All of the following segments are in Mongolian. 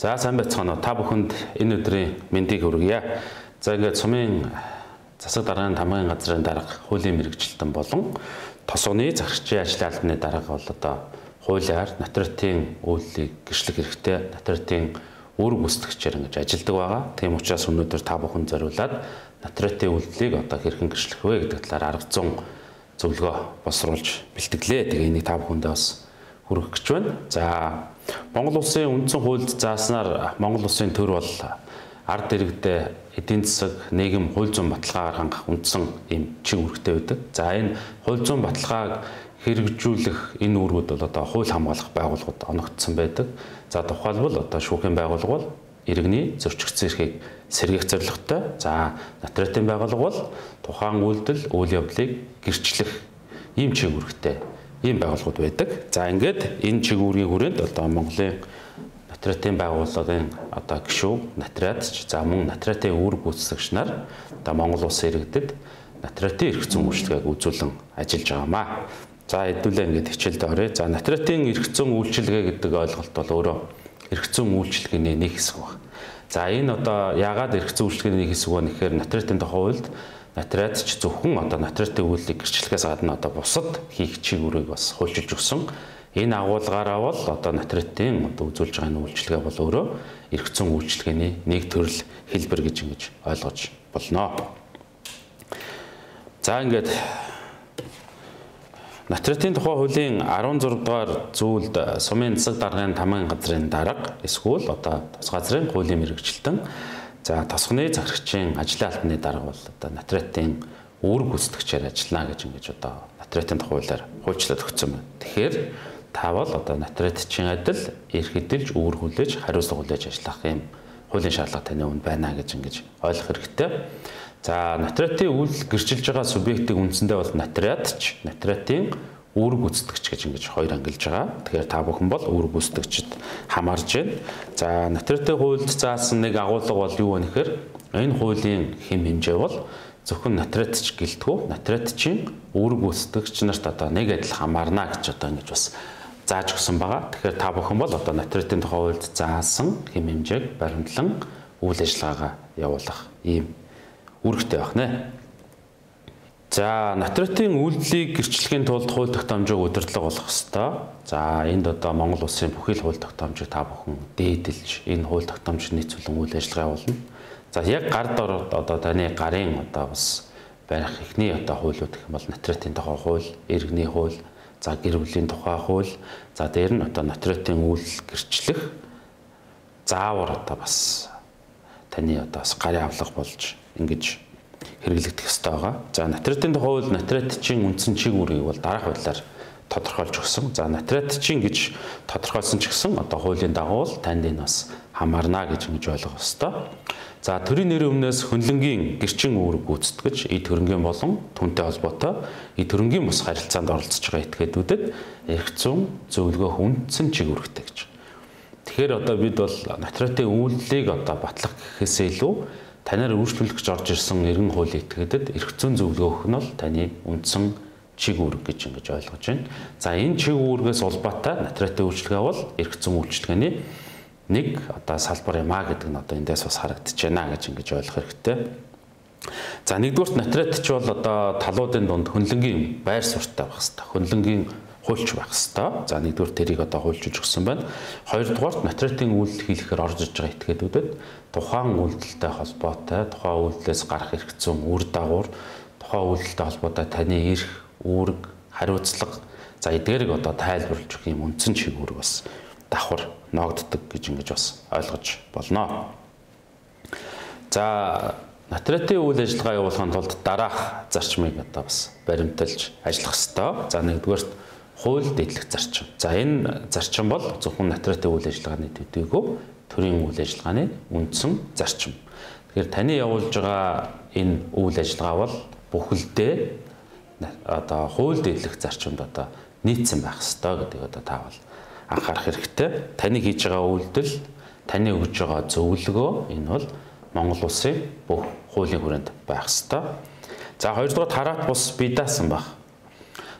За сайн байцгаана уу. Та бүхэнд энэ өдрийн мэндийг хүргье. За ингээд сумын засаг дарганы тамгын газрын дарга хуулийн мэрэгчлэлтэн болон тосгоны зарчгийн ажлын албаны дарга бол одоо хуулиар нотариатын үйллийг гэрчлэх хэрэгтэй нотариатын үүрэг гүйцэтгэгчээр ингэж ажилладаг байгаа. Тийм учраас өнөөдөр та бүхэн зориулаад нотариатын үйлдлийг одоо хэрхэн гэрчлэх вэ гэдэг талаар арга зүйн зөвлөгөө босруулж бэлтгэлээ. Тэгээ энийг та бүхэндээ бас хүргэх гэж байна. За Монгол улсын үндсэн хуульд зааснаар Монгол улсын төр бол ард иргэдэд эдийн засаг, нийгэм, хууль зүйн баталгаагаар хангах үндсэн юм чиг үүрэгтэй байдаг. За энэ хууль зүйн баталгааг хэрэгжүүлэх энэ үүргүүд бол одоо хууль хамгаалах байгууллагууд оногдсон байдаг. За тухайлбал одоо шүүхийн байгууллага бол иргэний зөрчигдсэн эрхийг сэргийх зорилготой. За нотариатын байгууллага бол тухайн үйлдэл, үйл явдлыг гэрчлэх ийм чиг үүрэгтэй ийм байгууллагууд байдаг. За ингээд энэ чигүүрийн хүрээнд одоо Монголын нотариатын байгууллагын одоо гишүүн, нотариатч, за мөн нотариатын үүрэг гүйцэтгэгч нар одоо Монгол улсын иргэдэд нотариатын эрх зүйн үйлчилгээг үзүүлэн ажиллаж байгаамаа. За хэдүүлээ ингээд хичээлд оръё. За нотариатын эрх зүйн үйлчилгээ гэдэг ойлголт бол өөрөө эрх зүйн үйлчилгээний нэг хэсэг байна. За энэ одоо яагаад эрх зүйн үйлчилгээний нэг хэсэг байна гэхээр нотариатын тухай хувьд нотариат ч зөвхөн одоо нотариатын өгүүлэлийг гэрчлэхээс гадна одоо бусад хийх чиглэлийг бас хуульчилж өгсөн. Энэ агуулгаараа бол одоо нотариатын одоо үзүүлж байгаа нүүлчлэгээ бол өөрөө эрх зүйн үйлчлэгээний нэг төрөл хэлбэр гэж ингэж ойлгож болно. За ингээд Нотариатын тухай хуулийн 16 дугаар зүйлд сумын засаг даргын тамгын газрын дарга эсвэл одоо тус газрын хуулийн мэрэгчлэлтэн За тосгоны захирагчийн ажлын албаны дарга бол одоо нотариатын үүрэг гүйцэтгэгчээр ажиллана гэж ингэж одоо нотариатын хуулиар хуульчлаад өгсөн байна. Тэгэхээр та бол одоо нотариатчийн адил эрх эдэлж үүрэг хүлээж хариуцлага хүлээж ажиллах юм хуулийн шаардлага таны өмнө байна гэж ингэж ойлгох хэрэгтэй. За нотариатын үйл гэрчилж байгаа субъектийг үндсэндээ бол нотариатч, нотариатын үүрэг гүйцэтгэгч гэж ингэж хоёр ангилж байгаа. Тэгэхээр та бүхэн бол үүрэг гүйцэтгэгчд хамаарж байна. За нотаритой хуульд заасан нэг агуулга бол юу вэ нэхэр энэ хуулийн хэм хэмжээ бол зөвхөн нотариатч гэлтгүү нотариатчийн үүрэг гүйцэтгэгч нарт одоо нэг адил хамаарна гэж одоо ингэж бас зааж өгсөн байгаа. Тэгэхээр та бүхэн бол одоо нотариатын тухай хуульд заасан хэм хэмжээг баримтлан үйл ажиллагаагаа явуулах ийм үүрэгтэй байна. За нотротын үйлдлийг гэрчлэхийн тулд хууль тогтоомжийг удирдлага болгох ёстой. За энд одоо Монгол улсын бүхэл хууль тогтоомжийг та бүхэн дээдэлж энэ хууль тогтоомжийг нийцүүлэн үйл ажиллагаа явуулна. За яг гар дор одоо таны гарын одоо бас барих эхний одоо хуулиуд гэх юм бол нотротын тухай хууль, иргэний хууль, за гэр бүлийн тухай хууль, за дээр нь одоо нотротын үйлдэл гэрчлэх заавар одоо бас таны одоо бас гарын авлага болж ингэж хэрэглэгдэх ёстой байгаа. За нитратын тухай бол нитратчийн үндсэн чиглэлийг бол дараах байдлаар тодорхойлж өгсөн. За нитратчийн гэж тодорхойлсон ч гэсэн одоо хуулийн дагуу л танд энэ бас хамаарна гэж ингэж ойлгох ёстой. За төрийн нэрийн өмнөөс хөнлөнгийн гэрчин үүрэг гүйцэтгэж эд хөрөнгөний болон түнтэй холбоотой эд хөрөнгөний бус харилцаанд оролцож байгаа этгээдүүдэд эрх зүйн зөвлөгөөх үндсэн чиг үүрэгтэй гэж. Тэгэхээр одоо бид бол нотратын үйлдэлийг одоо батлах гэхээсээ илүү танаар өөрчлөлт гэж орж ирсэн эргэн хуулийн этгээдэд эрх зүйн зөвлөгөө өгөх нь бол таны үндсэн чиг үүрэг гэж ингэж ойлгож байна. За энэ чиг үүргээс улбаатай нотариатай үйлчилгээ бол эрх зүйн үйлчилгээний нэг одоо салбар юм а гэдэг нь одоо эндээс бас харагдаж байна гэж ингэж ойлгох хэрэгтэй. За нэгдүгээрт нотариат ч бол одоо талуудын дунд хөнлөнгийн байр суртаа байх хэрэгтэй. Хөнлөнгийн хуульч байх хэвээр. За нэгдүгээр тэрийг одоо хуульчж өгсөн байна. Хоёрдугаарт нотариатын үйлдэл хийхээр орж иж байгаа этгээдүүдэд тухайн үйлдэлтэй холбоотой тухайн үйлдэлээс гарах эрх зүйн үр дагавар тухайн үйлдэлтэй холбоотой таны эрх, үүрэг, хариуцлага за эдгээрийг одоо тайлбарлаж өгөх юм үндсэн чиглэл бас давхар ногддог гэж ингэж бас ойлгож болно. За нотариатын үйл ажиллагаа явуулахын тулд дараах зарчмыг одоо бас баримталж ажиллах ёстой. За нэгдүгээрт хууль дэдлэх зарчим. За энэ зарчим бол зөвхөн нотариатын үйл ажиллагааны төдийгөө төрийн үйл ажиллагааны үндсэн зарчим. Тэгэхээр таны явуулж байгаа энэ үйл ажиллагаа бол бүхэлдээ одоо хууль дэдлэх зарчимд одоо нийцсэн байх ёстой гэдэг одоо та бол анхаарах хэрэгтэй. Таны хийж байгаа үйлдэл, таны өгж байгаа зөвлөгөө энэ бол Монгол улсын бүх хуулийн хүрээнд байх ёстой. За хоёрдугаар тараат бус бидасан баг.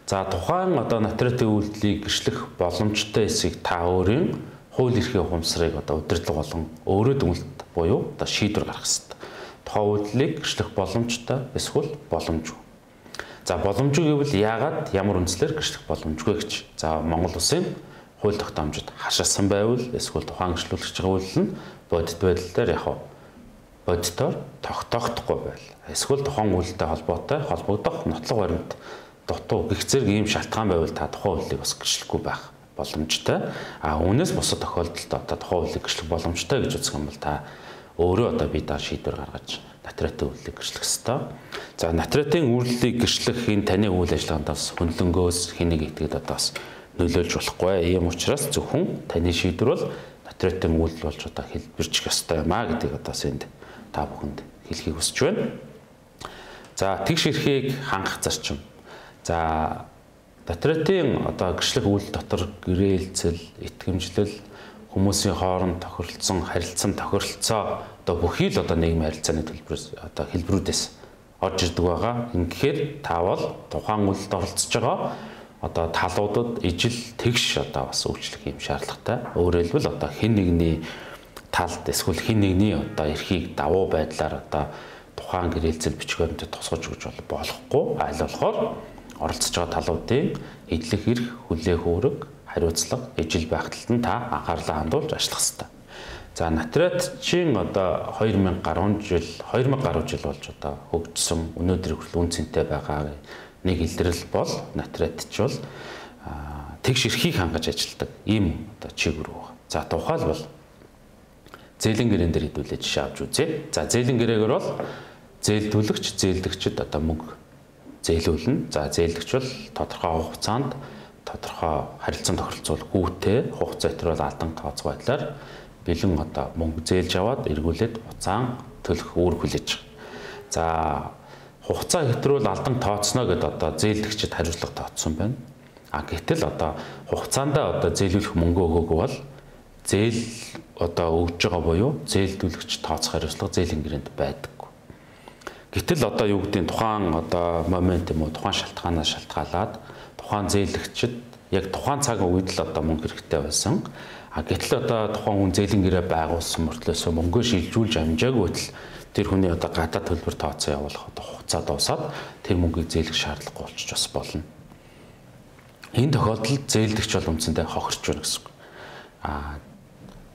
За тухайн одоо нотариатын үйлдэлийг гэрчлэх боломжтой хэсэг та өөрийн хууль эрхийн хумсрыг одоо удирдлаг болон өөрөө дүгнэлт буюу одоо шийдвэр гаргах хэрэгтэй. Тухайн үйлдэлийг гэрчлэх боломжтой эсвэл боломжгүй. За боломжгүй гэвэл яагаад ямар үндслээр гэрчлэх боломжгүй гэж. За Монгол улсын хууль тогтоомжид хашаасан байвал эсвэл тухайн гэрчлүүлэгч үйлдэл нь бодит байдал дээр яг бодитоор тогтоохдохгүй байл. Эсвэл тухайн үйлдэлтэй холбоотой холбогдох нотлох баримт дутуу гих зэрэг ийм шалтгаан байвал та тухайн хуулийг бас гэрчлэхгүй байх боломжтой. А үүнээс бусад тохиолдолд одоо тухайн хуулийг гэрчлэх боломжтой гэж үзэх юм бол та өөрөө одоо бие даа шийдвэр гаргаж нотариатын үйлдэл гэрчлэх ёстой. За нотариатын үйлдэлийг гэрчлэх энэ таны үйл ажиллагаандаас хөндлөнгөөс хэнийг итгээд одоо бас нөлөөлж болохгүй. Ийм учраас зөвхөн таны шийдвэр бол нотариатын үйлдэл болж одоо хэлбэржих ёстой юм а гэдэг одоо энд та бүхэнд хэлхийг хүсэж байна. За тэгш эрхийг хангах зарчим За дотоотын одоо гэрчлэг үйл дотор гэрээлцэл, итгэмжлэл хүмүүсийн хооронд тохиролцсон харилцан тохиролцоо одоо бүхий л одоо нийгмийн харилцааны төлбөрөөс одоо хэлбэрүүдээс орж ирдэг байгаа. Ингээд таавал тухайн үйлд оролцож байгаа одоо талуудад ижил тэгш одоо бас үйлчлэх юм шаардлагатай. Өөрөлдвөл одоо хэн нэгний талд эсвэл хэн нэгний одоо эрхийг давуу байдлаар одоо тухайн гэрээлцэл бичгээрмтэд тусгаж өгч болохгүй. Аль болохоор оролцож байгаа талуудыг эдлэх эрх, хүлээх үүрэг, хариуцлага, ижил байх талд нь та анхаарлаа хандуулж ажиллах хэрэгтэй. За натратчийн одоо 2000 гаруй жил 2000 гаруй жил болж одоо хөгжсөн өнөөдөр хүртэл үн цэнтэй байгаа нэг илрэл бол натратч бол тэгш эрхийг хангаж ажилладаг ийм одоо чиг өрөө байна. За тухайл бол зээлэн гэрэн дээр хэдүүлээ жишээ авч үзье. За зээлэн гэрээгээр бол зээлдүүлэгч, зээлдэгчд одоо мөнгө зээлүүлнэ. За зээлгч бол тодорхой хугацаанд тодорхой харилцан тохиролцуул хүүтэй хугацаа төр бол алдан тооц байдлаар бэлэн одоо мөнгө зээлж аваад эргүүлээд хуцаан төлөх үүр хүлээж байгаа. За хугацаа хэтрүүл алдан тооцно гэдээ одоо зээлгчэд хариуцлага тооцсон байна. А гэтэл одоо хугацаанда одоо зээлүүлэх мөнгө өгөөгүй бол зээл одоо өгж байгаа буюу зээлдүүлэгч тооцох хариуцлага зээлийн гэрээнд байдаг. Гэтэл одоо юу гэдэг нь тухайн одоо момент юм уу тухайн шалтгаанаас шалтгаалаад тухайн зээлэгчд яг тухайн цаг үед л одоо мөнгө хэрэгтэй байсан. А гэтэл одоо тухайн хүн зээлийн гэрээ байгуулсан мөртлөөс мөнгөө шилжүүлж амжаагүйт л тэр хүний одоо гадаад төлбөр тооцоо явуулах одоо хугацаа дуусаад тэр мөнгийг зээлэх шаардлагагүй болчих бас болно. Энэ тохиолдолд зээлдэгч бол үндсэндээ хохирч байна гэсэн үг. А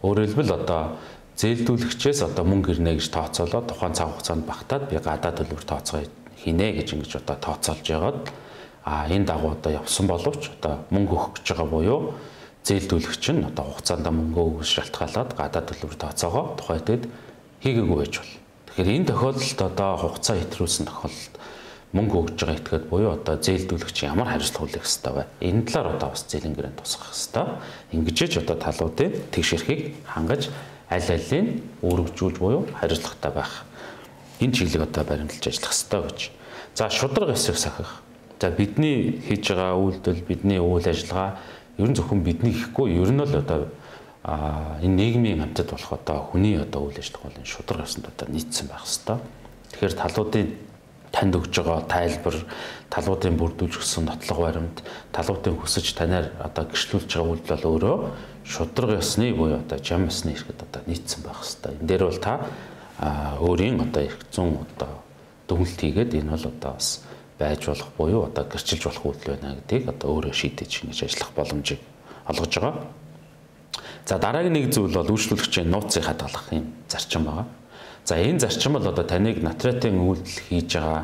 өөрөөр хэлбэл одоо зээлдүүлэгчээс одоо мөнгө ирнэ гэж тооцоолоод тухайн цаг хугацаанд багтаад би гадаа төлбөр тооцоо хийнэ гэж ингэж одоо тооцоолж яагаад а энэ дагуу одоо явсан боловч одоо мөнгө өгөх гэж байгаа буюу зээлдүүлэгч нь одоо хугацаанд мөнгөө өгөх шалтгаалаад гадаа төлбөр тооцоогоо тухайд хийгээгүй байж болно. Тэгэхээр энэ тохиолдолд одоо хугацаа хэтрүүлсэн тохиолдолд мөнгө өгж байгаа этгээд буюу одоо зээлдүүлэгч ямар хариуцлага хүлээх ёстой вэ? Энэ талаар одоо бас зээлэн гэрээнд тусгах ёстой. Ингэжэж одоо талуудын тэгш эрхийг хангаж аль алийг өргөжүүлж буюу хариуцлагатай байх. Энэ чиглэлийг одоо баримталж ажиллах хэрэгтэй гэж. За шудраг эсвэл сахих. За бидний хийж байгаа үйлдэл, бидний үйл ажиллагаа ер нь зөвхөн бидний ихгүй ер нь л одоо энэ нийгмийн хамтад болох одоо хүний одоо үйл ажиллагаа бол энэ шудраг ёсонд одоо нийцсэн байх хэвээр. Тэгэхээр талуудын танд өгж байгаа тайлбар, талуудын бүрдүүлж өгсөн нотлох баримт, талуудын хүсэж танаар одоо гэрчлүүлж байгаа үйлдэл бол өөрөө шудраг ёсны буюу одоо жам ёсны хэрэгт одоо нийцсэн байх хэвээр. Энд дээр бол та өөрийн одоо эрх зүйн одоо дүгнэлт хийгээд энэ бол одоо бас байж болох буюу одоо гэрчилж болох үйлдэл байна гэдгийг одоо өөрөө шийдэж ингэж ажиллах боломжийг олгож байгаа. За дараагийн нэг зүйл бол үйлчлүүлэгчийн нууцыг хадгалах юм зарчим байгаа. За энэ зарчим бол одоо таныг натратын үйлдэл хийж байгаа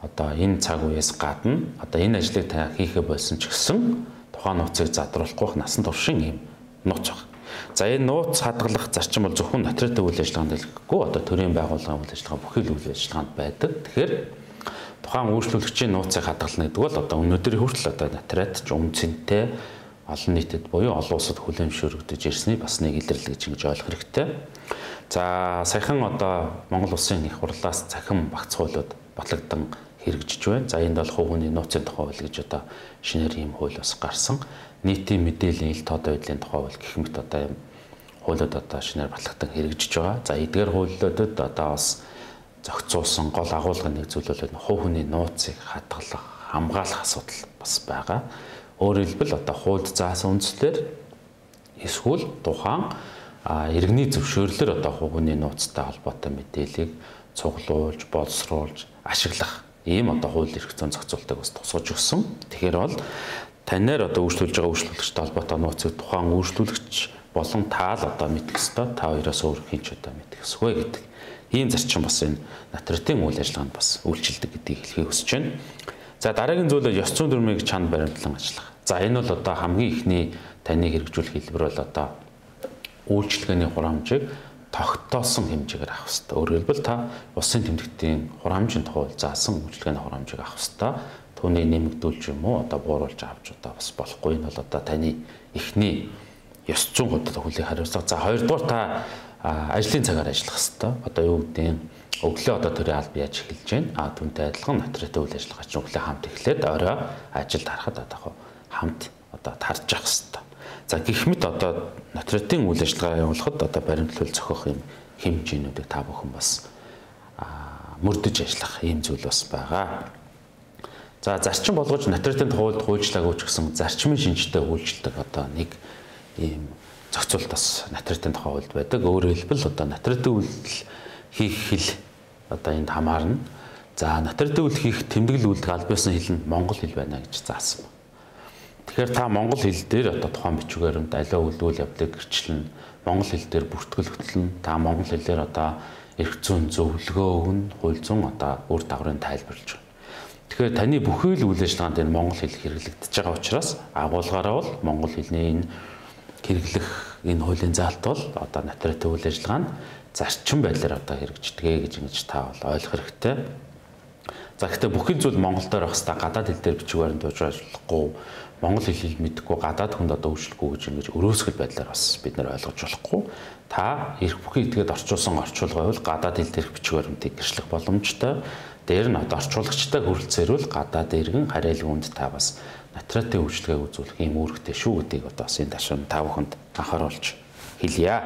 одоо энэ цаг үеэс гадна одоо энэ ажлыг та хийхэ болсон ч гэсэн тухайн нууцыг задруулахгүйх насан туршийн юм нууц байгаа. За энэ нууц хадгалах зарчим бол зөвхөн нотариат үйл ажиллагаанд илгэхгүй одоо төрийн байгууллагын үйл ажиллагаа бүхий л үйл ажиллагаанд байдаг. Тэгэхээр тухайн үйлчлүүлэгчийн нууцыг хадгална гэдэг бол одоо өнөөдрийн хүртэл одоо нотариат ч үнцэнтэй олон нийтэд буюу олон улсад хүлээмжшөөрөгдөж ирсний бас нэг илрэл гэж ингэж ойлгох хэрэгтэй. За саяхан одоо Монгол улсын их хурлаас цахим багц хуулиуд батлагдсан хэрэгжиж байна. За энд бол хууны нууцын тухай хууль гэж одоо шинээр ийм хууль бас гарсан нийтийн мэдээллийн ил тоодоо байдлын тухай бол гэх мэт одоо юм хуулиуд одоо шинээр батлагдан хэрэгжиж байгаа. За эдгээр хуулиудад одоо бас зохицуулсан гол агуулгын нэг зүйл бол хувь хүний нууцыг хадгалах, хамгаалах асуудал бас байгаа. Өөрөөр хэлбэл одоо хууль заасан үндслээр эсвэл тухайн иргэний зөвшөөрлөөр одоо хувь хүний нууцтай холбоотой мэдээллийг цуглуулж, боловсруулж, ашиглах ийм одоо хууль эрх зүйн зохицуултыг бас тусгаж өгсөн. Тэгэхээр бол танаар одоо үйлчлүүлж байгаа үйлчлүүлэгчтэй холбоотой нууц тухайн үйлчлүүлэгч болон таал одоо мэдэх ёстой та хоёроос өөр хин ч одоо мэдэх ёсгүй гэдэг. Ийм зарчим бас энэ нотариатын үйл ажиллагаанд бас үйлчилдэг гэдгийг хэлхий хүсэж байна. За дараагийн зүйл нь ёс зүйн дүрмийг чанд баримтлан ажиллах. За энэ бол одоо хамгийн ихний таны хэрэгжүүлэх хэлбэр бол одоо үйлчлэгээний хурамжийг тогтоосон хэмжээгээр авах хэрэгтэй. Өөрөөр хэлбэл та улсын тэмдэгтийн хурамжийн тухай заасан үйлчлэгээний хурамжийг авах хэрэгтэй түүнийг нэмэгдүүлж юм уу одоо бууруулж авч одоо бас болохгүй энэ бол одоо таны эхний ёс зүйн одоо хүлээх хариуцлага. За хоёрдугаар та ажлын цагаар ажиллах хэвээр одоо юу гэдэг нь өглөө одоо төрийн алба яаж эхэлж байна. А түүнтэй адилхан нотариатай үйл ажиллагаа чинь өглөө хамт эхлээд орой ажил дарахад одоо хамт одоо тарж явах хэвээр. За гэх мэт одоо нотариатын үйл ажиллагаа явуулахад одоо баримтлал зохиох юм хэмжээнүүдийг та бүхэн бас мөрдөж ажиллах ийм зүйл бас байгаа. За зарчим болгож нотритын туулд хуульчлаг өгч гэсэн зарчмын шинжтэй үйлчлдэг одоо нэг ийм зохицуулт бас нотритын тохиолдолд байдаг. Өөрөөр хэлбэл одоо нотритын үйлдэл хийх хэл одоо энд хамаарна. За нотритын үйлдэл хийх тэмдэглэл үйлдэл аль биесны хэл нь монгол хэл байна гэж заасан. Тэгэхээр та монгол хэл дээр одоо тухайн бичвэрэнд аливаа үйлдэл явдлыг гэрчлэн монгол хэл дээр бүртгэл хөтлөн та монгол хэлээр одоо эрх зүйн зөвлөгөө өгнө, хууль зүйн одоо үр дагаврын тайлбарлаж байна. Тэгэхээр таны бүхий л үйл ажиллагаанд энэ монгол хэл хэрэглэгдэж байгаа учраас агуулгаараа бол монгол хэлний энэ хэрэглэх энэ хуулийн заалт бол одоо нотариатын үйл ажиллагаанд зарчим байдлаар одоо хэрэгждэг гэж ингэж та бол ойлгох хэрэгтэй. За гэхдээ бүхэл зүйл монголоор байх хэвээр гадаад хэл дээр бичгээр нь дууж ажиллахгүй монгол хэлийг мэдхгүй гадаад хүнд одоо өвчлөхгүй гэж ингэж өрөөсгөл байдлаар бас бид нэр ойлгож болохгүй. Та эрх бүхий этгээд орчуулсан орчуулга бол гадаад хэл дээр бичгээр нь тэгэршлэх боломжтой. Дээр нь одоо орчуулагчтай хүрэлцээрүүл гадаад иргэн харьяалгуунд та бас нотратын үйлчлэгээ үзүүлэх юм үүрэгтэй шүү гэдгийг одоо бас энэ ташаан та бүхэнд анхаар олж хэлье.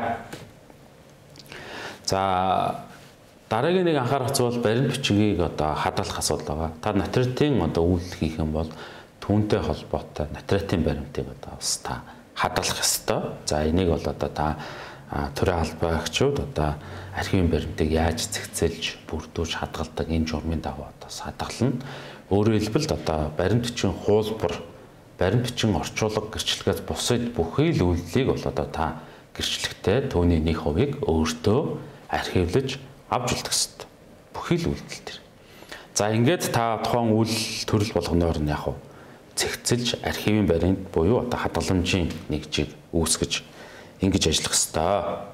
За дараагийн нэг анхаарах зүйл бол баримт бичгийг одоо хадгалах асуудал байгаа. Та нотратын одоо үйлдэл хийх юм бол түүнтэй холбоотой нотратын баримтыг одоо бас та хадгалах ёстой. За энийг бол одоо та төрийн албаагчуд одоо архивын баримтыг яаж цэгцэлж, бүрдүүлж хадгалдаг энэ журмын давуу одоо садгална. Өөрөөр хэлбэл одоо баримтчин хуулбар, баримтчин орчуулга гэрчлэгээс бусад бүхий л үйлдлийг бол одоо та гэрчлэгтээ түүний нэг хувийг өөртөө архивлаж авч үлдэх хэрэгтэй. Бүхий л үйлдэл төр. За ингээд та тухайн үйл төрөл болгоноор нь яг цэгцэлж архивын баримт буюу одоо хадгаламжийн нэг жиг үүсгэж ингэж ажиллах хэрэгтэй.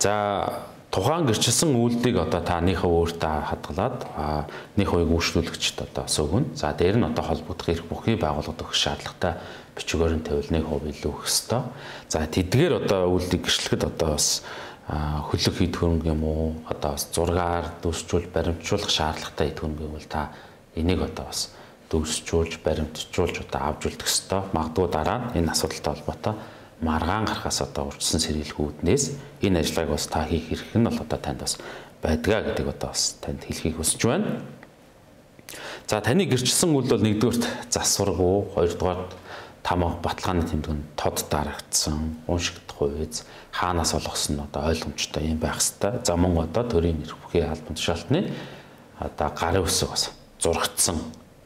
За тухайн гэрчилсэн үйлдэлийг одоо та нөхөө өөртөө хадгалаад нөх хувийг үйлчлүүлэгчд одоо сөгөн. За дээр нь одоо холбогдох эрх бүхий байгууллагад өгөх шаардлагатай бичгээр нь тавил нөх хувь илүү өгөх ёстой. За тэдгээр одоо үйлдэлийг гэрчлэхэд одоо бас хөлөг хийдгэрэнг юм уу одоо бас зургаар дүрсчүүл баримтжуулах шаардлагатай идэвхэнг юм бол та энийг одоо бас дүрсчүүлж баримтжуулж одоо авч үлдэх ёстой. Магадгүй дараа нь энэ асуудалтай холбоотой маргаан гарахаас одоо урдсан сэргийлгүүднээс энэ ажиллагааг бас та хийх хэрэг нь бол одоо танд бас байдгаа гэдэг одоо бас танд хэлхийг хүсэж байна. За таны гэрчлсэн үйл бол нэгдүгээрт засваргүй, хоёрдугаар тамга баталгааны тэмдэг нь тод дарагдсан, уншигдах хувьд хаанаас олгосон нь одоо ойлгомжтой юм байх хэвээр. За мөн одоо төрийн эрх бүхий албан тушаалтны одоо гарын үсэг бас зурагдсан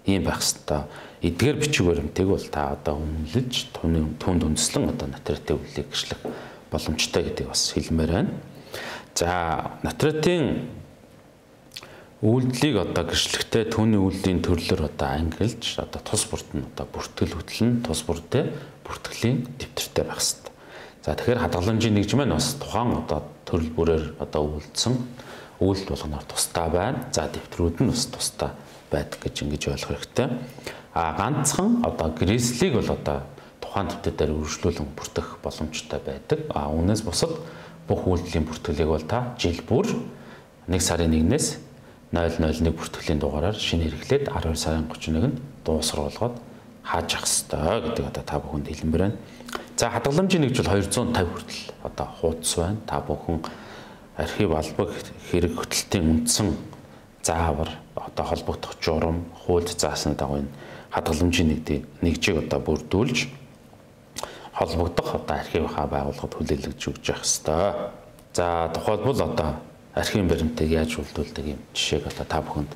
юм байх хэвээр эдгээр бичиг баримтыг бол та одоо үнэлж түүний түнд үндэслэн одоо нотариатын үйлийг гэрчлэх боломжтой гэдэг бас хэлмээр байна. За нотариатын үйлдлийг одоо гэрчлэхдээ түүний үйлдлийн төрлөөр одоо ангилж одоо тус бүрт нь одоо бүртгэл хөтлөн тус бүртээ бүртгэлийн дэвтэртэй байх хэрэгтэй. За тэгэхээр хадгаламжийн нэгж маань бас тухайн одоо төрөл бүрээр одоо үйлдсэн үйлдэл болгоноор тусдаа байна. За дэвтрүүд нь бас тусдаа байдаг гэж ингэж ойлгох хэрэгтэй. А ганцхан одоо гризлиг бол одоо тухайн төвтөдөр үргэлжлүүлэн бүртэх боломжтой байдаг. А үүнээс бусад бүх үйлдэлийн бүртгэлийг бол та жил бүр 1 сарын 1-ээс 001 бүртгэлийн дугаараар шинэ хэрэглээд 12 сарын 31-нд дуусруулгад хааж ах хэвээр гэдэг одоо та бүхэнд хэлмээр байна. За хадгаламжийн нэгж бол 250 хүртэл одоо хуудас байна. Та бүхэн архив албаг хэрэг хөтөлтийн үндсэн заавар одоо холбогдох журам, хууль заасны дагуу энэ хадгаламжийн нэгжийг одоо бүрдүүлж холбогдох одоо архивынхаа байгууллагад хүлээлгэж өгж явах ёстой. За тухайлбал одоо архивын баримтыг яаж үйлдүүлдэг юм жишээг одоо та бүхэнд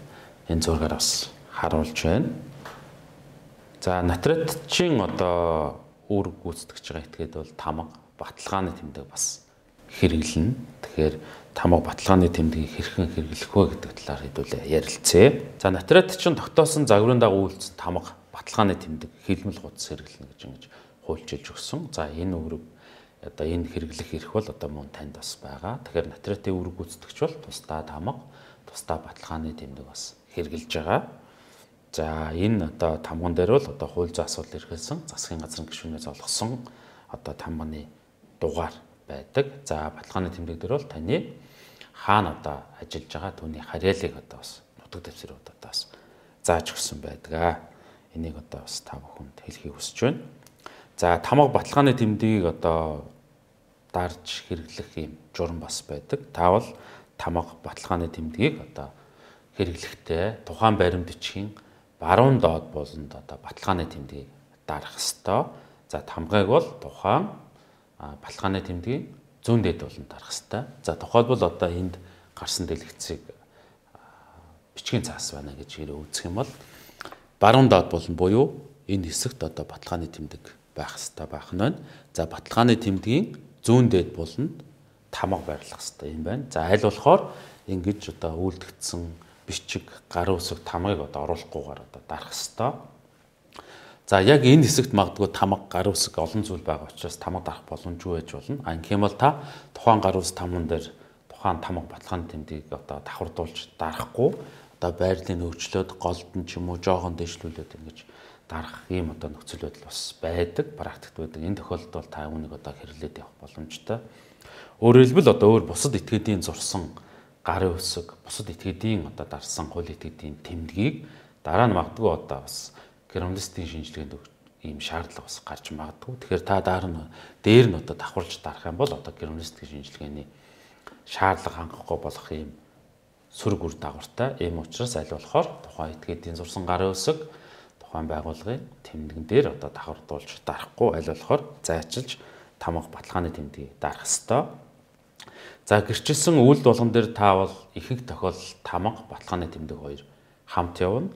энэ зургаар бас харуулж байна. За натратчийн одоо үүрэг гүйцэтгэж байгаа этгээд бол тамга баталгааны тэмдэг бас хэрэглэнэ. Тэгэхээр тамга баталгааны тэмдгийг хэрхэн хэрэглэх вэ гэдэг талаар хэдүүлээ ярилцъя. За натурат чинь тогтоосон загварын дагуу үйлс тамга баталгааны тэмдэг хилмэл гудас хэрэглэнэ гэж ингэж хуульчилж өгсөн. За энэ үүрэг одоо энэ хэрэглэх эрх бол одоо мөн танд бас байгаа. Тэгэхээр натуратын үүрэг гүйцэтгэгч бол тусдаа тамга, тусдаа баталгааны тэмдэг бас хэрэгжилж байгаа. За энэ одоо тамган дээр бол одоо хууль зүйн асуудал эрхэлсэн засгийн газрын гишүүнээс олгосон одоо тамганы дугаар байдаг. За баталгааны тэмдэг дээр бол таны хаана одоо ажиллаж байгаа түүний хариалыг одоо бас нутаг дэвсрүүд одоо бас зааж өгсөн байдгаа. Энийг одоо бас та бүхэнд хэлхийг хүсэж байна. За тамга баталгааны тэмдгийг одоо дарж хэрэглэх юм журам бас байдаг. Таавал тамга баталгааны тэмдгийг одоо хэрэглэхдээ тухайн баримт бичгийн баруун доод болонд одоо баталгааны тэмдгийг дарах ёстой. За тамгааг бол тухайн баталгааны тэмдгийн зүүн дэд болон тарах хэвээр. За тухайлбал одоо энд гарсан дэлгэцийг бичгийн цаас байна гэж хэрэг үүсэх юм бол баруун доод болон буюу энэ хэсэгт одоо баталгааны тэмдэг байх хэвээр байх нь байна. За баталгааны тэмдгийн зүүн дэд болонд тамга байрлах хэвээр юм байна. За аль болохоор ингэж одоо үйлдэгдсэн бичиг, гарын үсэг тамгыг одоо оруулахгүйгээр одоо дарах хэвээр За яг энэ хэсэгт магадгүй тамга гар үсэг олон зүйл байгаа учраас тамга дарах боломжгүй байж болно. А ингэм бол та тухайн гар үс тамган дээр тухайн тамга баталгааны тэмдгийг одоо давхардуулж дарахгүй одоо байрлалыг өөрчлөөд голд нь ч юм уу жоохон дэвшлүүлээд ингэж дарах ийм одоо нөхцөл байдал бас байдаг, практикт байдаг. Энэ тохиолдолд бол та үүнийг одоо хэрэглээд явах боломжтой. Өөрөөр хэлбэл одоо өөр бусад этгээдийн зурсан гарын үсэг, бусад этгээдийн одоо дарсан хууль этгээдийн тэмдгийг дараа нь магадгүй одоо бас грамдистийн шинжилгээнд ийм шаардлага бас гарч магадгүй. Тэгэхээр та дараа нь дээр нь одоо давхарж дарах юм бол одоо грамдистийн шинжилгээний шаардлага хангахгүй болох ийм сөрөг үр дагавартай. Ийм учраас аль болохоор тухайн этгээдийн зурсан гарын үсэг тухайн байгууллагын тэмдгэн дээр одоо давхардуулж дарахгүй аль болохоор зайчилж тамга баталгааны тэмдгийг дарах ёстой. За гэрчилсэн үйл болгон дээр та бол ихэнх тохиолдолд тамга баталгааны тэмдэг хоёр хамт явна.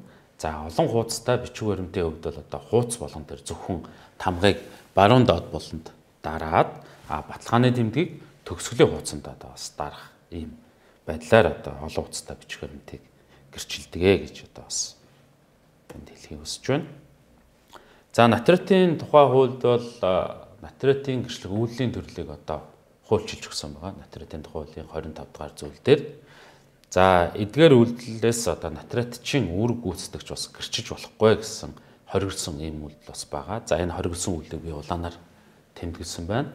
За олон хуудастай бичиг баримтын хувьд бол одоо хуудас болгон дээр зөвхөн тамгыг баруун доод болонд дараад а баталгааны тэмдгийг төгсгөлийн хуудсанд одоо бас дарах ийм байдлаар одоо олон хуудастай бичиг баримтыг гэрчилдэг ээ гэж одоо бас энд хэлхийг хүсэж байна. За натратын тухай хуульд бол натратын гэрчлэг үйлдлийн төрлийг одоо хуульчилж өгсөн байгаа. Натратын тухай хуулийн 25 дугаар зүйл дээр За эдгээр үйлдэлээс одоо нитратчийн үүрэг гүйцэтгэгч бас гэрчиж болохгүй гэсэн хоригдсон ийм үйлдэл бас байгаа. За энэ хоригдсон үйлдэл би улаанаар тэмдэглэсэн байна.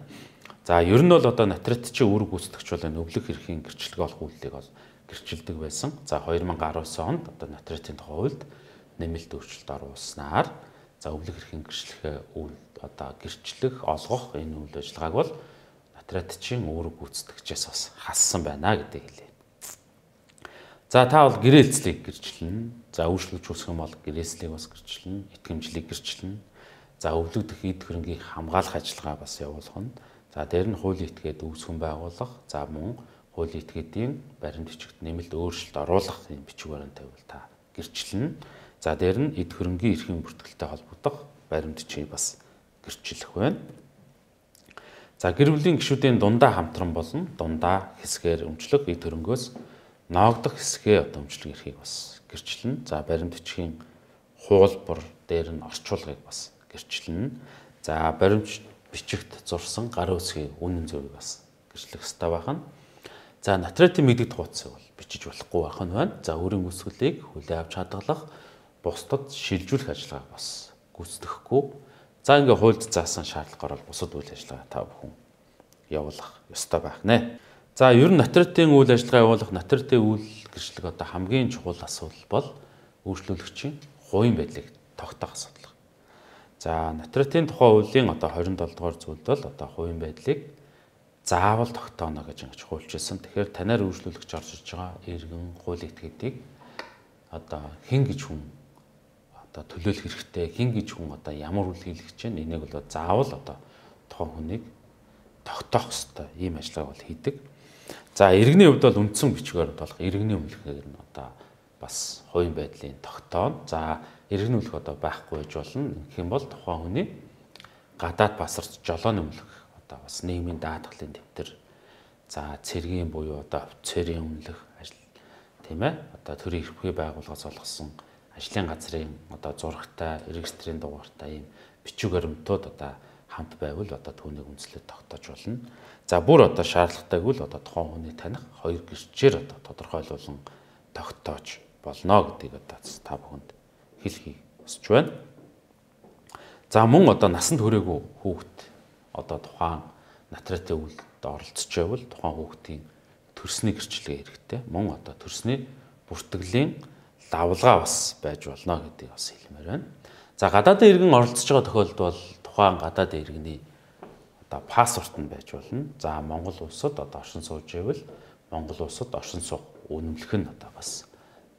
За ер нь бол одоо нитратчийн үүрэг гүйцэтгэгч бол энэ өвлөх эрхийн гэрчлэгээ олох үйлдэлийг бол гэрчилдэг байсан. За 2019 онд одоо нитратын тухай үйлд нэмэлт өөрчлөлт оруулснаар за өвлөх эрхийн гэрчлэх үйл одоо гэрчлэх, олгох энэ үйл ажиллагааг бол нитратчийн үүрэг гүйцэтгэгчээс бас хассан байна гэдэг хэлээ. За та бол гэрээлцлийг гэрчлэн, за өөрчлөлт үүсгэх юм бол гэрээслийг бас гэрчлэн, итгэмжлийг гэрчлэн. За өвлөгдөх эд хөрөнгийг хамгаалах ажиллагаа бас явуулах нь. За дээр нь хуулийн этгээд үүсгэн байгуулах, за мөн хуулийн этгээдийн баримт бичигт нэмэлт өөрчлөлт оруулах юм бичиг баримт тавьвал та гэрчлэн. За дээр нь эд хөрөнгийн эрхийн бүртгэлтэй холбогдох баримт бичиг бас гэрчлэх байна. За гэр бүлийн гишүүдийн дундаа хамтран болно, дундаа хэсгээр өмчлөх эд хөрөнгөөс ноогдох хэсгээ удамжлаг эрхийг бас гэрчлэн. За баримт бичгийн хуулбар дээр нь орчуулгыг бас гэрчлэн. За баримт бичигт зурсан гарын үсгийн үнэн зөвийг бас гэрчлэх хэрэгтэй байна. За нотариатын мэддэг хуудсыг бол бичиж болохгүй байх нь байна. За өөрийн гүйцэтгэлийг хүлээ авч хадгалах, бусдад шилжүүлэх ажиллагаа бас гүйцэтгэхгүй. За ингээ хуульд заасан шаардлагаар бол бусад үйл ажиллагаа та бүхэн явуулах ёстой байх нэ. За ер нь нотертын үйл ажиллагаа явуулах нотертын үйл гэрчлэг одоо хамгийн чухал асуудал бол үйлчлүүлэгчийн хувийн байдлыг тогтоох асуудал. За нотертын тухай хуулийн одоо 27 дугаар зүйлд бол одоо хувийн байдлыг заавал тогтооно гэж ингэж хуульчилсан. Тэгэхээр танаар үйлчлүүлэгч орж иж байгаа иргэн хууль этгээдийг одоо хэн гэж хүн одоо төлөөлөх хэрэгтэй, хэн гэж хүн одоо ямар үйл хийлгэж чинь энийг бол заавал одоо тухайн хүнийг тогтоох хэрэгтэй ийм ажиллагаа бол хийдэг. За иргэний хувьд бол үндсэн бичгээр болох иргэний өмлөхээр нь одоо бас хувийн байдлын тогтоон. За иргэний өмлөх одоо байхгүй гэж болно. Ингэх юм бол тухайн хүний гадаад басарч жолооны өмлөх одоо бас нийгмийн даатгалын дэвтэр. За цэргийн буюу одоо офицерийн өмлөх ажил тийм ээ. Одоо төрийн эрхүй байгууллагаас олгосон ажлын газрын одоо зурагтай, регистрийн дугаартай ийм бичиг баримтууд одоо хамт байвал одоо түүнийг үнслэх тогтоож болно. За бүр одоо шаардлагатайгүй л одоо тухайн хүний таних хоёр гэрчээр одоо тодорхойлуулан тогтоож болно гэдгийг одоо та бүхэнд хэлхий өсч байна. За мөн одоо насанд хүрээгүй хүүхэд одоо тухайн нотариатын үйлдэлд оролцож байвал тухайн хүүхдийн төрсний гэрчлэгээ хэрэгтэй. Мөн одоо төрсний бүртгэлийн давлгаа бас байж болно гэдгийг бас хэлмээр байна. За гадаадын иргэн оролцож байгаа тохиолдолд бол тухайн гадаадын иргэний одоо пассворт нь байж болно. За Монгол улсад одоо оршин сууж ивэл Монгол улсад оршин суух үнэмлэх нь одоо бас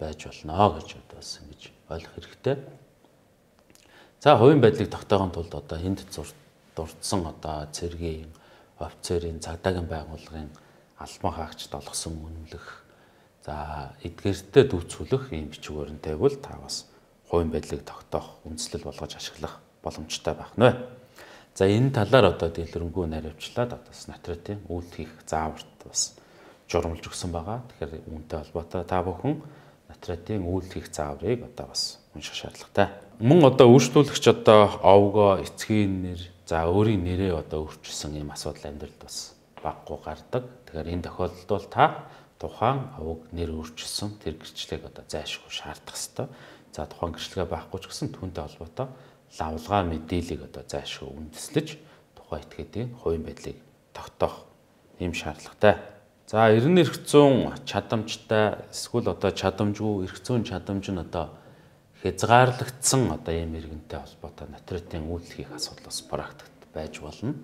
байж болно гэж одоо бас ингэж ойлгох хэрэгтэй. За хувийн байдлыг тогтоохын тулд одоо энд дурдсан одоо цэргийн офицерийн цагдаагийн байгууллагын албан хаагчд олгосон үнэлэх за эдгээртэй дүүцүүлэх ийм бичгээр нь тэгвэл та бас хувийн байдлыг тогтоох үндслэл болгож ашиглах боломжтой байх нь. За энэ талаар одоо дэлгэрэнгүй наривчлаад одоо снатра тийм үйл хийх зааварт бас журамлж өгсөн байгаа. Тэгэхээр үүнтэй холбоотой та бүхэн натратийн үйл хийх зааврыг одоо бас унших шаардлагатай. Мөн одоо үйлчлүүлэгч одоо овгоо, эцгийн нэр, за өөрийн нэрээ одоо өөрчилсөн ийм асуудал амьдралд бас баггүй гардаг. Тэгэхээр энэ тохиолдолд бол та тухайн овг нэр өөрчилсөн тэр гэрчлэгийг одоо зайлшгүй шаардах хэвээр. За тухайн гэрчлэгээ байхгүй ч гэсэн түүнтэй холбоотой лавлгаа мэдээллийг одоо заашгүй үндэслэж тухайн этгээдийн хувийн байдлыг тогтоох ийм шаардлагатай. За 90 эрх зүйн чадамжтай эсвэл одоо чадамжгүй эрх зүйн чадамж нь одоо хязгаарлагдсан одоо ийм иргэнтэй холбоотой нотариатын үйлчлэгийн асуудал бас практикт байж болно.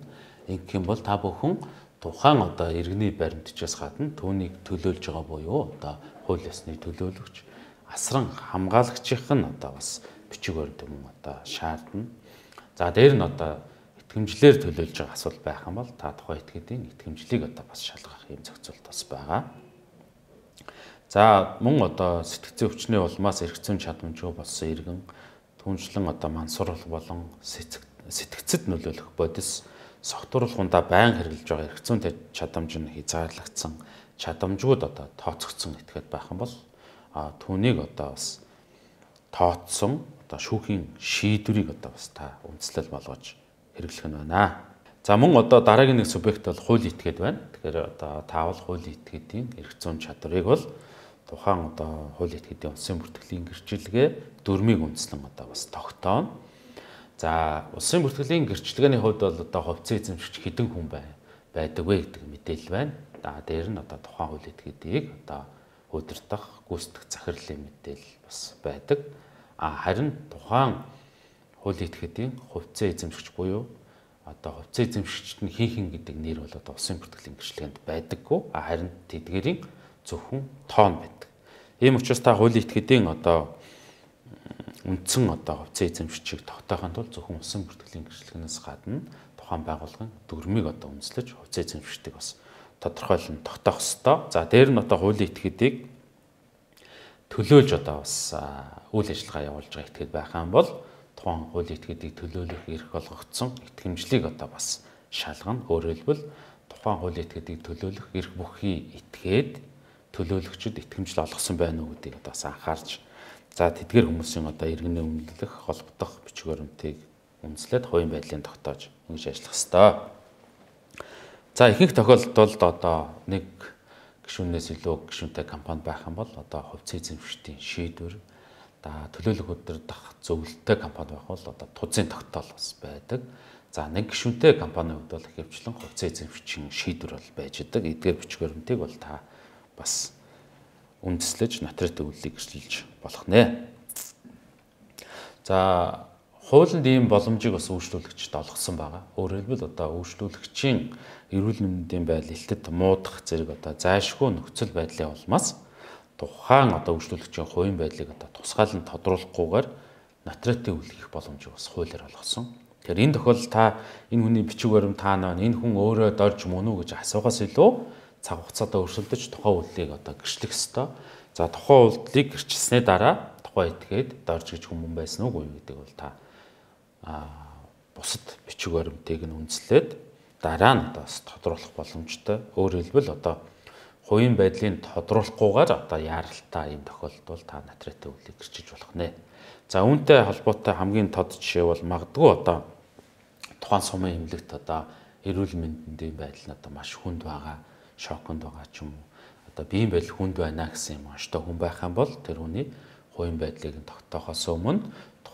Ингэх юм бол та бүхэн тухайн одоо иргэний баримтчаас гадна түүнийг төлөөлж байгаа буюу одоо хууль ёсны төлөөлөгч, асран хамгаалагчийн одоо бас бичгээр дүм одоо шаардна. За дээр нь одоо итгэмжлэр төлөөлж байгаа асуудал байх юм бол та тухайн этгээдийн итгэмжлийг одоо бас шалгах юм зохицуулт бас байгаа. За мөн одоо сэтгцэн өвчнээ улмаас эргэцэн чадамжгүй болсон иргэн түншлэн одоо мансурал болон сэтгцэд нөлөөлөх бодис согтууруулах ундаа байн хэрэгжилж байгаа эргэцэн чадамж нь хязгаарлагдсан чадамжууд одоо тооцогдсон этгээд байх юм бол а түүнийг одоо бас тооцсон одоо шүүхийн шийдвэрийг одоо бас та үндэслэл болгож хэрэглэх нь байна. За мөн одоо дараагийн нэг субъект бол хууль итгэд байна. Тэгэхээр одоо таавал хууль итгэдийн эрх зүйн чадварыг бол тухайн одоо хууль итгэдийн улсын бүртгэлийн гэрчилгээ дөрмийг үндэслэн одоо бас тогтооно. За улсын бүртгэлийн гэрчилгээний хувьд бол одоо хувьцаа эзэмшигч хэдэн хүн бай байдаг вэ гэдэг мэдээлэл байна. За дээр нь одоо тухайн хууль итгэдийг одоо удирдах, гүйцэтгэх захирлын мэдээлэл бас байдаг. А харин тухайн хуулийн этгээдийн хувьцаа эзэмшигч буюу одоо хувьцаа эзэмшигчд нь хин хин гэдэг нэр бол одоо улсын бүртгэлийн гэрчлэгэнд байдаггүй. А харин тэдгэрийн зөвхөн тоо нь байдаг. Ийм учраас та хуулийн этгээдийн одоо үндсэн одоо хувьцаа эзэмшигчийг тогтоохын тулд зөвхөн улсын бүртгэлийн гэрчлэгнээс гадна тухайн байгууллагын дүрмийг одоо үндэслэж хувьцаа эзэмшигчдийг бас тодорхойлон тогтоох ёстой. За дээр нь одоо хуулийн этгээдийг төлөөлж одоо бас үйл ажиллагаа явуулж байгаа итгэл байхаан бол тухайн хуулийн этгээдийг төлөөлөх эрх олгогдсон итгэмжлийг одоо бас шалгана. Өөрөөр хэлбэл тухайн хуулийн этгээдийг төлөөлөх эрх бүхий этгээд төлөөлөгчд итгэмжил олгосон байна уу гэдгийг одоо бас анхаарч за тэдгээр хүмүүсийн одоо иргэний өмдлөх, холбох бичгээрмтийг үндэслээд хувийн байдлын тогтоож ингэж ажиллах ёстой. За ихэнх тохиолдолд одоо нэг гишүүнээс илүү гишүүнтэй компани байх юм бол одоо хувьцээ эзэмшигчдийн шийдвэр за төлөөлөх өдрөдх зөвлөлттэй компани байх бол одоо тузын тогтоол бас байдаг. За нэг гишүүнтэй компани хувьд бол ихэвчлэн хувьцээ эзэмшигчийн шийдвэр бол байж байгаа. Эдгээр бичиг баримтыг бол та бас үндэслэж нотари төвлөлийг гэрчлэлж болох нэ. За хуулинд ийм боломжийг бас үйлчлүүлэгчд олгосон байгаа. Өөрөөр хэлбэл одоо үйлчлүүлэгчийн эрүүл мэндийн байдал элтэд муудах зэрэг одоо зайлшгүй нөхцөл байдлын улмаас тухайн одоо үйлчлүүлэгчийн хувийн байдлыг одоо тусгаал нь тодруулахгүйгээр нотратын үлгэх боломжийг бас хуулиар олгосон. Тэгэхээр энэ тохиолдолд та энэ хүний бичиг баримт таана байна. Энэ хүн өөрөө дорж мөн үү гэж асуухаас илүү цаг хугацаатаа өрсөлдөж тухайн үйлдэлийг одоо гэрчлэх ёстой. За тухайн үйлдэлийг гэрчлснээ дараа тухайн этгээд дорж гэж хүмүүс байсан уу гэдэг бол та бусад бичиг баримтыг нь үндэслээд дараа нь одоо бас тодруулах боломжтой. Өөрөөр хэлбэл одоо хувийн байдлын тодруулахгүйгээр одоо яаралтай юм тохиолдол та натрээтэй үлийг гэрчиж болох нэ. За үүнтэй холбоотой хамгийн тод жишээ бол магадгүй одоо тухайн сумын хэмлэгт одоо эрүүл мэндийн байдал нь одоо маш хүнд байгаа, шоконд байгаа ч юм уу. Одоо биеийн байдал хүнд байна гэсэн юм. Оштой хүн байх юм бол тэр хүний хувийн байдлыг нь тогтоохоос өмнө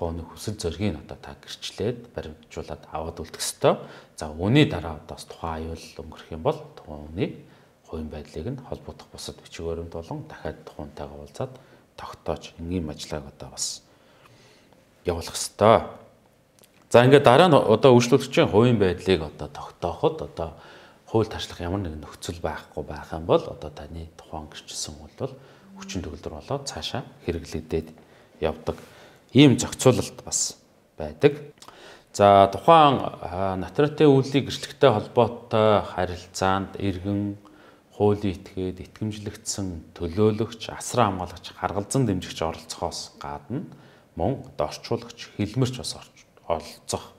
тухайн өнөө хүсэл зоригийг одоо та гэрчлээд баримтжуулаад аваад үлдэх ёстой. За үүний дараа одоо бас тухайн аюул өнгөрөх юм бол тухайн үнийг хувийн байдлыг нь холбогдох бусад бичиг баримт болон дахиад тухайнтайгаа уулзаад тогтоож энгийн ажлааг одоо бас явуулах ёстой. За ингээд дараа нь одоо үйлчлүүлэгчийн хувийн байдлыг одоо тогтооход одоо хууль ташлах ямар нэгэн нөхцөл байхгүй байх юм бол одоо таны тухайн гэрчсэн үйл бол хүчин төгөлдөр болоод цаашаа хэрэглэгдээд явдаг. Ийм зохицуулалт бас байдаг. За тухайн нотариатын үйлдлийн гэрчлэгтэй холбоотой харилцаанд иргэн хуулийн этгээд итгэмжлэгдсэн төлөөлөгч, асран хамгаалагч, харгалзан дэмжигч оролцохоос гадна мөн дорчуулагч, хилмэрч бас оролцох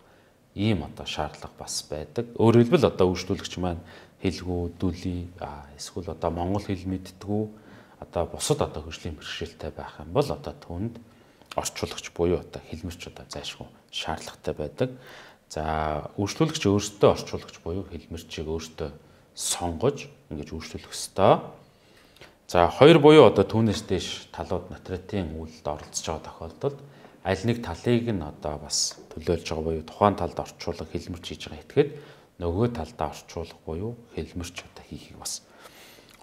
ийм одоо шаардлага бас байдаг. Өөрөөр хэлбэл одоо үйлчлүүлэгч маань хэлгүү, дүлий, эсвэл одоо монгол хэл мэдтгүү одоо бусад одоо хөгжлийн бэрхшээлтэй байх юм бол одоо түүнд орчуулагч буюу одоо хэлмэрч одоо зайшгүй шаардлагатай байдаг. За үйлчлүүлэгч өөртөө орчуулагч буюу хэлмэрчийг өөртөө сонгож ингэж үйлчлүүлэх ёстой. За хоёр буюу одоо түүнээс дэш талууд нотариатын үйлдэлд оролцож байгаа тохиолдолд аль нэг талыг нь одоо бас төлөөлж байгаа буюу тухайн талд орчуулга хэлмэрч хийж байгаа этгээд нөгөө талдаа орчуулга буюу хэлмэрч одоо хийхийг бас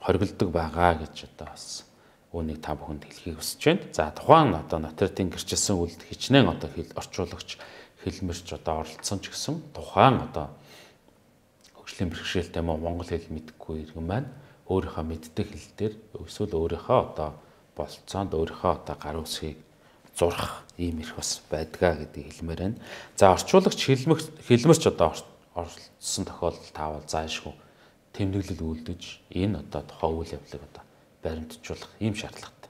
хориглдог байгаа гэж одоо бас үүнийг та бүхэнд хэлхийг хүсэж байна. За тухайн одоо нотертын гэрчилсэн үйлд хичнээн одоо хэл орчуулагч хэлмэрч одоо оролцсон ч гэсэн тухайн одоо хөгжлийн бэрхшээлтэй мөн монгол хэл мэдгүй иргэн маань өөрийнхөө мэддэг хэл дээр эсвэл өөрийнхөө одоо болцоонд өөрийнхөө одоо гарын үсгийг зурх ийм их бас байдгаа гэдэг хэлмээр байна. За орчуулагч хэлмэх хэлмэрч одоо оролцсон тохиолдолд таавал заашгүй тэмдэглэл үүлдэж энэ одоо тухайн үйл явдлыг одоо баримтжуулах ийм шаардлагатай.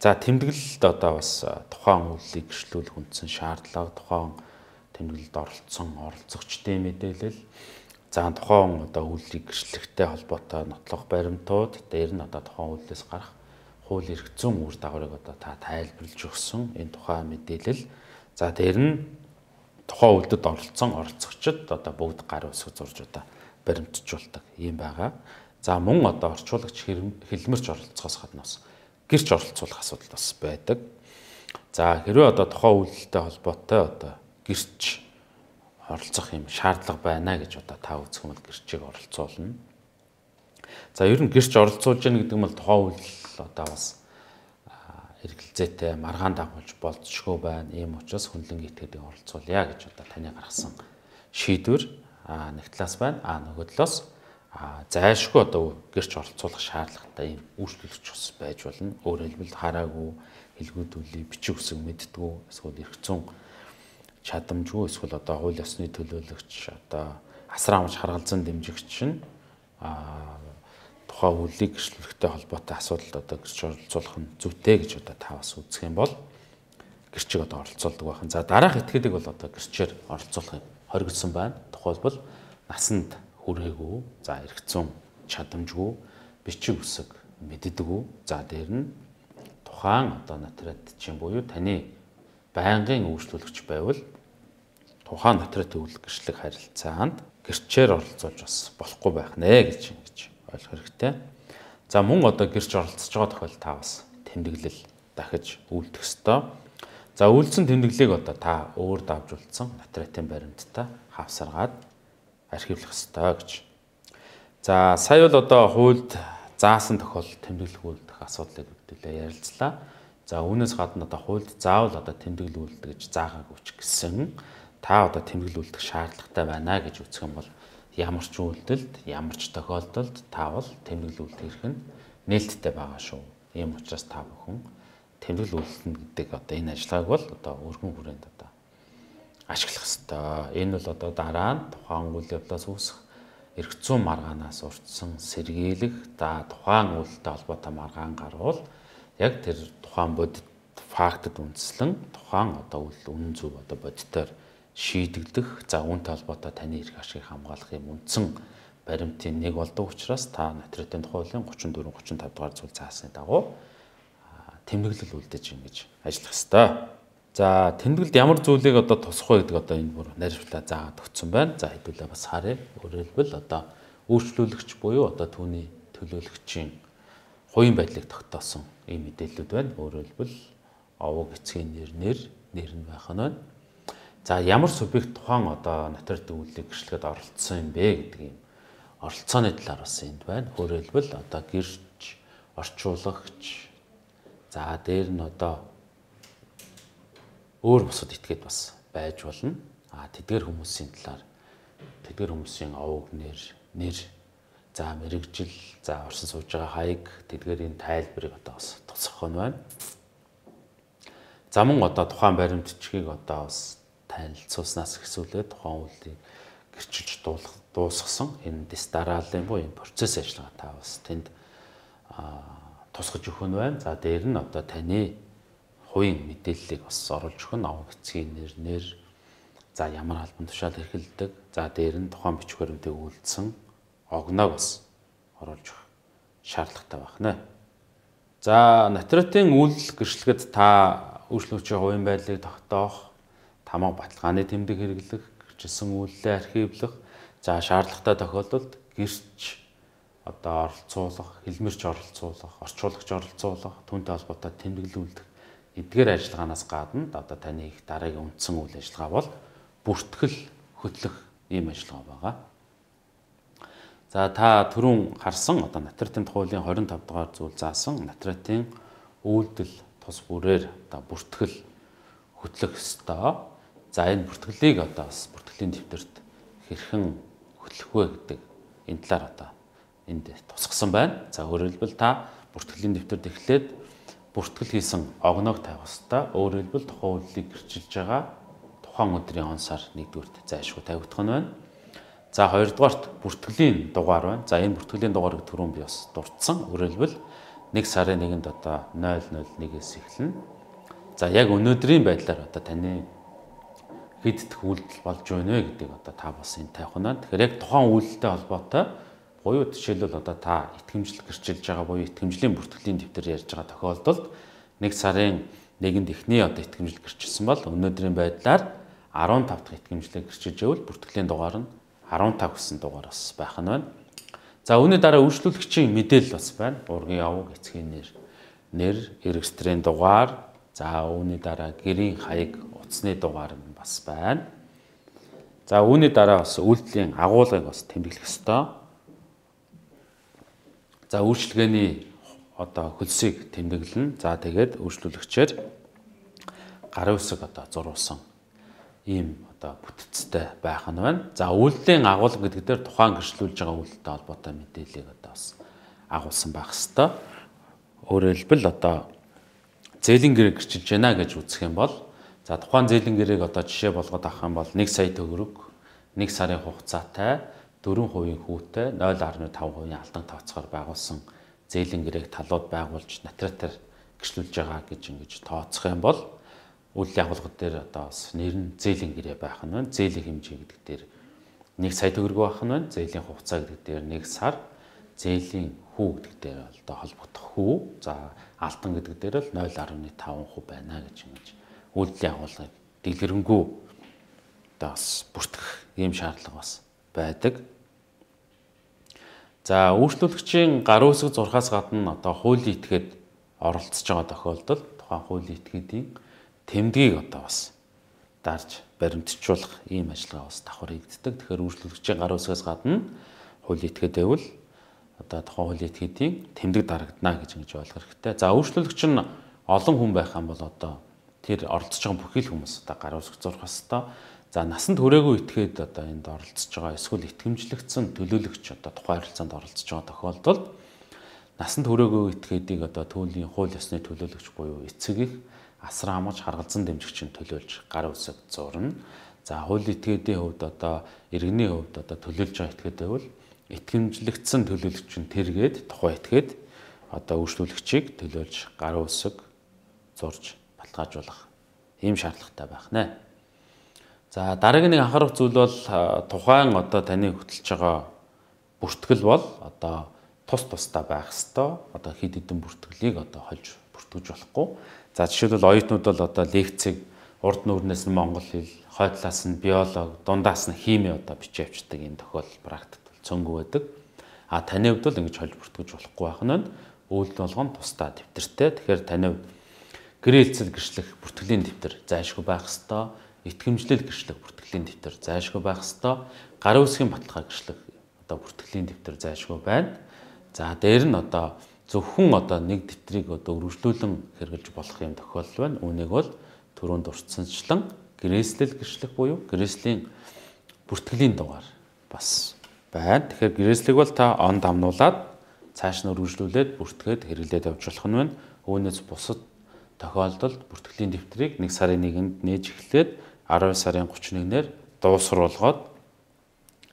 За тэмдэглэлд одоо бас тухайн үйлийг гэрчлүүлэх үндсэн шаардлага, тухайн тэмдэглэлд оролцсон оролцогчдын мэдээлэл, за тухайн одоо үйлийг гэрчлэхтэй холбоотой нотлох баримтууд, дээр нь одоо тухайн үйлээс гарах хууль эрх зүйн үр дагаврыг одоо та тайлбарлаж өгсөн энэ тухайн мэдээлэл. За дээр нь тухайн үйлдэд оролцсон оролцогчд одоо бүгд гар усыг зурж удаа баримтжуулдаг юм байгаа. За мөн одоо орчуулагч хэлмэрч оролцохоос гадна бас гэрч оролцуулах асуудал бас байдаг. За хэрвээ одоо тухайн үйлдэлтэй холбоотой одоо гэрч оролцох юм шаардлага байна гэж одоо та үзэх юм бол гэрчийг оролцуулна. За ер нь гэрч оролцуулж яах гэдэг нь бол тухайн үйлдэл одоо бас эргэлзээтэй маргаан дагуулж болцшгүй байна. Ийм учраас хүнлэн итгэдэг оролцуулъя гэж одоо таны гаргасан шийдвэр а нэг талаас байна а нөгөө талаас зайлшгүй одоо гэрч оролцуулах шаардлагатай юм үйлчлүүлэгч ус байж болно. Өөрөөр хэлбэл хараагүй хэлгүүдүүлээ бичиг үсэг мэддгүү эсвэл эргцэн чадамжгүй эсвэл одоо хууль ёсны төлөөлөгч одоо асраа хамж харгалзан дэмжигч чинь а тухайн хуулийг гэрчлүүлэхтэй холбоотой асуудалд одоо гэрч оролцуулах нь зүйтэй гэж одоо та бас үздэг юм бол гэрчиг одоо оролцуулдаг байхын. За дараах этгээдэг бол одоо гэрчээр оролцуулах юм. Хоригдсан байна. Тухайлбал насанд хүрээгүй, за эргэцэн чадамжгүй, бичиг үсэг мэддэггүй. За дээр нь тухайн одоо нотариат чинь буюу таны байнгын үйлчлүүлэгч байвал тухайн нотариат үйлчлэг харилцаанд гэрчээр оролцуулж бас болохгүй байх нэ гэж ингэж ойлгох хэрэгтэй. За мөн одоо гэрч оролцож байгаа тохиолдолд та бас тэмдэглэл дахиж үйлдэх ёстой. За үйлдсэн тэмдэглэлийг одоо та өөр давж үлдсэн нотариатын баримттай хавсаргаад архивлах ёстой гэж. За сая бол одоо хуульд заасан тохиолдол тэмдэглэгүүлдэх асуудлыг бүгдээ ярилцлаа. За үүнээс гадна одоо хуульд заавал одоо тэмдэглэгүүлдэг гэж заагаагүй ч гэсэн та одоо тэмдэглүүлэх шаардлагатай байна гэж үзэх юм бол ямар ч үйлдэлд, ямар ч тохиолдолд та бол тэмдэглүүлэх эрх нь нээлттэй байгаа шүү. Ийм учраас та бүхэн тэмдэглүүлэлтэнд гэдэг одоо энэ ажиллагааг бол одоо өргөн хүрээнд ашиглах хэрэгтэй. Энэ бол одоо дараа нь тухайн үйл явдлаас үүсэх эрх зүйн маргаанаас урдсан сэргийлэх, за тухайн үйлдэлтэй холбоотой маргаан гарвал яг тэр тухайн бодит фактд үндэслэн тухайн одоо үл үнэн зөв одоо бодитоор шийдэгдэх, за үнтэй холбоотой таны эрх ашиг хамгаалах юм үндсэн баримтын нэг болдог учраас та нотариатын тухай хуулийн 34 35 дугаар зүйл заасны дагуу тэмдэглэл үлдэж ингэж ажиллах ёстой. За тэмдэглэлд ямар зүйлийг одоо тусах вэ гэдэг одоо энэ бүр найрвлаа заагаад өгсөн байна. За хэдүүлээ бас харъя. Өөрөлдвөл одоо өөрчлөлөгч буюу одоо түүний төлөөлөгчийн хувийн байдлыг тогтоосон ийм мэдээллүүд байна. Өөрөлдвөл овог эцгийн нэрнэр нэр нь байх нь байна. За ямар субъект тухайн одоо нотарт үйлдэл гэрчлэгэд оролцсон юм бэ гэдэг юм оролцооны талаар бас энд байна. Хөрөлбөл одоо гэрч орчуулагч за дээр нь одоо өөр бусад этгээд бас байж болно. А тэдгээр хүмүүсийн талаар тэдгээр хүмүүсийн овог нэр нэр за мэрэгжил за орсон сууж байгаа хаяг тэдгээрийн тайлбарыг одоо бас тусах нь байна. За мөн одоо тухайн баримтчгийг одоо бас танилцуулснаас эхсүүлээ тухайн үйлдийг гэрчилж дуулах дуусгасан энэ дистараалын буюу энэ процесс ажиллагаа та бас тэнд тусгаж өгөх нь байна. За дээр нь одоо таны хувийн мэдээллийг бас оруулж өгөх нь овог эцгийн нэрнэр за ямар албан тушаал эрхэлдэг за дээр нь тухайн бичиг баримтыг үйлдсэн огноо бас оруулж өгөх шаардлагатай байна. За нотариатын үйлдэл гэрчлэгэд та үйлчлэгчийн хувийн байдлыг тогтоох, тамга баталгааны тэмдэг хэрэглэх, гэрчилсэн үйлдэлээ архивлах, за шаардлагатай тохиолдолд гэрч одоо оролцуулах, хэлмэрч оролцуулах, орчуулагч оролцуулах, түүнтэй холбоотой тэмдэглүүлдэг эдгээр ажиллагаанаас гадна одоо таны их дараагийн үндсэн үйл ажиллагаа бол бүртгэл хөтлөх ийм ажиллагаа байгаа. За та түрүүн харсан одоо нотариатын хуулийн 25 дугаар зүйл заасан нотариатын үйлдэл тус бүрээр одоо бүртгэл хөтлөх ёстой. За энэ бүртгэлийг одоо бас бүртгэлийн дэвтэрт хэрхэн хөтлөх вэ гэдэг энэ талаар одоо энд тусгсан байна. За өөрөлдвөл та бүртгэлийн дэвтэрт эхлээд бүртгэл хийсэн огноог тавих хэвээр өөрөөр хэлбэл тухайн үйлийг гэрчилж байгаа тухайн өдрийн он сар 1-р зайшгүй тавигдах нь байна. За 2-р бүртгэлийн дугаар байна. За энэ бүртгэлийн дугаарыг түрүүн би бас дурдсан. Өөрөлдвөл 1 сарын 1-нд одоо 001-ээс эхэлнэ. За яг өнөөдрийн байдлаар одоо таны хэддэх үйлдэл болж байна вэ гэдэг одоо та бас энэ тавих нь. Тэгэхээр яг тухайн үйлдэлтэй холбоотой Буюу жишээлбэл одоо та итгэмжил гэрчилж байгаа буюу итгэмжлийн бүртгэлийн дэвтэр ярьж байгаа тохиолдолд нэг сарын нэгэнд эхний одоо итгэмжил гэрчилсэн бол өнөөдрийн байдлаар 15 дахь итгэмжлэг гэрчилж ивэл бүртгэлийн дугаар нь 15 гэсэн дугаар бас байх нь байна. За үүний дараа үйлчлүүлэгчийн мэдээлэл бас байна. Ургийн явуу, эцгийн нэр, нэр, регистрийн дугаар, за үүний дараа гэрийн хаяг, утасны дугаар нь бас байна. За үүний дараа бас үйлдэлийн агуулгыг бас тэмдэглэх ёстой. За үйлчлэгээний одоо хөлсийг тэмдэглэн за тэгээд үйлчлүүлэгчээр гарын үсэг одоо зурулсан ийм одоо бүтцтэй байх нь байна. За үйлдэлийн агуулга гэдэг дээр тухайн гэрчлүүлж байгаа үйлдэлтэй холбоотой мэдээллийг одоо бас агуулсан байх хэвээр. Өөрөөр хэлбэл одоо зээлийн гэрээ гэрчилж байна гэж үзэх юм бол за тухайн зээлийн гэрээг одоо жишээ болгоод авах юм бол 1 сая төгрөг 1 сарын хугацаатай 4% хүүтэй 0.5% алдан тооцоогоор байгуулсан зээлийн гэрээг талууд байгуулж нотаратаар гэрчлүүлж байгаа гэж ингэж тооцох юм бол үйл явдлууд дээр одоо бас нэр нь зээлийн гэрээ байх нь байна. Зээлийн хэмжээ гэдэг дээр 1 сая төгрөг байх нь байна. Зээлийн хугацаа гэдэг дээр 1 сар, зээлийн хүү гэдэг дээр бол одоо холбогдох хүү. За алтан гэдэг дээр л 0.15% байна гэж ингэж үйл явдлыг дэлгэрэнгүй одоо бас бүртгэх ийм шаардлага бас байдаг. За үйлчлүүлэгчийн гарын үсэг зурхаас гадна одоо хуулийн этгээд оролцож байгаа тохиолдол тухайн хуулийн этгээдийн тэмдгийг одоо бас дарж баримтжуулах ийм ажиллагаа бас давхар хийгддэг. Тэгэхээр үйлчлүүлэгчийн гарын үсгээс гадна хуулийн этгээд байвал одоо тухайн хуулийн этгээдийн тэмдэг дарагдана гэж ингэж ойлгох хэрэгтэй. За үйлчлүүлэгч нь олон хүн байх юм бол одоо тэр оролцож байгаа бүхий л хүмүүс одоо гарын үсэг зурх хэвээр За насанд хүрээгүй этгээд одоо энд оролцож байгаа эсвэл итгэмжлэгдсэн төлөөлөгч одоо тухайн харилцаанд оролцож байгаа тохиолдолд насанд хүрээгүй этгээдийг одоо түүлийн хууль ёсны төлөөлөгч буюу эцэгийнх асран хамгаалж харгалзан дэмжигч нь төлөөлж гар үсэг зурна. За хууль этгээдийн хувьд одоо иргэний хувьд одоо төлөөлж байгаа этгээд байвал итгэмжлэгдсэн төлөөлөгч нь тэргээд тухайн этгээд одоо үйлчлүүлэгчийг төлөөлж гар үсэг зурж баталгаажуулах ийм шаардлагатай байх нэ. За дараагийн нэг анхаарах зүйл бол тухайн одоо таны хөтлөж байгаа бүртгэл бол одоо тус тустай байх хэвээр одоо хэд хэдэн бүртгэлийг одоо холж бүртгэж болохгүй. За жишээлбэл оюутнууд бол одоо лекцийг урд нүүрнээс нь монгол хэл, хойдлаас нь биолог, дундаас нь химээ одоо бичиж авчдаг энэ тохиол практик бол цөнгөө байдаг. А таны хувьд бол ингэж холж бүртгэж болохгүй байх нь үйл болгон тусдаа дэвтэртэй. Тэгэхээр таны хувьд гэрээ хэлцэл гэрчлэх бүртгэлийн дэвтэр зайлшгүй байх хэвээр итгэмжлэл гэрчлэг бүртгэлийн дэвтэр зайшгүй байх ёстой. Гарын үсгийн баталгаа гэрчлэг одоо бүртгэлийн дэвтэр зайшгүй байна. За дээр нь одоо зөвхөн одоо нэг дэвтрийг одоо өргөжлүүлэн хэрэгжилж болох юм тохиолдол байна. Үүнийг бол түрүүнд дурдсанчлан гэрээслэл гэрчлэг буюу гэрээслийн бүртгэлийн дугаар бас байна. Тэгэхээр гэрээслэг бол та он дамнуулаад цааш нь өргөжлүүлээд бүртгээд хэрэглээд явж болох нь байна. Үүнээс бусад тохиолдолд бүртгэлийн дэвтрийг 1 сарын 1-нд нээж эхлээд 12 сарын 31-ээр дуусруулгод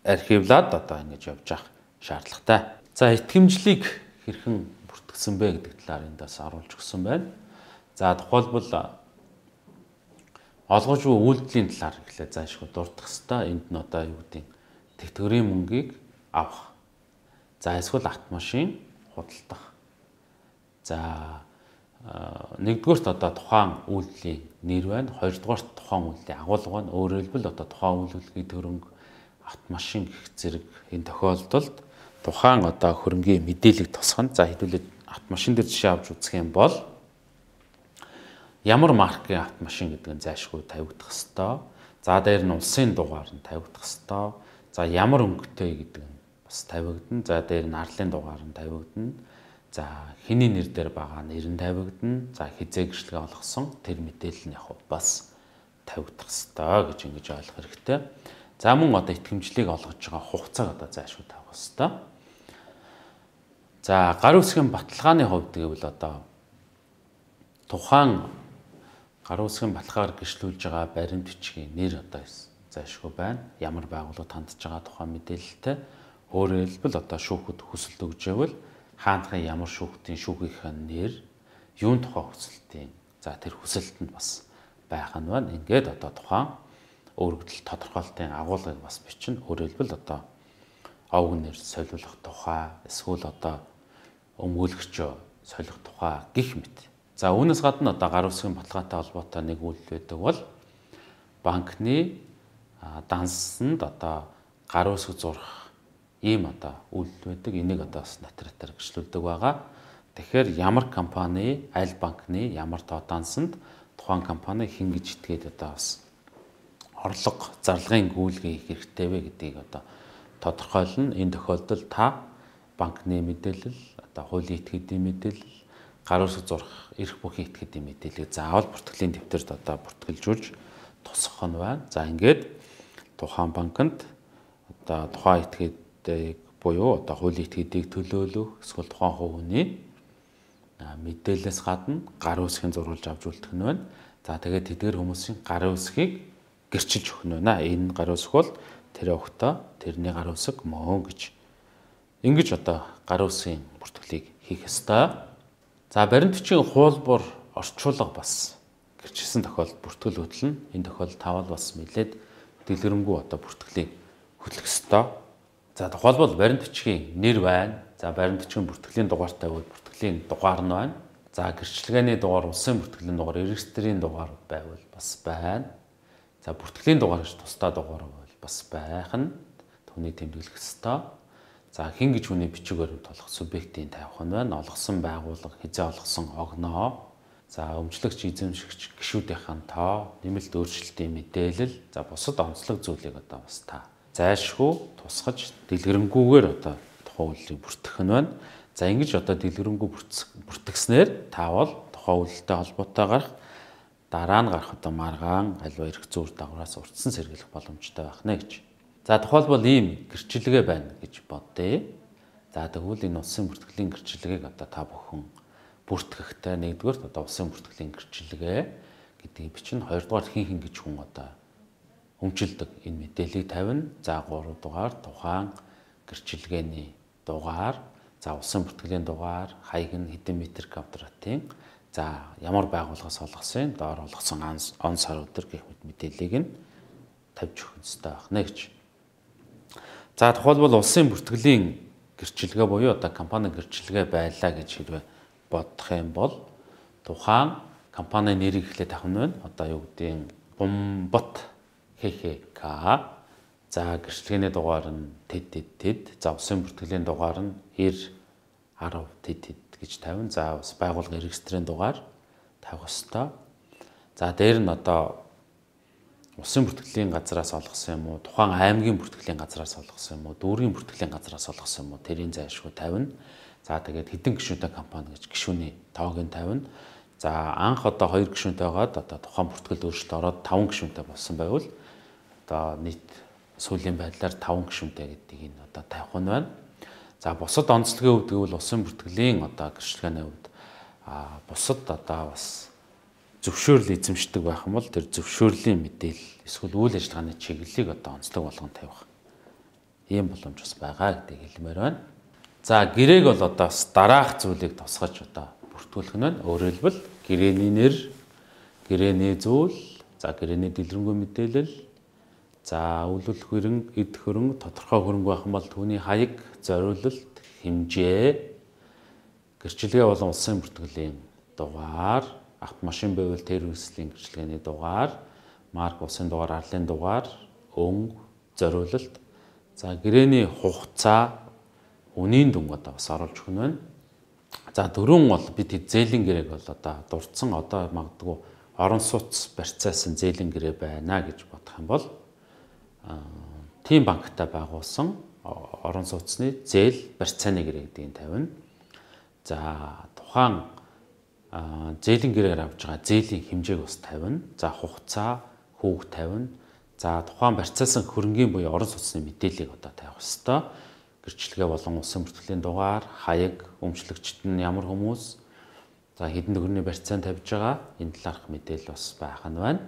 архивлаад одоо ингэж явж явах шаардлагатай. За итгэмжлийг хэрхэн бүртгэсэн бэ гэдэг талаар эндээс оруулж өгсөн байна. За тухайлбал олгож буй үйлдэлийн талаар эхлээд заашгүй дурдах хэвээр энд нь одоо юу гэдэг тэтгэврийн мөнгийг авах. За эсвэл автомашин худалдах. За Э, нэгдүгээрт одоо тухайн үйлдлийн нэр байна. Хоёрдугаарт тухайн үйлдлийн агуулга байна. Өөрөөр хэлбэл одоо тухайн үйлдэлгийн төрөнг автомашин гих зэрэг энэ тохиолдолд тухайн одоо хөрөнгөний мэдээлэл тусгана. За хэдүүлээ автомашин дээр жишээ авч үзэх юм бол ямар маркийн автомашин гэдэг нь зайлшгүй тавигдах хэвээр. За дээр нь улсын дугаар нь тавигдах хэвээр. За ямар өнгөтэй гэдэг нь бас тавигдана. За дээр нь арлын дугаар нь тавигдана За хэний нэр дээр байгаа нэр нь тавигдана. За хизээ гэрчлэгээ олгосон тэр мэдээлэл нь яг бас тавигдах ёстой гэж ингэж ойлгох хэрэгтэй. За мөн одоо итгэмжлийг олгож байгаа хугацааг одоо заашгүй тавих ёстой. За гар үсгийн баталгааны хувьд гэвэл одоо тухайн гар үсгийн баталгаар гэрчлүүлж байгаа баримт бичгийн нэр одоо заашгүй байна. Ямар байгууллага тандж байгаа тухайн мэдээлэлтэй өөрөөр хэлбэл одоо шүүхэд хүсэлт өгж байвал хаанхын ямар шүүхтийн шүүгийнхаа нэр юун тухай хүсэлтийн за тэр хүсэлтэнд бас байх нь байна. Ингээд одоо тухайн өөрөгдөл тодорхойлтын агуулгыг бас бичнэ. Өөрөлдвөл одоо овг нэр солиулах тухай эсвэл одоо өмгөөлөгч солих тухай гих мэт. За үүнээс гадна одоо гар үсгийн баталгаатай холбоотой нэг үйлдэл байдаг бол банкны дансанд одоо гар үсэг зурх ийм одоо үйлдэл байдаг. Энийг одоо бас нотротор гэрчлүүлдэг байгаа. Тэгэхээр ямар компани, аль банкны ямар тоодаансанд тухайн компани хин гэж итгээд одоо бас орлого зарлагын гүйлгээ хийх хэрэгтэй вэ гэдгийг одоо тодорхойлно. Энэ тохиолдолд та банкны мэдээлэл, одоо хуулийн этгээдийн мэдээлэл, гараас зурх эрх бүхий этгээдийн мэдээлэл заавал бүртгэлийн дэвтэрт одоо бүртгэлжүүлж тусах нь байна. За ингээд тухайн банкнд одоо тухайн этгээд яг буюу одоо хуулийн этгээдийг төлөөлөх эсвэл тухайн хувийн мэдээлэлээс гадна гарын үсгийн зурулж авч үлдэх нь байна. За тэгээд тэдгээр хүмүүсийн гарын үсгийг гэрчилж өгнө байна. Энэ гарын үсг бол тэр өгтөө тэрний гарын үсэг мөн гэж. Ингиж одоо гарын үсгийн бүртгэлийг хийх ёстой. За баримт бичгийн хуулбар орчуулга бас гэрчилсэн тохиолдолд бүртгэл хөтлөн энэ тохиолдолд тавал бас нэлээд дэлгэрэнгүй одоо бүртгэлийг хөтлөх ёстой За тухайлбал баримт бичгийн нэр байна. За баримт бичгийн бүртгэлийн дугаартай байвал бүртгэлийн дугаар нь байна. За гэрчлэгээний дугаар, улсын бүртгэлийн дугаар, регистрийн дугаар байвал бас байна. За бүртгэлийн дугаар гэж тусдаа дугаар байвал бас байх нь түүний тэмдэглэх ёстой. За хин гэж хүний бичиг баримт болох субъектийн тавих нь байна. Олгосон байгууллага, хязээ олгосон огноо. За өмчлөгч эзэмшигч гişүүдийн тоо, нэмэлт өөрчлөлтийн мэдээлэл, за бусад онцлог зүйлийг одоо бас та зайлшгүй тусгаж дэлгэрэнгүйгээр одоо тухайн үйлийг бүртгэх нь байна. За ингэж одоо дэлгэрэнгүй бүртгэснээр та бол тухайн үйлдэлтэй холбоотой гарах дараа нь гарах одоо маргаан альва эрх зүйр дагавраас урдсан сэргийлэх боломжтой байх нэ гэж. За тухайлбал ийм гэрчлэгээ байна гэж бодъё. За тэгвэл энэ улсын бүртгэлийн гэрчлэгийг одоо та бүхэн бүртгэхтэй нэгдүгээр одоо улсын бүртгэлийн гэрчлэгээ гэдэг бичин хоёрдугаар хин хин гэж хүн одоо өмжилдэг энэ мэдээллийг тавина. За 3 дугаар тухайн гэрчилгээний дугаар, за усан бүртгэлийн дугаар, хаяг нь хэдэн метр квадратын, за ямар байгууллагаас олгосон, доор олгосон он сар өдөр гэх мэт мэдээллийг нь тавьж өгөх ёстой байна гэж. За тухайлбал улсын бүртгэлийн гэрчилгээ буюу одоо компани гэрчилгээ байлаа гэж хэрвээ бодох юм бол тухайн компани нэрийг эхлээд авах нь одоо юу гэдэг нь бумбат ХХК. За гэрчлэгээний дугаар нь тэд тэд тэд. За усын бүртгэлийн дугаар нь 90 10 тэд тэд гэж 50. За бас байгуулгын регистрийн дугаар тавих ёстой. За дээр нь одоо усын бүртгэлийн газраас олгосон юм уу, тухайн аймгийн бүртгэлийн газраас олгосон юм уу, дүүргийн бүртгэлийн газраас олгосон юм уу, тэрийн зайлшгүй тавина. За тэгээд хэдэн гишүүнтэй компани гэж гишүүний тоог нь тавина. За анх одоо 2 гишүүнтэйгээд одоо тухайн бүртгэл өөрчлөлт ороод 5 гишүүнтэй болсон байвал одоо нийт сүүлийн байдлаар 5 гишүүнтэй гэдэг энэ одоо тавхан байна. За бусад онцлогийн хувьд гэвэл улсын бүртгэлийн одоо гэрчлэгээний хувьд а бусад одоо бас зөвшөөрөл эзэмшдэг байх юм бол тэр зөвшөөрлийн мэдээлэл эсвэл үйл ажиллагааны чиглэлийг одоо онцлог болгон тавих ийм боломж бас байгаа гэдэг хэлмээр байна. За гэрээг бол одоо бас дараах зүйлийг тусгаж одоо бүртгүүлэх нь байна. Өөрөөр хэлбэл гэрээний нэр, гэрээний зүйл, за гэрээний дэлгэрэнгүй мэдээлэл, За өвлөл хөрөн эд хөрөн тодорхой хөрөнгө байх юм бол түүний хаяг, зориулалт, хэмжээ, гэрчлэгээ болон улсын бүртгэлийн дугаар, автомашин байвал тэр үслийн гэрчлэгээний дугаар, марк улсын дугаар, арлын дугаар, өнгө, зориулалт. За гэрээний хугацаа, үнийн дүнг одоо бас оруулж өгнө байна. За дөрөв бол бид зээлийн гэрээг бол одоо дурдсан одоо магадгүй орон сууц барьцаасан зээлийн гэрээ байна гэж бодох юм бол Э, тийм банктай байгуулсан орон сууцны зээл барьцааны гэрээ гэдгийг тавина. За тухайн э, зээлийн гэрээр авж байгаа зээлийн хэмжээг бас тавина. За хугацаа, хүүг тавина. За тухайн барьцаасан хөрөнгөний буюу орон сууцны мэдээллийг одоо тавих ёстой. Гэрчлэгээ болон усан бүртгэлийн дугаар, хаяг, өмчлөгчд нь ямар хүмүүс, за хэдэн төгрөний барьцаан тавьж байгаа энэ талаарх мэдээлэл бас байх нь байна.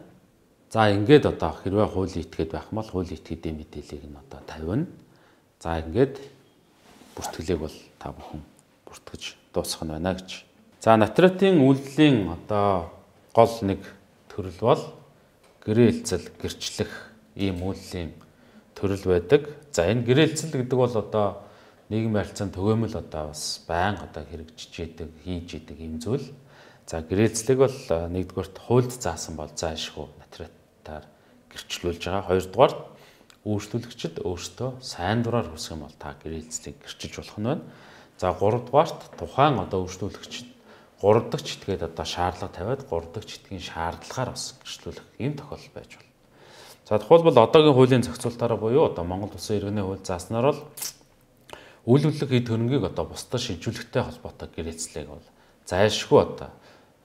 За ингээд одоо хэрвээ хууль итгэхэд байх юм бол хууль итгэдэг мэдээллийг нь одоо тавина. За ингээд бүртгэлийг бол та бүхэн бүртгэж дуусгах нь байна гэж. За нотариатын үйлдлийн одоо гол нэг төрөл бол гэрээлцэл, гэрчлэх ийм үйллийн төрөл байдаг. За энэ гэрээлцэл гэдэг бол одоо нийгмийн харилцаанд төгөөмөл одоо бас байнга одоо хэрэгжиж идэг, хийж идэг ийм зүйл. За гэрээлцлэг бол нэгдүгээрт хуульд заасан бол заашгүй хяналтаар гэрчлүүлж байгаа. Хоёрдугаар үйлчлүүлэгчид өөртөө сайн дураар хүсэх юм бол та гэрээлцлийг гэрчиж болох нь байна. За гуравдугаарт тухайн одоо үйлчлүүлэгчид гурав дахь читгээд одоо шаардлага тавиад гурав дахь читгийн шаардлагаар бас гэрчлүүлэх ийм тохиол байж болно. За тухайлбал одоогийн хуулийн зохицуултаараа буюу одоо Монгол Улсын иргэний хууль зааснаар бол үйлдвэрлэх эд хөрөнгийг одоо бусдад шинжүүлэхтэй холбоотой гэрээцлэгийг бол зайлшгүй одоо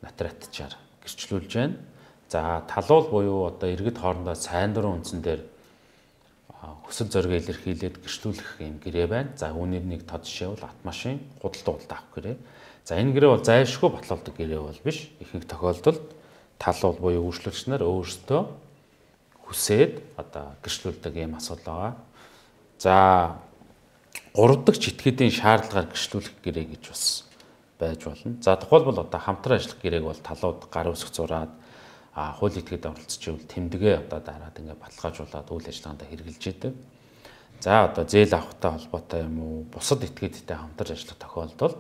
нотариатчаар гэрчлүүлж байна. За талуул буюу одоо иргэд хоорондоо сайн дурын үндсэн дээр хүсэл зориг илэрхийлээд гэрчлүүлэх юм гэрээ байна. За үүнийг нэг тод жишээ бол автомашин худалдан худалдаа авах гэрээ. За энэ гэрээ бол зайлшгүй батлуулдаг гэрээ бол биш. Ихэнх тохиолдолд талуул буюу үйлчлэгч нар өөрсдөө хүсээд одоо гэрчлүүлдэг юм асуудал байгаа. За гурав дахь читгэдийн шаардлагаар гэрчлүүлэх гэрээ гэж бас байж болно. За тухайлбал одоо хамтран ажиллах гэрээг бол талууд гар үсэх зураад хууль этгээд оролцож ивэл тэмдэгэ одоо дараад ингээд баталгаажуулаад үйл ажиллагаанд хэрэгжилж идэв. За одоо зээл авахтай холбоотой юм уу? Бусад этгээдтэй хамтарч ажиллах тохиолдолд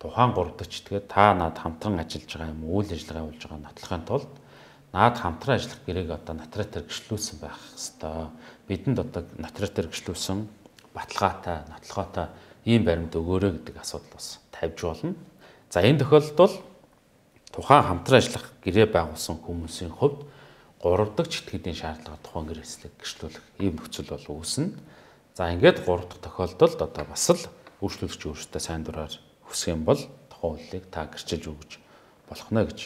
тухайн гуравдагч тэгээд та над хамтран ажиллаж байгаа юм уу? Үйл ажиллагаа явуулж байгаа нотлохын тулд наад хамтран ажиллах гэрээг одоо нотариатар гэрчлүүлсэн байх хэвээр. Бидэнд одоо нотариатар гэрчлүүлсэн баталгаатай, нотлохоотой ийм баримт өгөөрэй гэдэг асуудал бас тавьж болно. За энэ тохиолдолд бол тухайн хамтран ажиллах гэрээ байгуулсан хүмүүсийн хувьд гуравдагч итгэдийн шаардлага тухайн гэр хэслийг гэрчлүүлэх ийм нөхцөл бол үүснэ. За ингээд гуравдах тохиолдолд одоо бас л үйлчлүүлэгч өөртөө сайн дураар хүсэх юм бол тухайн үйлийг та гэрчилж өгж болох нэ гэж.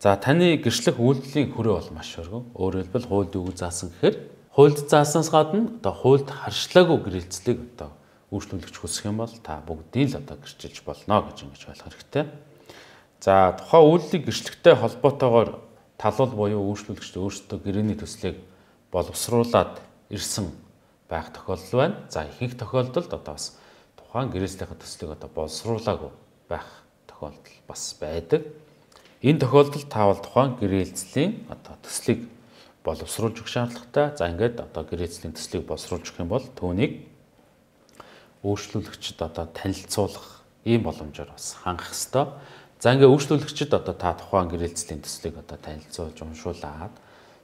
За таны гэрчлэх үйлдэлийн хүрээ бол маш өргөн. Өөрөөр хэлбэл хууль дүүг заасан гэхээр хуульд зааснаас гадна одоо хуульд харшлаагүй гэрэлцлийг одоо үйлчлүүлэгч хүсэх юм бол та бүгдийг л одоо гэрчилж болно гэж ингэж ойлгох хэрэгтэй. За тухайн үйлдэлийг гэрчлэгтэй холбоотойгоор талуул буюу үйлчлүүлэгч өөрсдөө гэрээний төслийг боловсруулад ирсэн байх тохиолдол байна. За ихэнх тохиолдолд одоо бас тухайн гэрээслийнхээ төслийг одоо боловсруулаагүй байх тохиолдол бас байдаг. Энэ тохиолдолд таавал тухайн гэрээлцлийн одоо төслийг боловсруулж өгөх шаардлагатай. За ингээд одоо гэрээцлийн төслийг боловсруулж өгөх юм бол түүнийг өөрчлөлөгчд одоо танилцуулах ийм боломжоор бас хангах ёстой. За ингээ үйлчлүүлэгчид одоо та тухайн гэрээлцлийн төслийг одоо танилцуулж уншуулад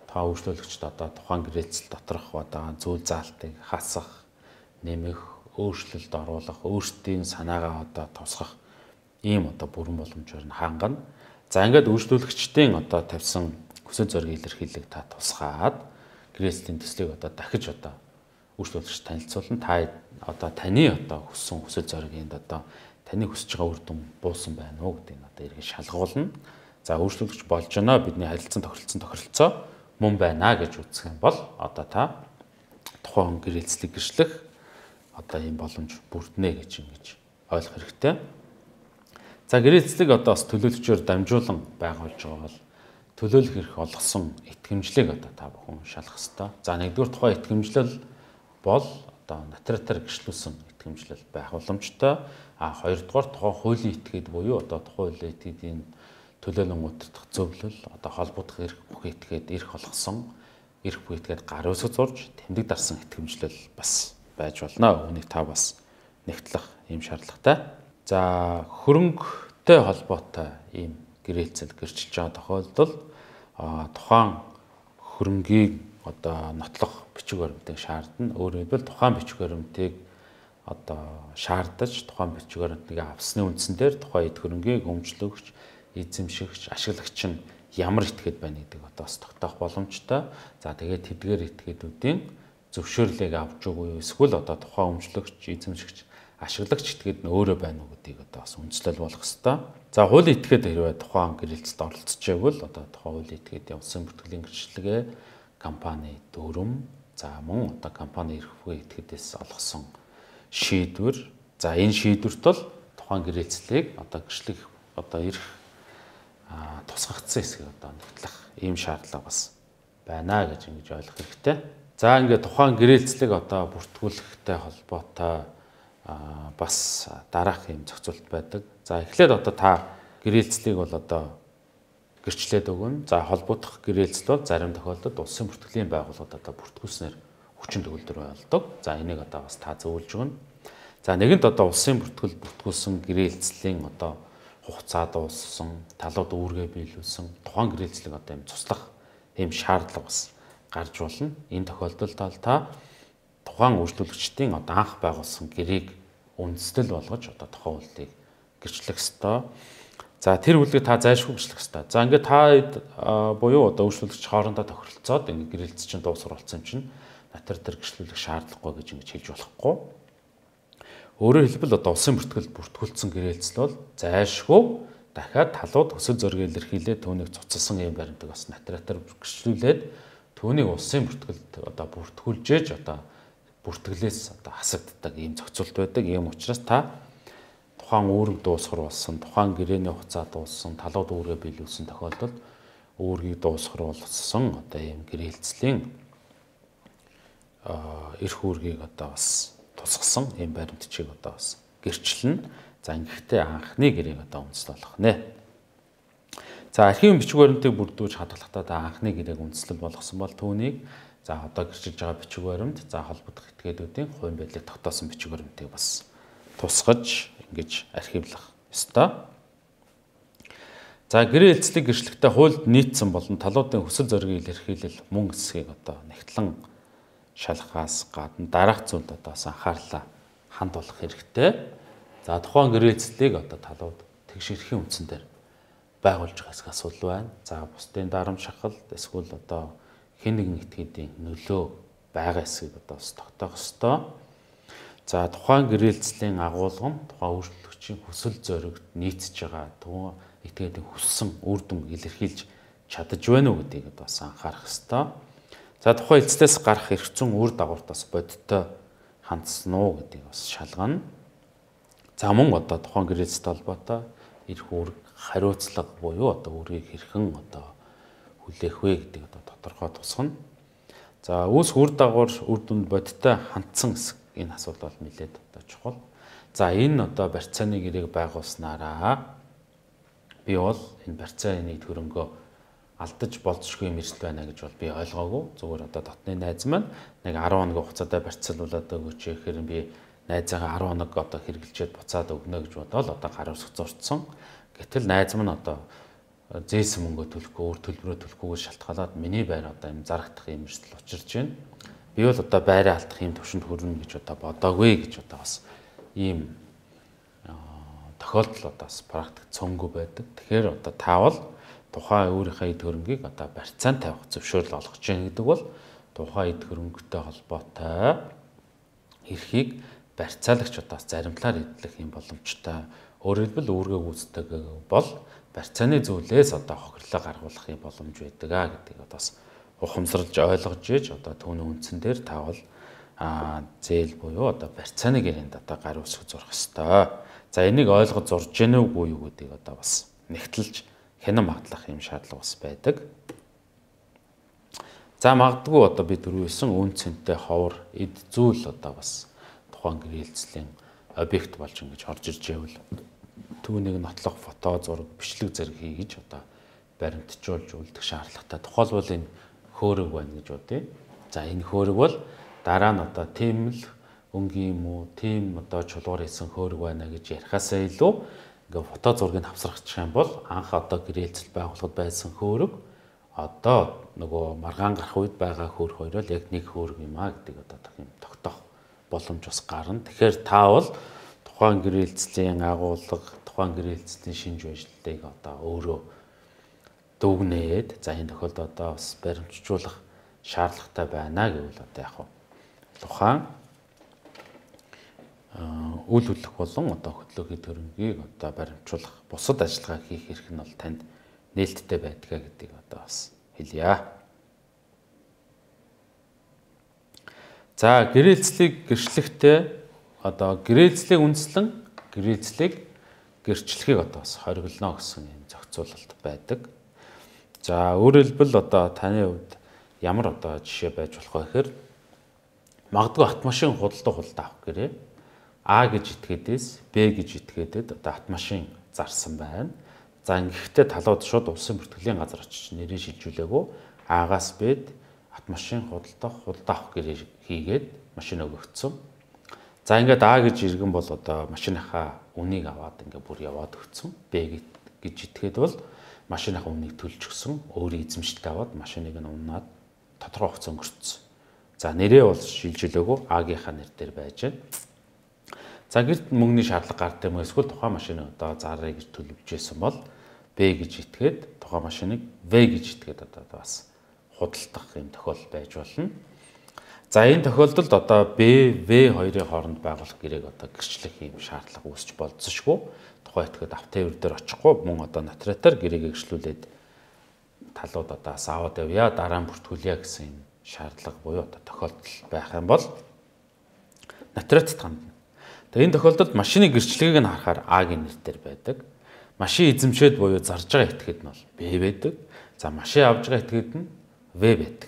та үйлчлүүлэгчид одоо тухайн гэрээлцэл доторх одоо зүйл заалтыг хасах, нэмэх, өөрчлөлт оруулах, өөрсдийн санаагаа одоо тусгах ийм одоо бүрэн боломжоор нь хангана. За ингээд үйлчлүүлэгчдийн одоо тавьсан хүсэл зориг илэрхийлэг та тусгаад гэрээслийн төслийг одоо дахиж одоо үйлчлүүлэгч танилцуулна. Та одоо таны одоо хүссэн хүсэл зоригт одоо таны хүсэж байгаа үр дүн буусан байна уу гэдэг нь одоо эргэн шалгуулна. За өөрчлөлгч болж байна. Бидний харилцан тохиролцсон тохиролцоо мөн байна гэж үзэх юм бол одоо та тухайн хүн гэрэлцлийг гэрчлэх одоо ийм боломж бүрднэ гэж ингэж ойлгох хэрэгтэй. За гэрэлцлийг одоо бас төлөөлөгчөөр дамжуулан байгуулж байгаа бол төлөөлөх эрх олгосон итгэмжлийг одоо та бүхэн шалах хэрэгтэй. За нэгдүгээр тухайн итгэмжлэл бол одоо нотаратаар гэрчлүүлсэн итгэмжлэл байх боломжтой. А хоёрдугаар тухайн хуулийн этгээд буюу одоо тухайн хуулийн этгээдийн төлөөлөмгүүддх зөвлөл одоо холбогдох эрх бүх этгээд эрх олгосон эрх бүх этгээд гаруйсаг зурж тэмдэг дарсан итгэмжлэл бас байж болно. Үүнийг та бас нэгтлэх ийм шаардлагатай. За хөрөнгөтэй холбоотой ийм гэрээлцэл гэрчилж байгаа тохиолдолд тухайн хөрөнгийг одоо нотлох бичиг баримтыг шаардна. Өөрөөр хэлбэл тухайн бичиг баримтыг одоо шаардаж тухайн бичгээр нэгэ авсны үндсэнээр тухайн эд хөрөнгийг өмчлөгч, эзэмшигч, ашиглагч нь ямар этгээд байна гэдэг одоо бас тогтоох боломжтой. За тэгээд тэдгээр этгээдүүдийн зөвшөөрлийг авч үгүй эсвэл одоо тухайн өмчлөгч, эзэмшигч, ашиглагч этгээд нь өөрөө байна уу гэдгийг одоо бас үндэслэл болох хэвээр. За хууль этгээд хэрвээ тухайн гэрэлцэд оролцож байвал одоо тухайн хууль этгээд явсан бүртгэлийн гэрчлэгээ компани дүрм за мөн одоо компани эрхвээ этгээдээс олгосон шийдвэр. За энэ шийдвэрт бол тухайн гэрэлцлийг одоо гэрчлэг одоо ирэх тусгагдсан хэсгийг одоо нэгтлэх ийм шаардлага бас байна гэж ингэж ойлгох хэрэгтэй. За ингээд тухайн гэрэлцлэг одоо бүртгүүлэхтэй холбоотой бас дараах юм зохицуулт байдаг. За эхлээд одоо та гэрээлцлийг бол одоо гэрчлээд өгнө. За холбогдох гэрээлцэл бол зарим тохиолдолд улсын бүртгэлийн байгууллагад одоо бүртгүүлснээр хүчин төгөлдөр байлдаг. За энийг одоо бас та зөөлж өгнө. За нэгэнт одоо улсын бүртгэл бүртгүүлсэн гэрээлцлийн одоо хугацаа дууссан, талууд үүргээ биелүүлсэн тухайн гэрээлцлэг одоо юм цуслах ийм шаардлага бас гарч болно. Энэ тохиолдолд та тухайн үйлчлүүлэгчдийн одоо анх байгуулсан гэрээг үндэслэл болгож одоо тухайн үйлдэлийг гэрчлэх ёстой. За тэр үйлийг та зайлшгүй гэрчлэх ёстой. За ингээд та буюу одоо үйлчлүүлэгч хоорондоо тохиролцоод ингээд гэрэлт чинь дуусвар болсон чинь дотор дэргэжлүүлэх шаардлагагүй гэж ингэж хэлж болохгүй. Өөрөөр хэлбэл одоо улсын бүртгэл бүртгүүлсэн гэрээлцэл бол зайлшгүй дахиад талууд өсөл зөргөө илэрхийлээд түүнийг цуцсан юм баримтыг бас нотаратор бүргэжлүүлээд түүнийг улсын бүртгэлд одоо бүртгүүлжээж одоо бүртгэлээс одоо хасагддаг ийм зохицуулт байдаг. Ийм учраас та тухайн үүрэг дуусгар болсон, тухайн гэрээний хугацаа дууссан, талууд үүргээ биелүүлсэн тохиолдолд үүргийг дуусгар болсон одоо ийм гэрээлцлийн Э, эрх үүргийг одоо бас тусгасан энэ баримтчийг одоо бас гэрчлэн за ингэхдээ анхны гэрийг одоо үндэслэл болгох нэ. За архивын бичиг баримтыг бүрдүүлж хадгалахдаа анхны гэрээг үндэслэл болгосон бол түүнийг за одоо гэрчилж байгаа бичиг баримт за холбогдох этгээдүүдийн хувийн байдлыг тогтоосон бичиг баримтыг бас тусгаж ингэж архивлах ёстой. За гэрээ хэлцлийг гэрчлэхтэй хуульд нийцсэн болон талуудын хүсэл зоригийг илэрхийлэл мөн хэсгийг одоо нэгтлэн шалгахаас гадна дараах зүйлд одоо бас анхаарлаа хандуулах хэрэгтэй. За тухайн гэрэлцлийг одоо талууд тэгшэрхийн үндсэн дээр байгуулж байгаа хэсэг асуудал байна. За бусдын дарамт шахалт эсвэл одоо хэн нэгэн этгээдийн нөлөө байгаа хэсгийг одоо бас тогтоох ёстой. За тухайн гэрэлцлийн агуулгам тухайн үйлчлэгчийн хүсэл зоригт нийцж байгаа тухайн этгээдийн хүссэн үр дүн илэрхийлж чадаж байна уу гэдгийг одоо бас анхаарах ёстой. За тухайн эцэстээс гарах эрхцэн үр дагавартаас бодиттой хандсан уу гэдэг бас шалгана. За мөн одоо тухайн гэрээс толботой эрх үүрэг хариуцлага буюу одоо үрийг хэрхэн одоо хүлээх вэ гэдэг одоо тодорхой тусгана. За үүс үр дагавар үр дүнд бодиттой хандсан хэсэг энэ асуудал бол нэлээд одоо чухал. За энэ одоо барьцааны гэрээг байгуулснараа би бол энэ барьцааны төрөнгөө алдаж болцсохгүй мэржил байна гэж бол би ойлгоогүй. Зүгээр одоо дотны найз маань нэг 10 хоног хугацаатай барьцалуулаад өгөөч гэхээр би найзаагаа 10 хоног одоо хэрэгжилжээд буцаад өгнө гэж бодоол одоо гаруусах зурцсан. Гэтэл найз маань одоо зээсэн мөнгөө төлөхгүй, өөр төлбөрөө төлөхгүйгээр шалтгаалаад миний байр одоо юм зарагдах юм мэржил учирч байна. Би бол одоо байраа алдах юм төвшөнд хүрнэ гэж одоо бодоогүй гэж одоо бас ийм тохиолдол одоо бас практик цөөнгөө байдаг. Тэгэхээр одоо таавал тухайн өөрийнхөө эд хөрөнгийг одоо барьцаанд тавих зөвшөөрөл олгож гин гэдэг бол тухайн эд хөрөнгөтэй холбоотой эрхийг барьцаалагч одоо зарим талаар эдлэх юм боломжтой. Өөрөөр хэлбэл үүргээ гүйцэтгэх бол барьцааны зүйлээс одоо хохирлоо гаргуулах юм боломж байдаг а гэдэг одоо бас ухамсарлж ойлгож ийж одоо түүний үндсэн дээр тавал а зээл буюу одоо барьцааны гэрээнд одоо гар усыг зурх хэвээр. За энийг ойлгож зурж гэнэ үгүй юу гэдгийг одоо бас нэгтэлж хянам магадлах юм шаардлага бас байдаг. За магадгүй одоо бид дөрвөлсөн үн цэнтэй ховор эд зүйл одоо бас тухайн гэрэлцлийн объект болж ингэж орж ирж байвал түүнийг нотлох фото зураг бичлэг зэрэг хийж одоо баримтжуулж үлдэх шаардлагатай. Тухайлбал энэ хөөрөг байна гэж үү. За энэ хөөрөг бол дараа нь одоо тийм л өнгийн юм уу, тийм одоо чулуур хийсэн хөөрөг байна гэж ярихаасаа илүү ингээ фото зургийг авсарчих юм бол анх одоо гэрээлцэл байгууллагад байсан хөөрөг одоо нөгөө маргаан гарах үед байгаа хөөрг хоёр л яг нэг хөөрг юм а гэдэг одоо юм тогтоох боломж бас гарна. Тэгэхээр та бол тухайн гэрээлцлийн агуулга, тухайн гэрээлцлийн шинж үйлчлэлийг одоо өөрөө дүгнээд за энэ тохиолдолд одоо бас баримтжуулах шаардлагатай байна гэвэл одоо яг тухайн үйл хөдлөх болон одоо хөтлөгийн төрөнгийг одоо баримтжуулах бусад ажиллагаа хийх эрх нь бол танд нээлттэй байдгаа гэдгийг одоо бас хэлье. За гэрээлцлийг гэрчлэхтэй одоо гэрээлцлийг үндэслэн гэрээлцлийг гэрчлэхийг одоо бас хориглоно гэсэн юм зохицуулалт байдаг. За өөрөөр хэлбэл одоо таны хувьд ямар одоо жишээ байж болох вэ гэхээр магадгүй автомашин худалдаа худалдаа авах гэрээ А гэж итгээдээс Б гэж итгээдэд одоо автомашин зарсан байна. За ингэхдээ талууд шууд улсын бүртгэлийн газар очиж нэрээ шилжүүлээгөө А-гаас Б-д автомашин худалдах, худалдаах гэрээ хийгээд машин өгөгдсөн. За ингээд А гэж иргэн бол одоо машиныхаа үнийг аваад ингээд бүр яваад өгсөн. Б гэж итгээд бол машиныхаа үнийг төлж өгсөн. Өөрөө эзэмшилтээ аваад машиныг нь унаад тодорхой хугацаа өнгөрцөн. За нэрээ бол шилжүүлээгөө А-гийнхаа нэр дээр байж байна. За гэрт мөнгөний шаардлага гардаг юм эсвэл тухайн машины одоо зарыг төлөвж байсан бол Б гэж итгээд тухайн машиныг В гэж итгээд одоо бас худалдах юм тохиол байж болно. За энэ тохиолдолд одоо Б, В хоёрын хооронд байгуулах гэрээг одоо гэрчлэх юм шаардлага үүсч болцсошгүй. Тухайн этгээд автоэвэр дээр очихгүй мөн одоо нотариатаар гэрээг гэрчлүүлээд талууд одоо аваад явъя, дараа нь бүртгүүлье гэсэн юм шаардлага буюу одоо тохиолдол байх юм бол нотариатд хандна. Тэгээ энэ тохиолдолд машины гэрчлэгийг нь харахаар А-гийн нэр дээр байдаг. Машин эзэмшээд буюу зарж байгаа этгээд нь бол Б байдаг. За машин авж байгаа этгээд нь В байдаг.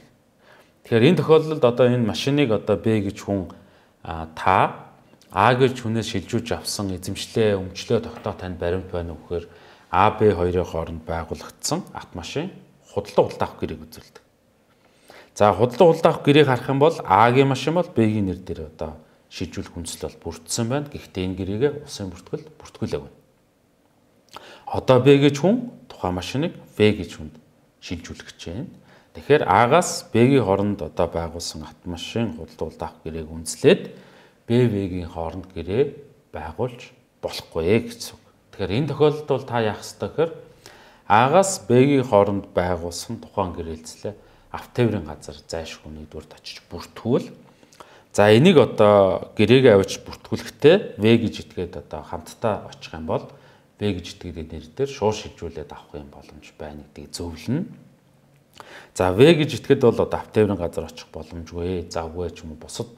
Тэгэхээр энэ тохиолдолд одоо энэ машиныг одоо Б гэж хүн та А гэж хүнээс шилжүүлж авсан эзэмшлээ өмчлөө тогтоох танд баримт байна уу гэхээр АБ хоёрын хооронд байгуулагдсан автомашин худалдан хулдаах гэрийг үзүүлдэг. За худалдан хулдаах гэрийг харах юм бол А-гийн машин бол Б-гийн нэр дээр одоо шийдвэрлэх хүнсэл бол бүрдсэн байна. Гэхдээ энэ гэрээгээ усын бүртгэл бүртгүүлэв. Одоо B гэж хүн тухайн машиныг V гэж хүнд шилжүүлэх гэж байна. Тэгэхээр А-гаас B-ийн хооронд одоо байгуулсан автомашин худалдуулалт авах гэрээг үнэлээд B-V-ийн хооронд гэрээ байгуулж болохгүй гэж зүг. Тэгэхээр энэ тохиолдолд бол та яах ёстой гэхээр А-гаас B-ийн хооронд байгуулсан тухайн гэрээлцлээ автоэврийн газар зайлшгүй нэгдүгээр очиж бүртгүүл За энийг одоо гэрээг авч бүртгүүлэхдээ V гэж итгээд одоо хамтдаа очих юм бол V гэж итгээд нэр дээр шуур шилжүүлээд авах юм боломж байна гэдгийг зөвлөнө. За V гэж итгэхэд бол одоо автоэврийн газар очих боломжгүй, завгүй ч юм уу бусад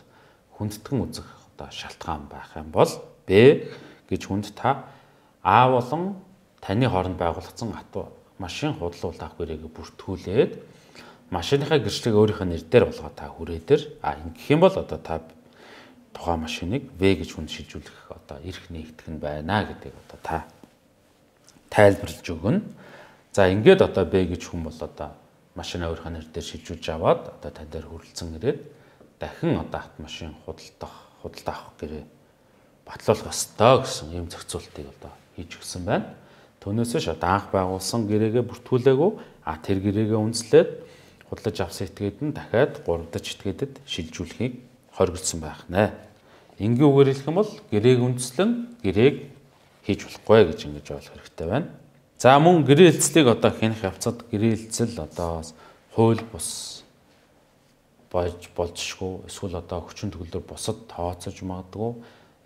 хүндэтгэн үзэх одоо шалтгаан байх юм бол B гэж хүнд та А болон таны хооронд байгуулагдсан машин худлуулах гэрээгээ бүртгүүлээд машиныхаа гэрчлэг өөрийнх нь нэр дээр болгоо та хүрээ дээр а ингэх юм бол одоо та тухайн машиныг V гэж хүнд шилжүүлэх одоо эрх нэгтгэх нь байна гэдэг одоо та тайлбарлаж өгнө. За ингээд одоо B гэж хүн бол одоо машина өөрийнхөө нэр дээр шилжүүлж аваад одоо тань дээр хүрэлцэн ирээд дахин одоо автомашин худалдах худалдаа авах гэрээ батлуулах ёстой гэсэн ийм зохицуултыг одоо хийж өгсөн байна. Түүнээсээ ш одоо анх байгуулсан гэрээгээ бүртгүүлээгүй а тэр гэрээгээ үнслээд худалдаж авсан этгээд нь дахиад 3 дахь этгээдэд шилжүүлэхийг хоригдсан байна. Энгийн үгээр хэлэх юм бол гэрээг үндэслэн гэрээг хийж болохгүй гэж ингэж ойлгох хэрэгтэй байна. За мөн гэрээлцлийг одоо хянах явцад гэрээлцэл одоо хууль бус болж болжшгүй эсвэл одоо хүчин төгөлдөр бусад тооцож магадгүй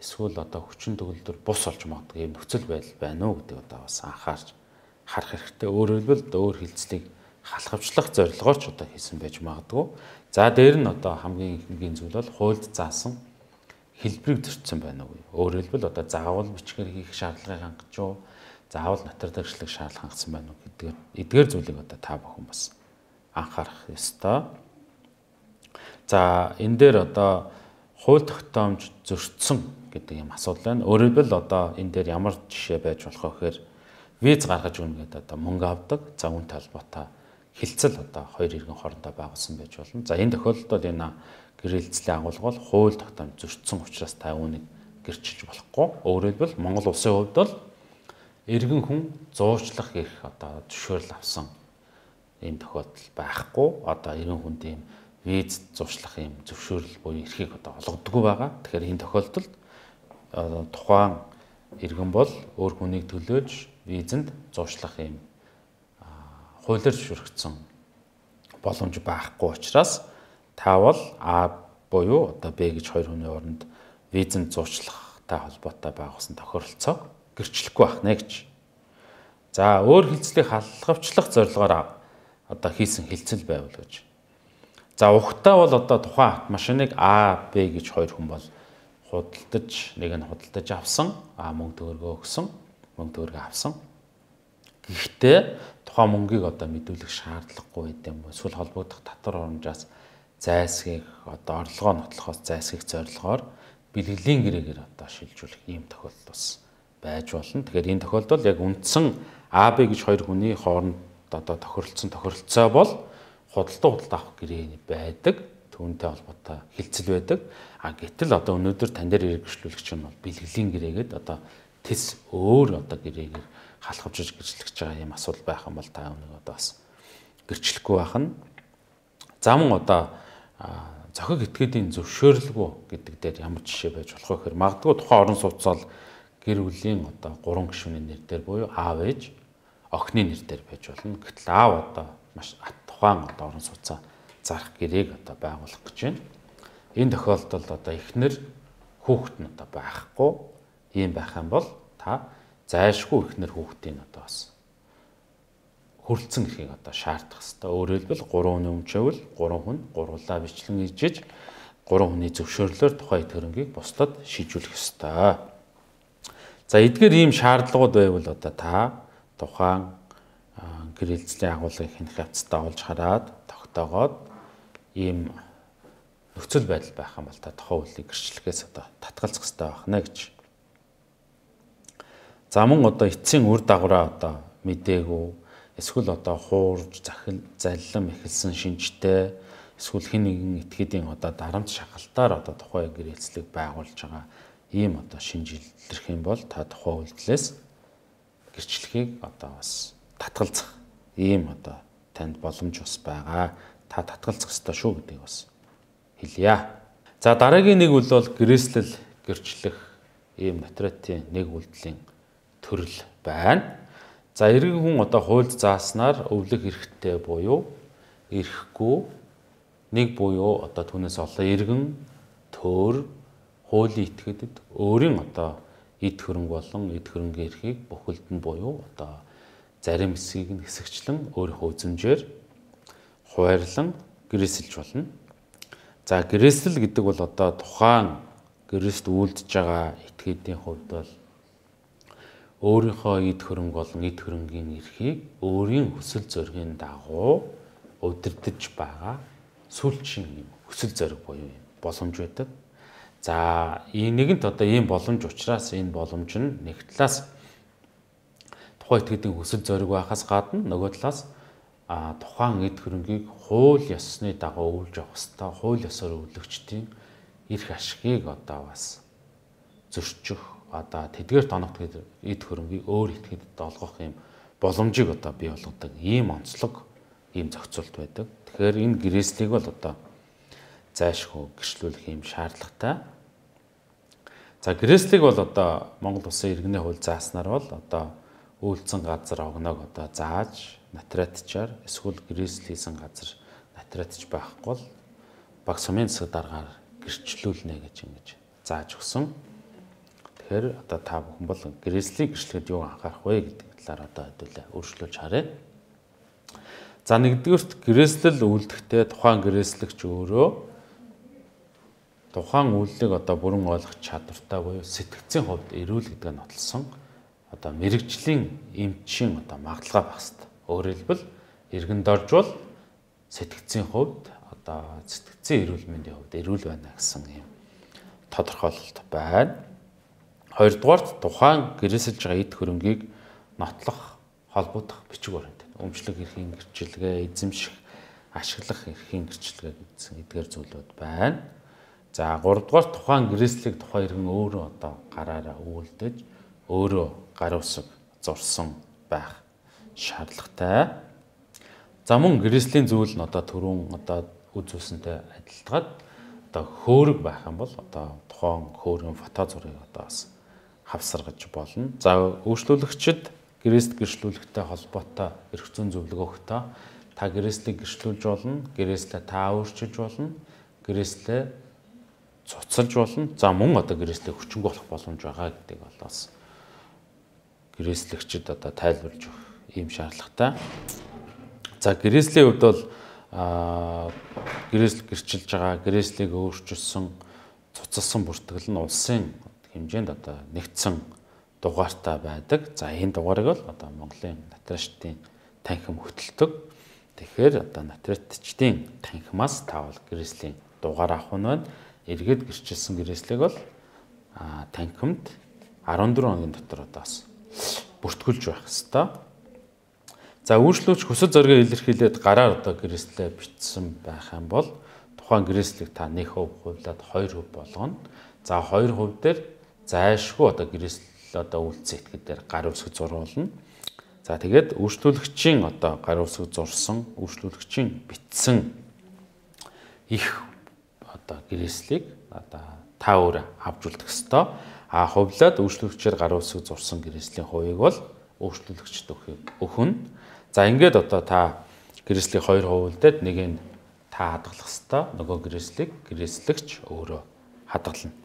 эсвэл одоо хүчин төгөлдөр бус олж магадгүй нөхцөл байдал байна уу гэдэг одоо бас анхаарч харах хэрэгтэй. Өөрөөр хэлбэл өөр хилцлийг халахвчлах зорилгоор ч одоо хийсэн байж магадгүй. За дээр нь одоо хамгийн ихэнгийн зүйл бол хуульд заасан хэлбэрийг зөрчсөн байна уу? Өөрөөр хэлбэл одоо заавал бичгээр хийх шаардлагыг хангаж юу? Заавал нотардагшлаг шаардлага хангасан байна уу гэдгээр эдгээр зүйлийг одоо та бүхэн бас анхаарах ёстой. За энэ дээр одоо хууль тогтоомж зөрчсөн гэдэг юм асуудал байна. Өөрөөр хэлбэл одоо энэ дээр ямар жишээ байж болох вэ гэхээр виз гаргаж өгнө гэдэг одоо мөнгө авдаг. За үн талбаатаа хилцэл одоо хоёр иргэн хоорондоо байгуулсан байж болно. За энэ тохиолдолд энэ гэрэлцлийн агуулгал хууль тогтоом зөрчсөн учраас та үүнийг гэрчилж болохгүй. Өөрөлдвөл Монгол улсын хувьд бол иргэн хүн зуучлах эрх одоо зөвшөөрөл авсан ийм тохиолдол байхгүй. Одоо иргэн хүн тийм виз зуршлах ийм зөвшөөрөл буюу эрхийг одоо олгодгүй байгаа. Тэгэхээр энэ тохиолдолд э, тухайн иргэн бол өөр хүнийг төлөөж визэнд зуршлах ийм хуулиар зөвшөөрөгдсөн боломж байхгүй учраас та бол А буюу одоо Б гэж хоёр хүний хооронд визэнд зуучлахтай холбоотой байгуулсан тохиролцоог гэрчлэхгүй байх нэ гэж. За өөр хилцлийг халахвчлах зорилгоор одоо хийсэн хилцэл байвал гэж. За ухтаа бол одоо тухайн авто машиныг А, Б гэж хоёр хүн бол худалдаж, нэг нь худалдаж авсан, А мөнгө төгрөгөө өгсөн, мөнгө төгрөгөө авсан. Гэхдээ тухайн мөнгийг одоо мэдүүлэх шаардлагагүй гэдэг юм. Эсвэл холбогдох татвар оромжаас зайсхийг одоо орлогоо нотлохоос зайсхийг зорилгоор бэлгэлийн гэрээгээр одоо шилжүүлэх ийм тохиолдол бас байж болно. Тэгэхээр энэ тохиолдол яг үндсэн АБ гэж хоёр хүний хооронд одоо тохиролцсон тохиролцоо бол худалдаа худалдаа авах гэрээ байдаг. Түүнтэй холбоотой хилцэл байдаг. А гэтэл одоо өнөөдөр тань дээр хэрэгжүүлэгч нь бол бэлгэлийн гэрээгээд одоо тис өөр одоо гэрээгээр халахвж гэрчлэгч байгаа юм асуудал байх юм бол та өнөөг одоо бас гэрчлэхгүй байх нь зам одоо зохиг этгээдийн зөвшөөрлгүй гэдэг дээр ямар жишээ байж болох вэ гэхээр магадгүй тухайн орон сууцаал гэр бүлийн одоо гурван гишүүний нэр дээр буюу аав ээж охины нэр дээр байж болно. Гэтэл аав одоо маш тухайн одоо орон сууцаа зарах гэрээг одоо байгуулах гэж байна. Энэ тохиолдолд одоо эхнэр хүүхэд нь одоо байхгүй ийм байх юм бол та зайшгүй ихнэр хүүхдийн одоо бас хөрөлцөн ихийг одоо шаардах хэвээр. Өөрөөр хэлбэл 3 өдөр өмчөөл 3 хүн гурлаа бичлэн ижиж 3 хүний зөвшөөрлөөр тухайн төрөнгийг бусдад шийдвүлэх ёстой. За эдгээр ийм шаардлагууд байвал одоо та тухайн гэрэлцлийн агуулгыг хянах явцдаа олж хараад тогтоогоод ийм нөхцөл байдал байх юм бол та тухайн үйлийг гэрчлэхээс одоо татгалзах хэрэгтэй байна гэж За мөн одоо эцсийн үр дагавраа одоо мдээгүй эсвэл одоо хуурж захил заллам эхэлсэн шинжтэй эсвэл хэн нэгэн этгээдийн одоо дарамт шахалтаар одоо тухайн гэрэлцлийг байгуулж байгаа ийм одоо шинж илэрх юм бол та тухайн үйлдэлээс гэрчлэхийг одоо бас татгалзах ийм одоо танд боломж бас байгаа. Та татгалзах ёстой шүү гэдэг бас хэлье. За дараагийн нэг үл бол гэрээслэл гэрчлэх ийм нотариатын нэг үйлдэлийн төрөл байна. За эргэн хүн одоо хуульд зааснаар өвлөх эрхтэй буюу эрхгүй нэг буюу одоо түүнээс олон эргэн төр хуулийн итгэдэд өөрийн одоо эд хөрөнгө болон эд хөрөнгөний эрхийг бүхэлд нь буюу одоо зарим хэсгийг нь хэсэгчлэн өөрийнхөө үзмжээр хуваарлан гэрээсэлж болно. За гэрээсэл гэдэг бол одоо тухайн гэрээст үйлдэж байгаа этгээдийн хувьд бол өөрийнхөө эд хөрөнгө болон эд хөрөнгөний эрхийг өөрийн хүсэл зоригийн дагуу удирдах байгаа сүлжин юм хүсэл зориг буюу юм боломж байдаг. За нэгэнт одоо ийм боломж учраас энэ боломж нь нэг талаас тухайн этгээдийн хүсэл зориг байхаас гадна нөгөө талаас а тухайн эд хөрөнгийг хууль ёсны дагуу өвлж явах хэвээр хууль ёсоор өвлөгчдийн эрх ашигыг одоо бас зөрчих одоо тэдгээр тоногт эд хөрөнгийг өөр итгэхэд олгох юм боломжийг одоо бий болгодог ийм онцлог ийм зохицуулт байдаг. Тэгэхээр энэ гэрээслийг бол одоо зайшгүй гэрчлүүлэх ийм шаардлагатай. За гэрээслийг бол одоо Монгол улсын иргэний хууль зааснаар бол одоо үйлцэн газар огног одоо зааж нотариатчаар эсвэл гэрээсл хийсэн газар нотариатч байхгүй бол баг сумын засаг даргаар гэрчлүүлнэ гэж ингэж зааж өгсөн. Тэгэхээр одоо та бүхэн бол грэслийг гэрчлэхэд юу анхаарах вэ гэдэг талаар одоо хэдүүлээ өөрчлөж харъя. За нэгдүгээрт грэслэл үлдэхдээ тухайн грэслэгч өөрөө тухайн үйлийг одоо бүрэн ойлгох чадвартай буюу сэтгцийн хувьд эрүүл гэдгээ нотолсон одоо мэрэгжлийн эмчийн одоо магадлага багс. Өөрөөр хэлбэл иргэн дорж бол сэтгцийн хувьд одоо сэтгцийн эрүүл мэндийн хувьд эрүүл байна гэсэн юм тодорхойлолт байна. Хоёрдугаарт тухайн гэрээсэлж байгаа эд хөрөнгийг нотлох, холбогдох бичиг баримт. Өмчлөг эрхийн гэрчилгээ, эзэмших, ашиглах эрхийн гэрчилгээ гэсэн эдгээр зүйлүүд байна. За 3 дугаар тухайн гэрээслийг тухайн иргэн өөрөө одоо гараараа үйлдэж өөрөө гаруусаг зурсан байх шаардлагатай. За мөн гэрээслийн зүйл нь одоо түрүүн одоо үзүүлсэнтэй адилтгаад одоо хөөрөг байх юм бол одоо тухайн хөөргийн фото зургийг одоо бас хавсаргаж болно. За өөрчлөлөгчд гэрээст гэрчлүүлэхтэй холбоотой эрх зүйн зөвлөгөө өгтөө та гэрээслийг гэрчлүүлж болно, гэрээслээ та өөрчилж болно, гэрээслээ цуцалж болно. За мөн одоо гэрээслээ хүчингүй болох боломж байгаа гэдэг болоос гэрээслэгчд одоо тайлбарж өгөх ийм шаардлагатай. За гэрээслийн хувьд бол гэрээслэг гэрчилж байгаа, гэрээслийг өөрчилсөн, цуцалсан бүртгэл нь улсын хэмжээнд одоо нэгдсэн дугаартай байдаг. За энэ дугаарыг бол одоо Монголын натристийн танхим хөтэлдэг. Тэгэхээр одоо натритчдийн танхимаас таавал гэрээслийн дугаар авах нь байна. Эргээд гэрчилсэн гэрээслийг бол танхимд 14 хоногийн дотор одоо бас бүртгүүлж байх хэвээр. За үйлчлүүлж хүсэл зоригоо илэрхийлээд гараар одоо гэрээслээ бичсэн байх юм бол тухайн гэрээслийг та 1% хувьлаад 2% болгоно. За 2% дээр зайшгүй одоо гэрээс одоо үйлцэн этгээд дээр гар үсэг зур болно. За тэгээд үйлчлүүлэгчийн одоо гар үсэг зурсан, үйлчлүүлэгчийн битсэн их одоо гэрээслийг одоо та өөр авч үлдэх ёстой. А хувлаад үйлчлүүлэгчээр гар үсэг зурсан гэрээслийн хувийг бол үйлчлүүлэгчд өхөн. За ингээд одоо та гэрээслийг хоёр хувилдаад нэг нь та хадгалах ёстой, нөгөө гэрээслийг гэрээслэгч өөрөө хадгална.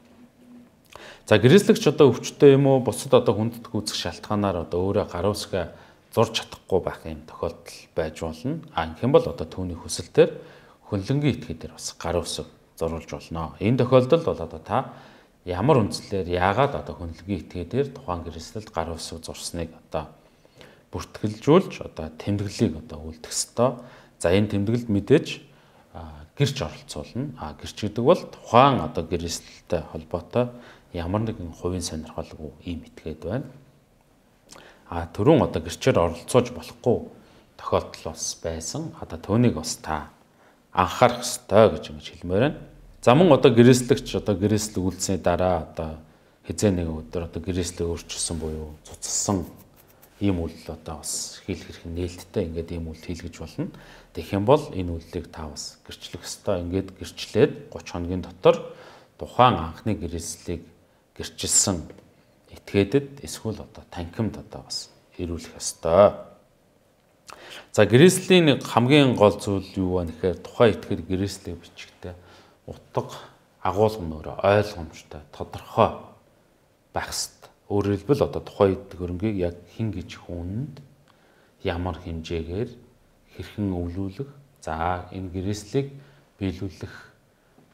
За гэрээслэгч одоо өвчтөе юм уу бусад одоо хүндэтгэх үүсэх шалтгаанаар одоо өөрөө гараа үсгээ зурж чадахгүй байх юм тохиолдол байж болно. А ингэм бол одоо түүний хүсэл төр хөнлөнгийн этгээд дээр бас гараа үсэг зурулж болно. Энэ тохиолдолд бол одоо та ямар үндслээр яагаад одоо хөнлөнгийн этгээд дээр тухайн гэрээслэлд гараа үсэг зурсныг одоо бүртгэлжүүлж одоо тэмдэглэлийг одоо үлдэх ёстой. За энэ тэмдэглэлд мэдээж гэрч оролцуулна. А гэрч гэдэг бол тухайн одоо гэрээслэлтэй холбоотой ямар нэгэн хувийн сонирхолгүй ийм итгээд байна. А түрүүн одоо гэрчээр оролцоож болохгүй тохиолдол бас байсан. Одоо түүнийг бас та анхаарах ёстой гэж ингэж хэлмээр байна. За мөн одоо гэрээслэгч одоо гэрээслэг үйлсний дараа одоо хизээ нэг өдөр одоо гэрээслэг өөрчлөсөн буюу цуцсан ийм үйл одоо бас хийх хэрэг нээлттэй ингээд ийм үйл хийлгэж болно. Тэгэх юм бол энэ үйлдийг та бас гэрчлэх ёстой. Ингээд гэрчлээд 30 хоногийн дотор тухайн анхны гэрээслийг гэрчилсэн этгээдэд эсвэл одоо танхимд одоо бас хэрүүлэх ёстой. За грэслийн нэг хамгийн гол зүйл юу вэ гэхээр тухайн итгэр грэслээ бичгтээ утга агуулгын өөрөө ойлгомжтой тодорхой байх хэвээр. Өөрөөр хэлбэл одоо тухайн хөрөнгийг яг хин гэж хүнд ямар хэмжээгээр хэрхэн өвлүүлэх за энэ грэслийг биелүүлэх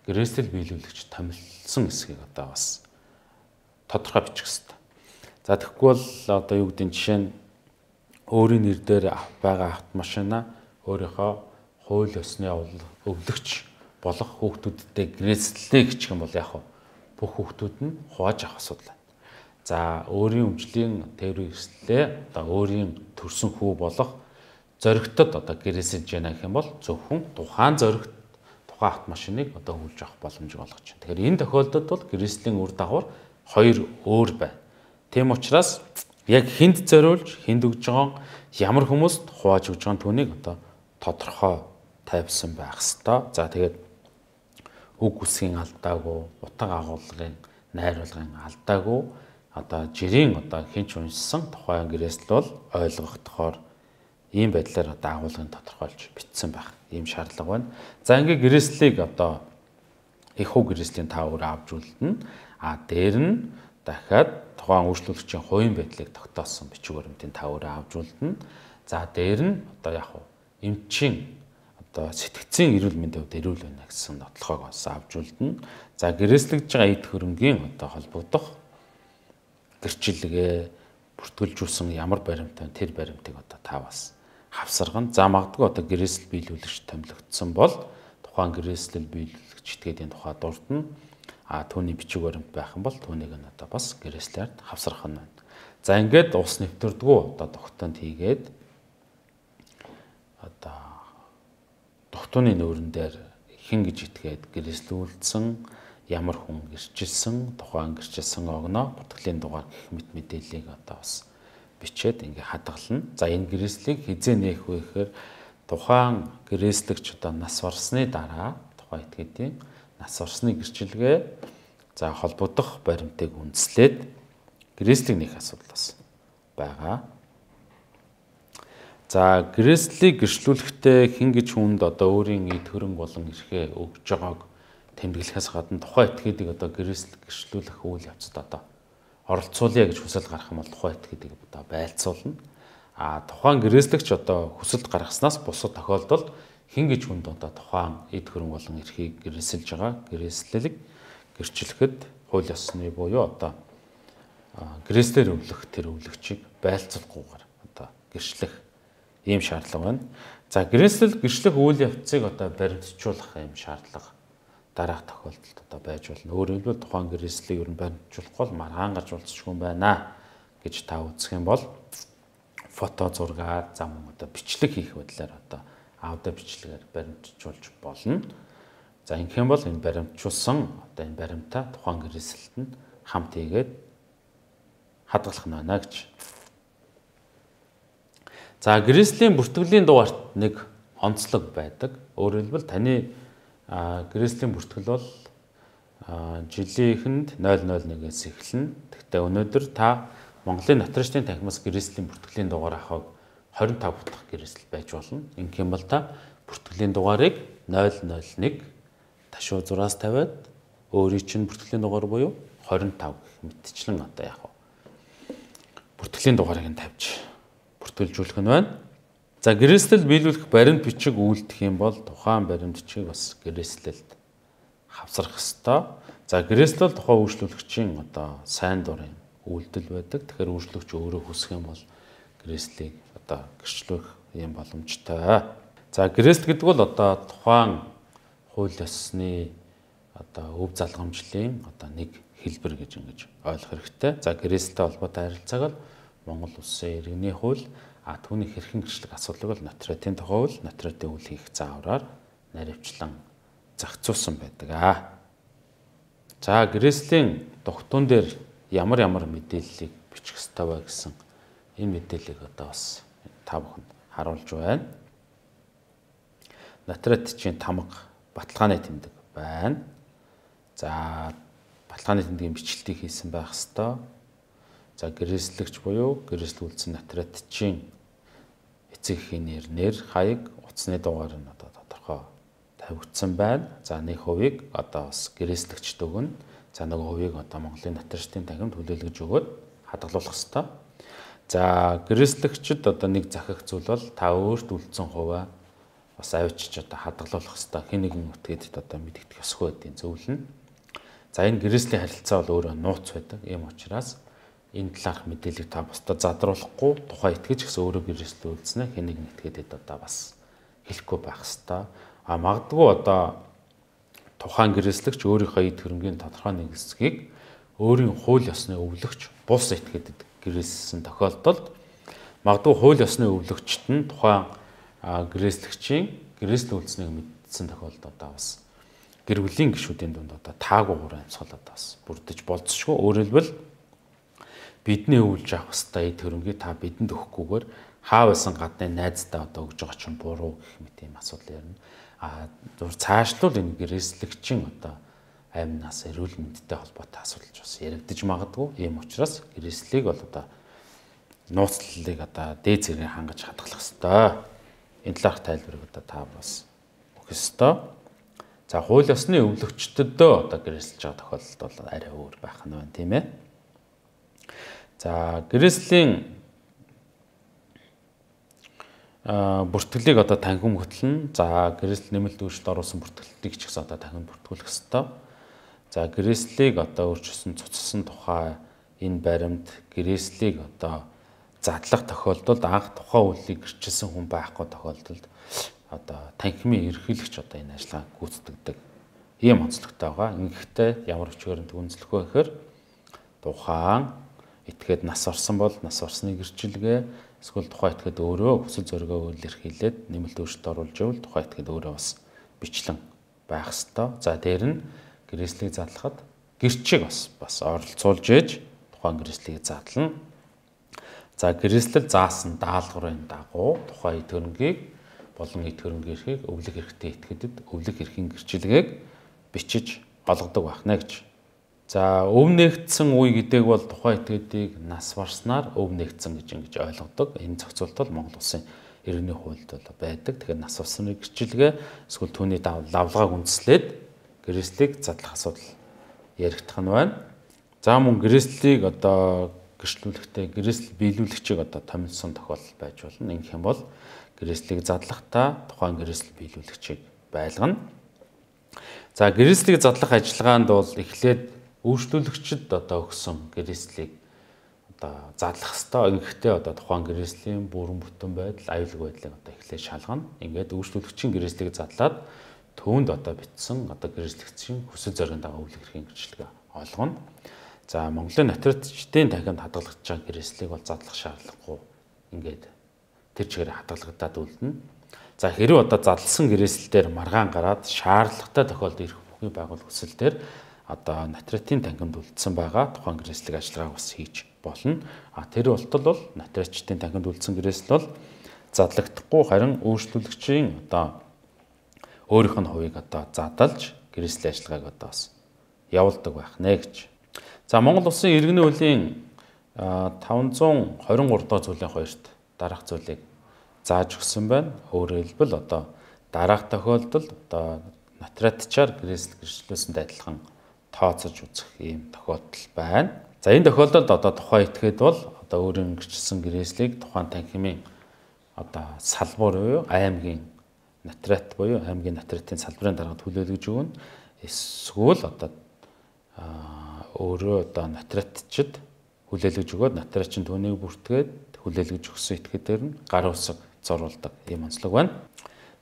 грэсэл биелүүлэгч томилсон хэсгийг одоо бас тодорхой бичих хэрэгтэй. За тэгэхгүй бол одоо юу гэдэг жишээ нь өөрийн нэр дээр байгаа автомашина өөрийнхөө хууль ёсны өвлөгч болох хүүхдүүдтэй гэрээслэлээ гэх юм бол яг бүх хүүхдүүд нь хувааж авах асуудал байна. За өөрийн өмчлийн тэрвэрслээ одоо өөрийн төрсэн хүү болох зоригтод одоо гэрээсэж яана гэх юм бол зөвхөн тухайн зоригт тухайн автомашиныг одоо хөвлж авах боломж болгож байна. Тэгэхээр энэ тохиолдолд бол гэрээслийн үр дагавар хоёр өөр байна. Тийм учраас яг хүнд зориулж, хүнд өгж байгаа ямар хүмүүст хувааж өгж байгаа түүнийг одоо тодорхой тайвсан байх хэвээр. За тэгээд үг үсгийн алдаагүй, утга агуулгын, найруулгын алдаагүй одоо жирийн одоо хинч уншсан тухайн гэрээс л бол ойлгохдохоор ийм байдлаар одоо агуулгын тодорхойлж бичсэн байх. Ийм шаардлага байна. За ингээ гэрээслийг одоо их хуу гэрээслийн таа өөр авч үлдэн А дээр нь дахиад тухайн үйлчлүүлэгчийн хувийн байдлыг тогтоосон бичиг баримтын таврыг авч үлдэн. За дээр нь одоо яг уу эмчийн одоо сэтгцийн эрүүл мэндийн хувьд эрүүл байна гэсэн нотлохоог онсон авч үлдэн. За гэрээслэгдэж байгаа эд хөрөнгийн одоо холбогдох гэрчлэгээ бүртгүүлжүүлсэн ямар баримт вэ тэр баримтыг одоо та бас хавсарган за магадгүй одоо гэрээсэл биелүүлэгч томилогдсон бол тухайн гэрээслэл биелүүлэгч этгээдийн тухай дурд нь а түүний бичиг баримт байх юм бол түүнийг нь одоо бас гэрээслээд хавсрах нь байна. За ингээд ус нэвтэрдгүү одоо тогтонд хийгээд одоо тогтооны нүүрэн дээр хэн гэж итгээд гэрээслүүлсэн ямар хүн гэрчилсэн тухайн гэрчилсэн огноо бүтгэлийн дугаар гэх мэт мэдээллийг одоо бас бичээд ингээ хадгална. За энэ гэрээслийг хизээ нээх вэ гэхээр тухайн гэрээслэгч одоо нас орсны дараа тухайн этгээдийн нас орсны гэрчилгээ за холбогдох баримтыг үндэслээд грэслиг нэх асуудал бас байгаа. За грэслийг гэрчлүүлэхдээ хин гэж хүнд одоо өөрийн эд хөрөнгө болон эрхээ өгж байгааг тэмдэглэхээс гадна тухайн этгээдийг одоо грэслэг гэрчлүүлэх үйл явцад одоо оролцуулъя гэж хүсэл гарах юм бол тухайн этгээдийг одоо байлцуулна. А тухайн грэслэгч одоо хүсэлт гаргаснаас бусад тохиолдолд хин гэж хүнд одоо тухайн эд хөрөнгө болон эрхийг гэрэлсэлж байгаа гэрэлслэлэг гэрчлэхэд хууль ёсны буюу одоо гэрэлслэр өвлөх тэр өвлөгчийг байлцуулгуугаар одоо гэрчлэх ийм шаардлага байна. За гэрэлсэл гэрчлэх үйл явцыг одоо баримтжуулах ийм шаардлага дараах тохиолдолд одоо байж болно. Өөрөөр хэлбэл тухайн гэрэлслийг ер нь баримтжуулах бол маргаан гарч болцчихгүй байна гэж та үзэх юм бол фото зургаар зам одоо бичлэг хийх байдлаар одоо ауда бичлэгээр баримтжуулж болно. За ингэх юм бол энэ баримтжуулсан одоо энэ баримтаа тухайн гэрээсэлт нь хамт хийгээд хадгалах нь байна гэж. За гэрээслийн бүртгэлийн дугаарт нэг онцлог байдаг. Өөрөөр хэлбэл таны гэрээслийн бүртгэл бол жилийнхэнд 001-ээс эхэлнэ. Тэгвэл өнөөдөр та Монголын нотариштын танхимаас гэрээслийн бүртгэлийн дугаар авахыг 25 бутлах гэрээсэл байж болно. Ингэх юм бол та бүртгэлийн дугаарыг 001 ташуу 6-аас тавиад өөрийн чинь бүртгэлийн дугаар буюу 25 гэх мэтчлэн одоо яг бүртгэлийн дугаарыг нь тавьж бүртгэлжүүлэх нь байна. За гэрээслэл биелүүлэх баримт бичиг үйлдэх юм бол тухайн баримт бичгийг бас гэрээслэлд хавсрах ёстой. За гэрээслэл тухайн үйлчлүүлэгчийн одоо сайн дурын үйлдэл байдаг. Тэгэхээр үйлчлүүлэгч өөрөө хүсэх юм бол гэрээслийг одоо гэрчлэх юм боломжтой. За гэрээслэл гэдэг бол одоо тухайн хууль ёсны одоо өв залгамжлын одоо нэг хэлбэр гэж ингэж ойлгох хэрэгтэй. За гэрээсэлтэй холбоотой харилцааг л Монгол улсын иргэний хууль а түүний хэрхэн гэрчлэх асуудлыг бол нотариатын тухайвал нотариатын үйл хийх заавраар наривчлан зохицуулсан байдаг аа. За гэрээслийн тогтун дээр ямар ямар мэдээллийг бичих ёстой вэ гэсэн энэ мэдээллийг одоо бас та бүхэн харуулж байна. Натратчийн тамга баталгааны тэмдэг байна. За баталгааны тэмдгийн бичлэлтийг хийсэн байх хэвээр. За гэрээслэгч буюу гэрээслэл үйлсэн натратчийн эцэгхийн нэр, нэр, хаяг, утасны дугаар нь одоо тодорхой тавигдсан байна. За нэг хувийг одоо бас гэрээслэгчд өгнө. За нөгөө хувийг одоо Монголын натратчдын тагимд хүлээлгэж өгөөд хадгалуулах хэвээр За гэрэлслэгчд одоо нэг захих зүйл бол та өөрт үлдсэн хуваа бас авчиж одоо хадгалуулах хэрэгтэй хэн нэгэн үтгээд одоо мэддэх ёсгүй байдгийн зөвлөн. За энэ гэрэлслийн харилцаа бол өөрөө нууц байдаг. Ийм учраас энэ талаарх мэдээллийг та бусдад задруулахгүй тухайн итгэж гэсэн өөрөө гэрэлслэл үйлснэ хэн нэгэн итгээдэд одоо бас хэлэхгүй байх хэрэгтэй. А магадгүй одоо тухайн гэрэлслэгч өөрийнхөө ид хөрөнгийн тодорхой нэг хэсгийг өөрийн хууль ёсны өвлөгч бус итгээдэд гэрэлсэн тохиолдолд магадгүй хууль ёсны өвлөгчт нь тухайн гэрээслэгчийн гэрээслэл үйлснэг мэдсэн тохиолдолд одоо бас гэр бүлийн гишүүдийн дунд одоо таагүй хуурай амьсгал одоо бас бүрдэж болцсошгүй өөрөлдвөл бидний өвлж авах хэвээр төрөнгөө та бидэнд өгөхгүйгээр хаа байсан гадны найздаа одоо өгж байгаа чинь буруу гэх мэт юм асуудал ярина. А зур цаашлуул энэ гэрээслэгчийн одоо амнаас эрүүл мэндтэй холбоотой асуудалж бас яригдж магадгүй. Ийм учраас гэрээслийг бол одоо нууцлалыг одоо дээд зэргийн хангаж хадгалах ёстой. Энэ талаарх тайлбарыг одоо та бас өгөх ёстой. За хууль ёсны өвлөгчдөд одоо гэрээслж байгаа тохиолдолд бол арай өөр байх нь байна тийм ээ. За гэрээслийн бүртгэлийг одоо танхим хөтлөн за гэрэл нэмэлт өөрчлөлт оруулсан бүртгэлтийг ч гэсэн одоо танхим бүртгүүлэх ёстой. За грэслийг одоо өөрчлөсөн цуцсан тухай энэ баримт грэслийг одоо задлах тохиолдолд анх тухайн үлийг гэрчилсэн хүн байхгүй тохиолдолд одоо танхимын эрхлэгч одоо энэ ажиллагаа гүйцэтгэдэг ийм онцлогтой байгаа. Ингэхдээ ямар өчгөрөнд үнэлэхгүй гэхээр тухайн этгээд нас орсон бол нас орсны гэрчилгээ эсвэл тухайн этгээд өөрөө хүсэл зоригоо үйл эрхийлээд нэмэлт өөрчлөлт оруулж ивэл тухайн этгээд өөрөө бас бичлэн байх ёстой. За дээр нь гэрээслийг задлахад гэрчиг бас бас оролцуулж ээж тухайн гэрээслийг задлана. За гэрээслэл заасан даалгаврын дагуу тухайн итгэрнгийг болон итгэрнгийн эрхийг өвлөх эрхтэй итгэдэд өвлөх эрхийн гэрчилгээг бичиж олгодог байна гэж. За өв нэгдсэн үе гэдэг бол тухайн итгэдэг нас барснаар өв нэгдсэн гэж ингэж ойлгодог. Энэ зохицуулт бол Монгол улсын иргэний хуульд бол байдаг. Тэгэхээр нас барсны гэрчилгээ эсвэл түүний давлгааг үндэслээд гэрэлслийг задлах асуудал яригдах нь байна. За мөн гэрэлслийг одоо гэрчлүүлэхдээ гэрэлсэл биелүүлэгчийг одоо томилсон тохиолдол байж болно. Ингэх юм бол гэрэлслийг задлахтаа тухайн гэрэлсэл биелүүлэгчийг байлгана. За гэрэлслийг задлах ажиллагаанд бол эхлээд үйлчлүүлэгчд одоо өгсөн гэрэлслийг одоо задлах хэвээр ингэхдээ одоо тухайн гэрэлслийн бүрэн бүтэн байдал, аюулгүй байдлыг одоо эхлээд шалгана. Ингээд үйлчлүүлэгчийн гэрэлслийг задлаад төвөнд одоо битсэн одоо гэрчлэгчийн хүсэл зоригт байгаа үйл хэрхэн гэрчлэгээ олгоно. За Монголын нотариатчдын танхимд хадгалагдаж байгаа гэрчлэлийг бол задлах шаардлагагүй. Ингээд тэр чигээр хадгалагдаад үлдэнэ. За хэрвээ одоо задлсан гэрчлэл дээр маргаан гараад шаардлагатай тохиолдолд ирэх бүхний байгуул хүсэл дээр одоо нотариатын танхимд үлдсэн байгаа тухайн гэрчлэг ажиллагааг бас хийж болно. А тэр болтол бол нотариатчдын танхимд үлдсэн гэрчлэл бол задлагдахгүй харин өөрчлөлөгчийн одоо өөрийнх нь хувийг одоо задалж гэрээслийн ажиллагааг одоо бас явуулдаг байх нэ гэж. За Монгол улсын иргэний үеийн 523 дугаар зүйлийн хоёрт дараах зүйлийг зааж өгсөн байна. Өөрөөр хэлбэл одоо дараах тохиолдолд одоо нотаратчаар гэрээсэл гэрчлүүлсэнд адилхан тооцож үзэх ийм тохиолдол байна. За энэ тохиолдолд одоо тухайн этгээд бол одоо өөрөнгө гэрчлсэн гэрээслийг тухайн танхимын одоо салбар буюу аймгийн нотрат буюу аймгийн нотратын салбарын дарга төлөөлөж өгнө. Эсвэл одоо өөрөө одоо нотратчид хүлээлгэж өгөөд нотрач нь түүнийг бүртгээд хүлээлгэж өгсөн этгээдээр нь гар усаг зорулдаг ийм онцлог байна.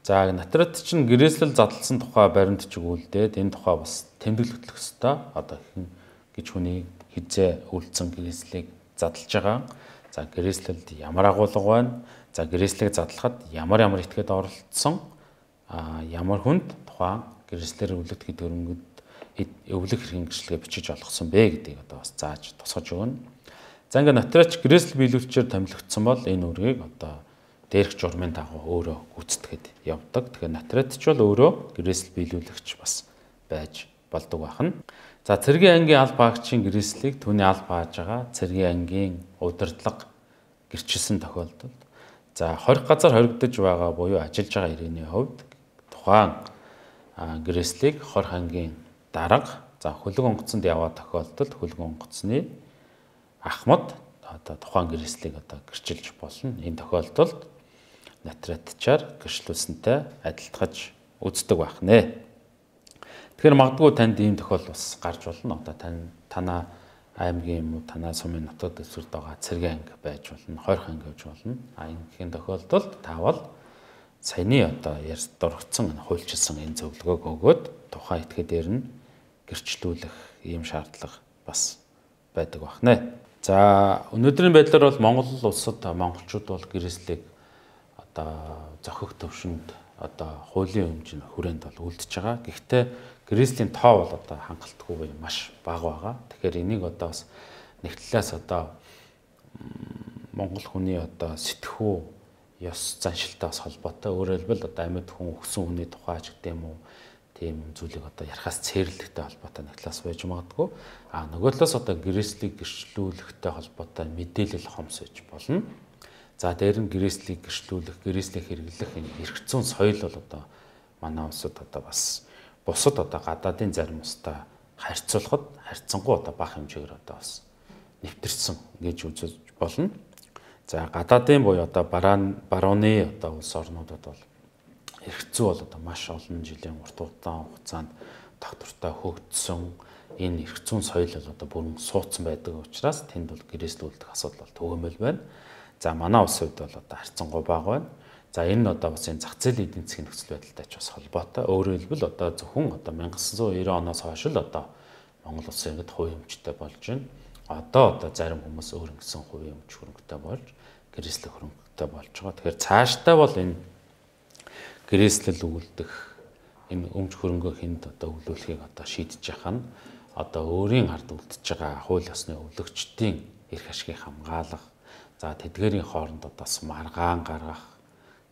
За нотратч нь гэрээслэл задлсан тухай баримтч өгүүлдээд энэ тухай бас тэмдэглэл хөтлөх ёстой. Одоо хэн гэж хүний хизээ үлдсэн гэрээслийг задлж байгаа. За гэрээслэлд ямар агуулга байна? За гэрээслэг задлахад ямар ямар этгээд оролцсон? ямар хүнд тухайн гэрчлэлээр өвлөгдөх дөрөнгөд өвлөх хэрэгжилгээ бичиж олгосон бэ гэдгийг одоо бас зааж тусгаж өгнө. За ингээд нотарач гэрчлэл биелүүлчээр томилогдсон бол энэ үргийг одоо дээрх журмын дагуу өөрөө гүйцэтгэхэд явдаг. Тэгэхээр нотаратч бол өөрөө гэрчлэл биелүүлэгч бас байж болдог бахна. За цэргийн ангийн аль багчийн гэрчлэлийг түүний аль бааж байгаа цэргийн ангийн удирдлага гэрчилсэн тохиолдолд за 20 газар хоригдож байгаа буюу ажиллаж байгаа ирээний хувьд тухайн грэслийг хор хангийн дарга за хөлөг онгоцонд яваа тохиолдолд хөлөг онгоцны ахмад одоо тухайн грэслийг одоо гэрчилж болно. Энэ тохиолдолд натратчаар гэрчлүүлсэнтэй адилтгаж үздэг байх нэ. Тэгэхээр магадгүй танд ийм тохиол бас гарч болно. Одоо тань танаа аймгийн юм уу танаа сумын нутаг дэвсгэрд байгаа цэрэг анги байж болно. Хойрхон анги байж болно. А энэ хэн тохиолдолд тавал саяны одоо ярьж дургцсан хуульчилсан энэ зөвлөгөөг өгөөд тухайн этгээдээр нь гэрчлүүлэх ийм шаардлага бас байдаг байна. За өнөөдрийн байдлаар бол Монгол улсад монголчууд бол гэрээслийг одоо зохих төвшөнд одоо хуулийн хэмжээний хүрээнд бол үлдчихэж байгаа. Гэхдээ гэрээслийн тоо бол одоо хангалтгүй маш бага байгаа. Тэгэхээр энийг одоо бас нэг талаас одоо монгол хүний одоо сэтгхүү ёс заншилтай бас холбоотой. Өөрөөр хэлбэл одоо амьд хүн өгсөн хүний тухай ч гэдэм үү тийм зүйлийг одоо ярахаас цээрлэгтэй холбоотой нэг талаас байж магадгүй. А нөгөө талаас одоо гэрээслийг гэрчлүүлэхтэй холбоотой мэдээлэл хомс байж болно. За дээр нь гэрээслийг гэрчлүүлэх, гэрээслийг хэрэглэх энэ хэрэгцүүн соёл бол одоо манай улсад одоо бас бусад одоо гадаадын зарим устай харьцуулахад харьцангуй одоо бага хэмжээгээр одоо бас нэвтэрсэн гэж үзэж болно. За гадаадын буюу одоо бараан барууны одоо улс орнуудад бол хэрэгцүү бол одоо маш олон жилийн урт удаан хугацаанд тогтвортой хөгжсөн энэ хэрэгцүүн соёл бол одоо бүрэн суудсан байдаг учраас тэнд бол гэрээслүүлдэх асуудал бол төгөөмөл байна. За манай улс хувьд бол одоо харцангуй бага байна. За энэ нь одоо бас энэ зах зээлийн эдийн засгийн нөхцөл байдалтай ч бас холбоотой. Өөрөөр хэлбэл одоо зөвхөн одоо 1990 оноос хойш л одоо Монгол улс ингэж хувь хэмжтэй болж байна. Одоо одоо зарим хүмүүс өөр ингэсэн хувь хэмж хөрөнгөтэй болж гэрээслэх хөрөнгөтэй болж байгаа. Тэгэхээр цаашдаа бол энэ гэрээслэл өгүүлдэх энэ өмч хөрөнгөө хүнд одоо өвлүүлэхийг одоо шийдэж яхах нь одоо өөрийн ард үлдэж байгаа хууль ёсны өвлөгчдийн эрх ашгийг хамгаалах за тэдгэрийн хооронд одоо бас маргаан гаргах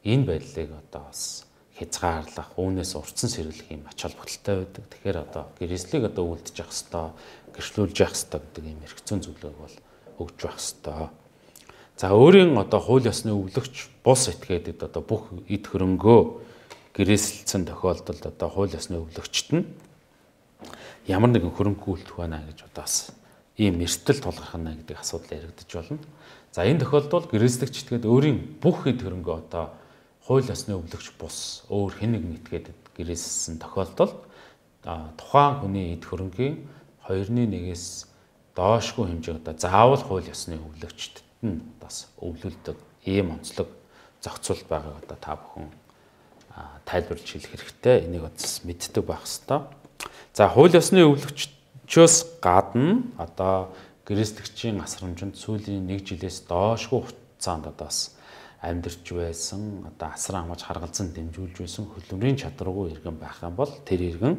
энэ байдлыг одоо бас хязгаарлах, үүнээс урдсан сэргийлэх юм ач холбогдолтой байдаг. Тэгэхээр одоо гэрээслийг одоо үүлдэж явах хэвээр, гэрчлүүлж явах хэвээр гэдэг ийм эрх зүйн зөвлөгөөг бол өгж явах хэвээр. За өөрийн одоо хууль ёсны өвлөгч бус этгээдэд одоо бүх эд хөрөнгөө гэрээсэлсэн тохиолдолд одоо хууль ёсны өвлөгчт нь ямар нэгэн хөрөнгө үйлдэх байна гэж одоо бас ийм эртэл тулгархна гэдэг асуудал яригдж байна. За энэ тохиолдолд гэрээслэгч этгээд өөрийн бүх эд хөрөнгөө одоо хууль ёсны өвлөгч бус өөр хэн нэгэн этгээдэд гэрээсэлсэн тохиолдолд тухайн хүний эд хөрөнгийн 2.1-ээс доошгүй хэмжээ одоо заавал хууль ёсны өвлөгчт нь бас өвлүүлдэг ийм онцлог зохицуул байгааг одоо та бүхэн тайлбарлаж хэлэх хэрэгтэй. Энийг бас мэддэг байх хэрэгтэй. За хууль ёсны өвлөгчөөс гадна одоо гэрээслэгчийн асрамжинд сүүлийн 1 жилээс доошгүй хугацаанд одоо бас амьдарч байсан одоо асран хамгаалж харгалзан дэмжүүлж байсан хөдөлмөрийн чадваргүй иргэн байх юм бол тэр иргэн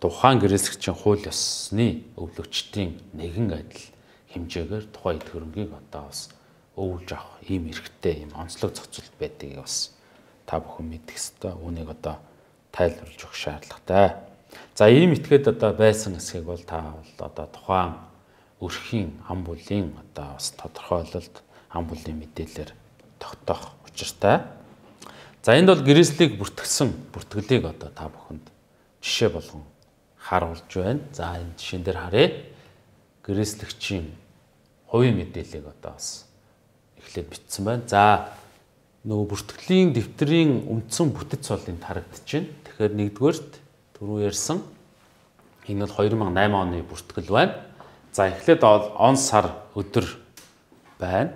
тухайн гэрээслэгчийн хууль ёсны өвлөгчдийн нэгэн адил хэмжээгээр тухайн эд хөрөнгийг одоо бас өвлж авах ийм эрхтэй ийм онцлог зохицолт байдгийг бас та бүхэн мэдэх ёстой. Үүнийг одоо тайлбарлаж өгөх шаардлагатай. За ийм этгээд одоо байсан хэсгийг бол та бол одоо тухайн өрхийн ам бүлийн одоо бас тодорхойлолт ам бүлийн мэдээлэлээр тогтоох учиртай. За энд бол гэрээслийг бүртгэсэн бүртгэлийг одоо та бүхэнд жишээ болгон харуулж байна. За энэ жишээн дээр харъя. Гэрээслэгчийн хувийн мэдээллийг одоо бас эхлээд бичсэн байна. За нөгөө бүртгэлийн дэвтрийн үндсэн бүтэц бол энд харагдчихэв. Тэгэхээр нэгдүгээрт түрүү ярьсан энэ бол 2008 оны бүртгэл байна. За эхлээд он сар өдөр байна.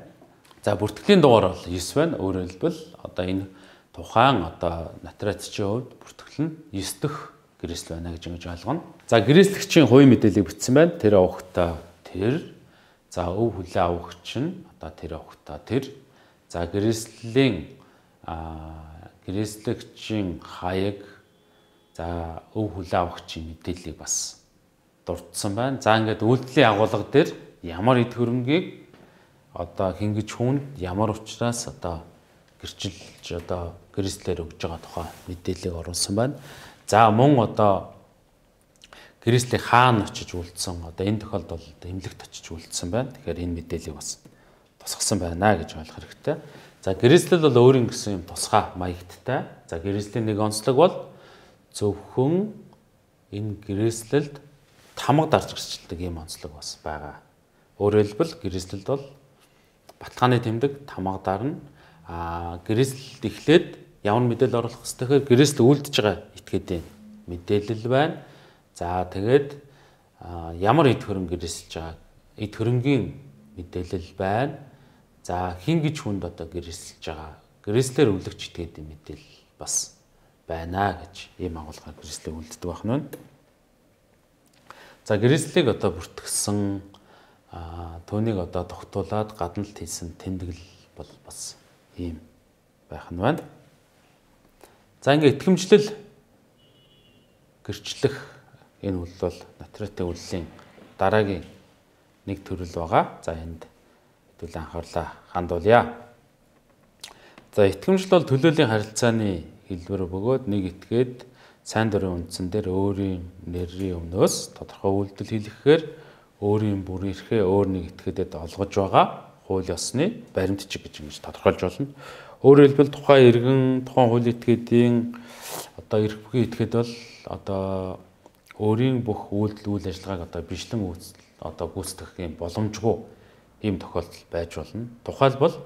За бүртгэлийн дугаар бол 9 байна. Өөрөөр хэлбэл одоо энэ тухайн одоо нотариатчийн хувьд бүртгэл нь 9 дэх гэрээсл байна гэж ингэж ойлгоно. За гэрээслэгчийн хувийн мэдээллийг бичсэн байна. Тэр огт тэр За өв хүлээ авах чинь одоо тэр өгтөө тэр за гэрээслийн гэрээслэгчийн хаяг за өв хүлээ авах чинь мэдээллийг бас дурдсан байна. За ингээд үйлдэлийн агуулга дээр ямар эд хөрөнгийг одоо хингэж хүнд ямар учраас одоо гэрчилж одоо гэрээслэр өгж байгаа тухай мэдээллийг оруулсан байна. За мөн одоо Гэрээслийн хаан очиж үлдсэн. Одоо энэ тохиолдолд эмнэлэгт очиж үлдсэн байна. Тэгэхээр энэ мэдээллийг бас тусгасан байна гэж ойлгох хэрэгтэй. За гэрээслэл бол өөр юм гэсэн юм тусгай маягттай. За гэрээслийн нэг онцлог бол зөвхөн энэ гэрээслэлд тамга дарж гэрчлдэг юм онцлог бас байгаа. Өөрөөр хэлбэл гэрээслэлд бол баталгааны тэмдэг тамга дарна. Аа гэрээслэлд эхлээд ямар мэдээлэл оруулах хэвээр гэрээслэл үлдэж байгаа этгээдийн мэдээлэл байна. За тэгээд ямар эд хөрөнгө гэрэлсэж байгаа эд хөрөнгөний мэдээлэл байна. За хин гэж хүнд одоо гэрэлсэж байгаа. Гэрэлслэр өвлөгч гэдэг мэдээлэл бас байна гэж ийм агуулгаар гэрэлслийг үлддэг байх нь. За гэрэлслийг одоо бүртгэсэн түүнийг одоо тогтуулаад гадналт хийсэн тэмдэглэл бол бас ийм байх нь байна. За ингээ итгэмжлэл гэрчлэх энэ үл бол натратын үллийн дараагийн нэг төрөл байгаа. За энд хэдүүлэн анхаарлаа хандуулъя. За итгэмжил бол төлөөллийн харилцааны хэлбэр бөгөөд нэг этгээд сайн дурын үндсэн дээр өөрийн нэрийн өмнөөс тодорхой үйлдэл хийхээр өөрийн бүр эрхээ өөр нэг этгээдэд олгож байгаа хууль ёсны баримтчиг гэж ингэж тодорхойлж болно. Өөрөөр хэлбэл тухайн иргэн, тухайн хууль этгээдийн одоо эрх бүхий этгээд бол одоо өөрийн бүх үйлдэл үйл ажиллагааг одоо бичлэн үүсэл одоо гүйцэтгэх юм боломжгүй ийм тохиолдол байж болно. Тухайлбал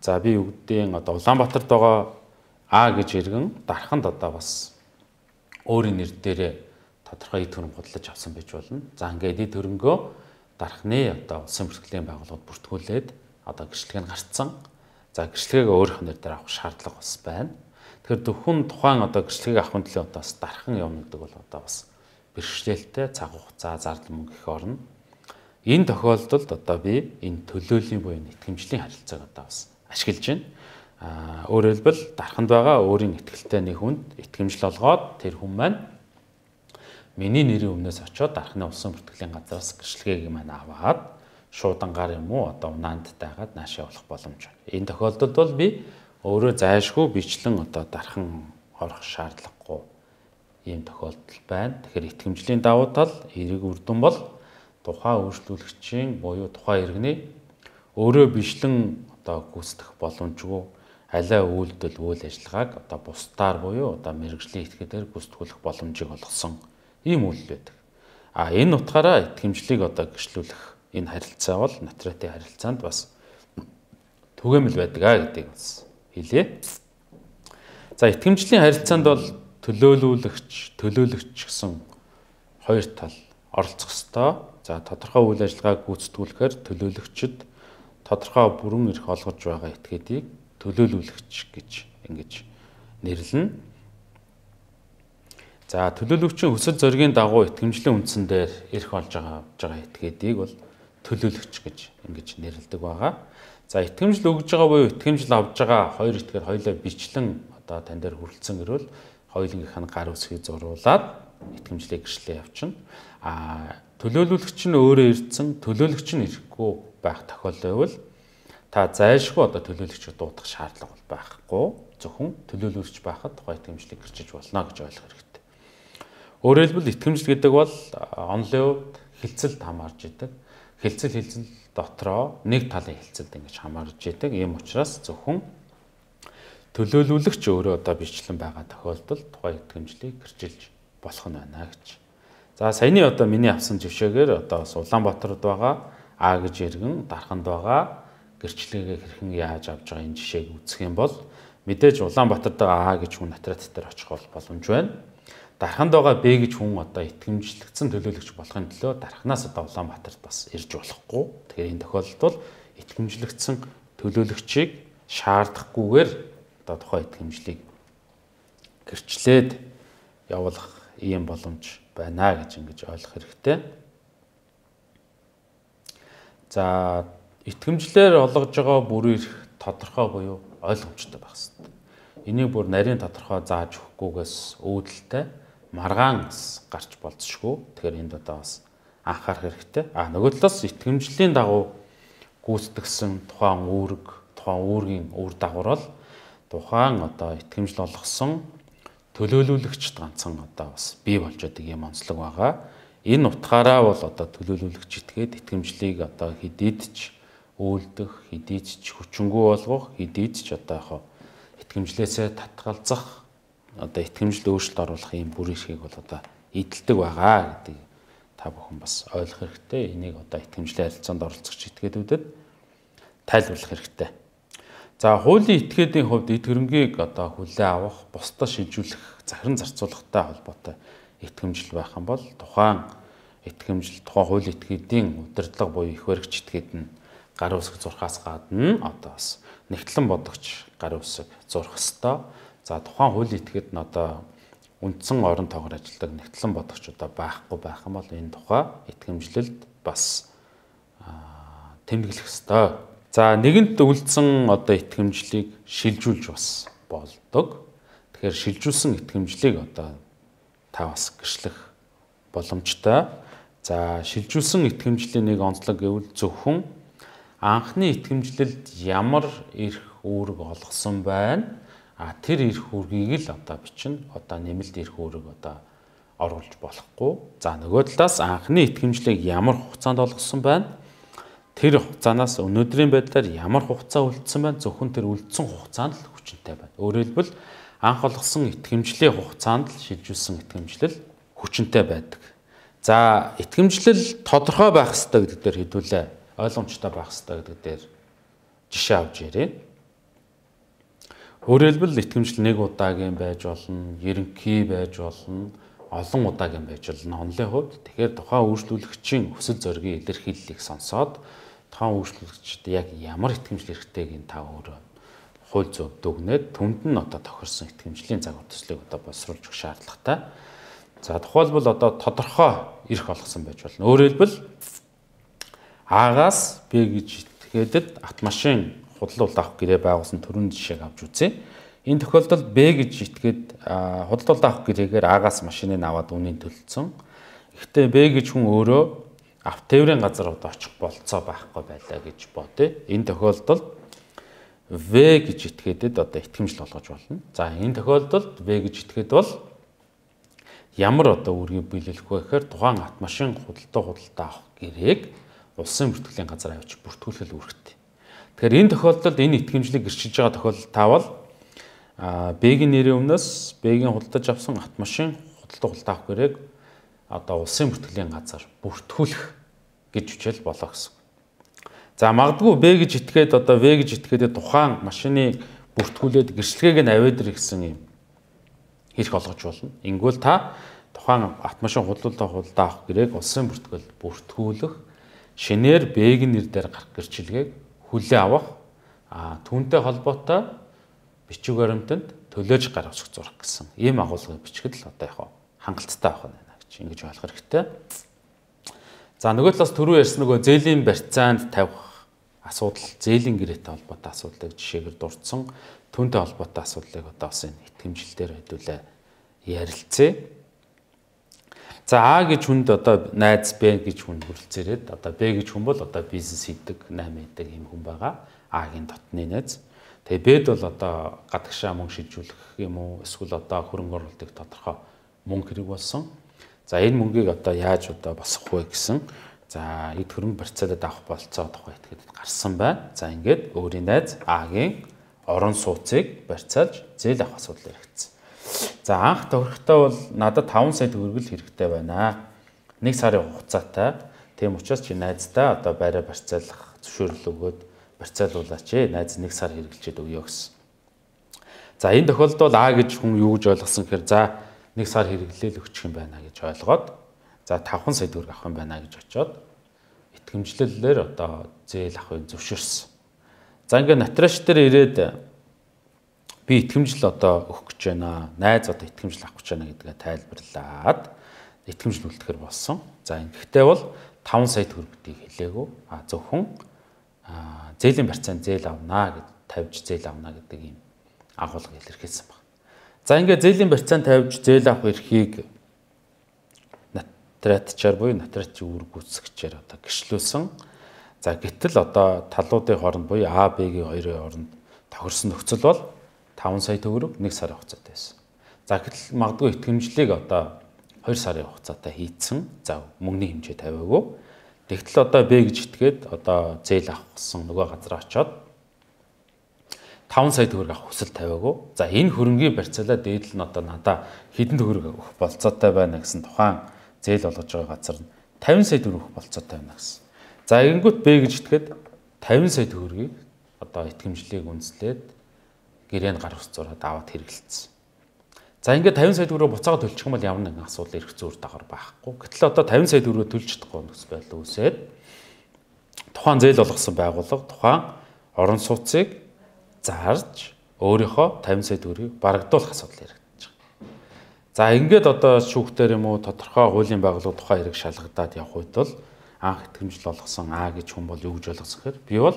за би өгдөн одоо Улаанбаатарт байгаа А гэж иргэн дарханд одоо бас өөрийн нэр дээрээ тодорхой эд хөрөнгө бодлож авсан байж болно. За ингээд эд хөрөнгөө дархны одоо улсын бүртгэлийн байгууллагад бүртгүүлээд одоо гэрчлэгийг нь гарцсан. За гэрчлэгийг өөрийнх нь нэр дээр авах шаардлага бас байна. Тэгэхээр зөвхөн тухайн одоо гэрчлэгийг авахын төлөө одоо бас дархан явна гэдэг бол одоо бас бэрхшээлтэй цаг хугацаа зардал мөнгө их орно. Энэ тохиолдолд одоо би энэ төлөөллийн буюу итгэмжлийн харилцааг одоо бас ашиглаж байна. Аа өөрөөр хэлбэл дарханд байгаа өөрийн ихтгэлтэй нэг хүнд итгэмжил олгоод тэр хүн маань миний нэрийн өмнөөс очиод дархны улсын бүртгэлийн газраас гэрчлэгийг маань аваад шуудангаар юм уу одоо унаанд тайгаад наашаа болох боломж байна. Энэ тохиолдолд бол би өөрөө зайшгүй бичлэн одоо дархан орох шаардлага ийм тохиолдол байна. Тэгэхээр итгэмжлийн давуу тал эрэг үрдэн бол тухайн үйлчлүүлэгчийн буюу тухайн иргэний өөрөө бичлэн одоо гүйцэтгэх боломжгүй алай үйлдэл үйл ажиллагааг одоо бусдаар буюу одоо мэрэгжлийн этгээдээр гүйцэтгүүлэх боломжийг олгосон ийм үйлдэл байдаг. А энэ утгаараа итгэмжлийг одоо гэрчлүүлэх энэ харилцаа бол нотариатын харилцаанд бас түгээмэл байдаг а гэдгийг бас хэлье. За итгэмжлийн харилцаанд бол төлөөлүүлэгч, төлөөлөгч гэсэн хоёр тал оролцох ёстой. За тодорхой үйл ажиллагааг гүйцэтгүүлэхээр төлөөлөгчд тодорхой бүрэн эрх олгож байгаа этгээдийг төлөөлүүлэгч гэж ингэж нэрлэнэ. За төлөөлөгчийн хүсэл зоригийн дагуу итгэмжлийн үндсэн дээр эрх олж байгаа байгаа этгээдийг бол төлөөлөгч гэж ингэж нэрлдэг байгаа. За итгэмжил өгж байгаа буюу итгэмжил авж байгаа хоёр этгээр хоёлоо бичлэн одоо тань дээр хүрэлцэн ирвэл хоёулынх нь гар үсгийг зурулаад итгэмжлэг гэрчлээ явчихна. А төлөөлүүлэгч нь өөрөө ирдсэн, төлөөлөгч нь ирэхгүй байх тохиолдол байвал та зайлшгүй одоо төлөөлөгчөд дуудах шаардлага бол байхгүй. Зөвхөн төлөөлүүлэгч байхад гой итгэмжлэг гэрчиж болно гэж ойлгох хэрэгтэй. Өөрөөр хэлбэл итгэмжлэг гэдэг бол онлайн хилцэлд хамаарж идэг. Хилцэл хилцэл дотроо нэг талын хилцэлд ингэж хамаарж идэг. Ийм учраас зөвхөн төлөөлүүлэгч өөрөө одоо бичлэн байгаа тохиолдолд тухайн итгэмжлийг гэрчилж болох нь байна гэж. За саяны одоо миний авсан зөвшөөгээр одоо бас Улаанбаатарт байгаа А гэж иргэн дарханд байгаа гэрчлэгээ хэрхэн яаж авч байгаа энэ жишээг үзэх юм бол мэдээж Улаанбаатарт байгаа А гэж хүн натрат дээр очих бол боломж байна. Дарханд байгаа Б гэж хүн одоо итгэмжлэгдсэн төлөөлөгч болохын төлөө дарханаас одоо Улаанбаатарт бас ирж болохгүй. Тэгэхээр энэ тохиолдолд бол итгэмжлэгдсэн төлөөлөгчийг шаардахгүйгээр одоо тухайн итгэмжлийг гэрчлээд явуулах ийм боломж байна гэж ингэж ойлгох хэрэгтэй. За итгэмжлэр олгож байгаа бүрийг тодорхой буюу ойлгомжтой байх хэрэгтэй. Энийг бүр нарийн тодорхой зааж өгөхгүйгээс үүдэлтэй маргаан гарч болцшгүй. Тэгэхээр энд одоо бас анхаарах хэрэгтэй. А нөгөө талаас итгэмжлийн дагуу гүйцэтгсэн тухайн үүрэг, тухайн үүргийн үр дагавар бол тухайн одоо итгэмжил олгосон төлөөлүүлэгчд ганцхан одоо бас бий болж байгаа юм онцлог байгаа. Энэ утгаараа бол одоо төлөөлүүлэгч итгээд итгэмжлийг одоо хидийдч өөлдөх, хидийдч хүчингү болгох, хидийдч одоо яг итгэмжлээсээ татгалзах одоо итгэмжил өөрчлөлт оруулах ийм бүр ихийг бол одоо эдэлдэг байгаа гэдэг та бүхэн бас ойлгох хэрэгтэй. Энийг одоо итгэмжлэх харилцаанд оролцогч этгээдүүдэд тайлбарлах хэрэгтэй. За хуулийн этгээдийн хувьд эдгэрэнгийг одоо хүлээ авах, бусдад шилжүүлэх, захиран зарцуулахтай холбоотой итгэмжил байх юм бол тухайн итгэмжил тухайн хуулийн этгээдийн удирдлага буюу их баригч этгээд нь гарын үсэг зурхаас гадна одоо бас нэгтлэн бодогч гарын үсэг зурх хэвээр. За тухайн хуулийн этгээд нь одоо үндсэн орон тоогоор ажилладаг нэгтлэн бодогч одоо байхгүй байх юм бол энэ тухай итгэмжлэлд бас тэмдэглэх хэвээр За нэгэнт үлдсэн одоо итгэмжлийг шилжүүлж бас болдог. Тэгэхээр шилжүүлсэн итгэмжлийг одоо та бас гэрчлэх боломжтой. За шилжүүлсэн итгэмжлийн нэг онцлог гэвэл зөвхөн анхны итгэмжлэлд ямар эрх үүрэг олгосон байна? А тэр эрх үүргийг л одоо бичнэ. Одоо нэмэлт эрх үүрэг одоо оруулж болохгүй. За нөгөө талаас анхны итгэмжлийг ямар хугацаанд олгосон байна? тэр хугацаанаас өнөөдрийн байдлаар ямар хугацаа үлдсэн байна зөвхөн тэр үлдсэн хугацаанд л хүчинтэй байна. Өөрөөр хэлбэл анх олгосон итгэмжлийн хугацаанд л шилжүүлсэн итгэмжлэл хүчинтэй байдаг. За итгэмжлэл тодорхой байх хэрэгтэй гэдэг дээр хэдүүлээ. Ойлгомжтой байх хэрэгтэй гэдэг дээр жишээ авч ярив. Өөрөөр хэлбэл итгэмжлэл нэг удаагийн байж болно, ерөнхий байж болно, олон удаагийн байж болно. Онлайн хувьд тэгэхээр тухайн үйлчлүүлэгчийн өсөл зоригийн илэрхийллийг сонсоод тоон үйлчлэгчд яг ямар итгэмжил хэрэгтэйг энэ та өөрөө хууль зүйд дүгнээд түнд нь одоо тохирсон итгэмжлийн загвар төслийг одоо боловсруулж өгөх шаардлагатай. За тухайлбал одоо тодорхой эрх олгосон байж болно. Өөрөөр хэлбэл А-гаас Б гэж итгээдэд автомашин худалдуулалт авах гэрээ байгуулсан төрөний жишээг авч үзье. Энэ тохиолдолд Б гэж итгээд худалдуулалт авах гэрээгээр А-гаас машиныг аваад үнийн төлөлдсөн. Гэхдээ Б гэж хүн өөрөө авт тээврийн газар одоо очих болцоо байхгүй байлаа гэж бодъё. Энэ тохиолдолд V гэж итгээдэд одоо итгэмжил болгож болно. За энэ тохиолдолд V гэж итгээд бол ямар одоо үүргийг биелүүлэх вэ гэхээр тухайн автомашин худалдаа худалдаа авах гэрээг улсын бүртгэлийн газар авч бүртгүүлэх үүрэгтэй. Тэгэхээр энэ тохиолдолд энэ итгэмжлийг гэрчилж байгаа тохиолдол таавал а Б-ийн нэрийн өмнөөс Б-ийн худалдаж авсан автомашин худалдаа худалдаа авах гэрээг одоо улсын бүртгэлийн газар бүртгүүлэх гэж хичээл болоо гэсэн. За магадгүй Б гэж итгээд одоо В гэж итгээд тухайн машиныг бүртгүүлээд гэрчлэгээг нь аваад ирэх гэсэн юм хийх олгож болно. Ингүүл та тухайн автомашин худалдаа худалдаа авах гэрээг улсын бүртгэл бүртгүүлэх шинээр Б-г нэр дээр гарах гэрчлэгээг хүлээ авах а түүнтэй холбоотой бичиг баримтанд төлөөж гар усах зураг гэсэн ийм агуулгыг бичгэд л одоо яг хангалттай авах нь гэж ингэж ойлгох хэрэгтэй. За нөгөө талаас түрүү ярьсан нөгөө зээлийн барьцаанд тавих асуудал, зээлийн гэрээтэй холбоотой асуудлыг жишээгээр дурдсан. Түүнтэй холбоотой асуудлыг одоо бас энэ итгэмжлэлээр хэдүүлээ ярилцъя. За А гэж хүнд одоо найз Б гэж хүн хүрэлцээрээд одоо Б гэж хүн бол одоо бизнес хийдэг, 8 хийдэг юм хүн байгаа. А-гийн дотны найз. Тэгээ Б-д бол одоо гадагшаа мөнгө шилжүүлэх юм уу? Эсвэл одоо хөрөнгө оруулалтыг тодорхой мөнгө хэрэг болсон. За энэ мөнгийг одоо яаж одоо босгох вэ гэсэн за эд хөрөнгө барьцаалаад авах болцоо тухай этгээд гарсан байна. За ингээд өөрийн найз А-гийн орон сууцыг барьцаалж зээл авах асуудал хэрэгцсэн. За анх тохирохтой бол надад 5 сая төгрөг хэрэгтэй байна. 1 сарын хугацаатай. Тийм учраас чи найздаа одоо байраа барьцаалах зөвшөөрөл өгөөд барьцаалуулаач ээ. Найз 1 сар хэрэгжилчээд өгөө гэсэн. За энэ тохиолдолд А гэж хүн юу гэж ойлгосон гэхээр за нэг сар хэрэглээл өгчих юм байна гэж ойлгоод за 5 сая төгрөг авах юм байна гэж очиод итгэмжлэлээр одоо зээл авахыг зөвшөөрсөн. За ингээ нотариуш дээр ирээд би итгэмжил одоо өгөх гэж байна. Найз одоо итгэмжил авах гэж байна гэдгээ тайлбарлаад итгэмжил үлдэхэр болсон. За гэхдээ бол 5 сая төгрөгдгийг хэлээгүү. А зөвхөн зээлийн процент зээл авнаа гэж тавьж зээл авнаа гэдэг ийм агуулга илэрхийлсэн байна. За ингээ зээлийн барьцаан тавьж зээл авах эрхийг натратчаар буюу натратч үүргүүцэгчээр одоо гэрчлүүлсэн. За гэтэл одоо талуудын хооронд буюу А, Б-гийн хоёрын хооронд тохирсон нөхцөл бол 5 сая төгрөг 1 сарын хугацаатай байсан. За гэтэл магадгүй итгэмжлийг одоо 2 сарын хугацаатай хийцэн. За мөнгөний хэмжээ тавиагүй. Тэгтэл одоо Б гэж итгээд одоо зээл авахсан нөгөө газар очоод 5 сая төгрөг авах хүсэл тавиагүй. За энэ хөрөнгийн барьцаалаа дээдл нь одоо надаа хэдэн төгрөг өгөх болцоотой байна гэсэн тухайн зээл болгож байгаа газар нь 50 сая төгрөг өгөх болцоотой байна гэсэн. За эгэнгүүт Б гэж итгээд 50 сая төгрөгийг одоо итгэмжлийг үнслээд гэрээ нь гар ус зураад аваад хэрэгэлцсэн. За ингээд 50 сая төгрөг буцаага төлчих юм бол ямар нэгэн асуудал ирэх зүйр дагаар байхгүй. Гэтэл одоо 50 сая төгрөг төлж чадахгүй нөхс байдал үүсээд тухайн зээл болгосон байгууллага тухайн орон сууцыг зарж өөрийнхөө 50 сая төгрөгийг барагдуулах асуудал яригдчих. За ингээд одоо шүүхтэр юм уу тодорхой хуулийн байгууллага тухай хэрэг шалгадаад явах үед бол анх итгэмжил олгосон А гэж хүн бол юу гэж ойлгосон хэр би бол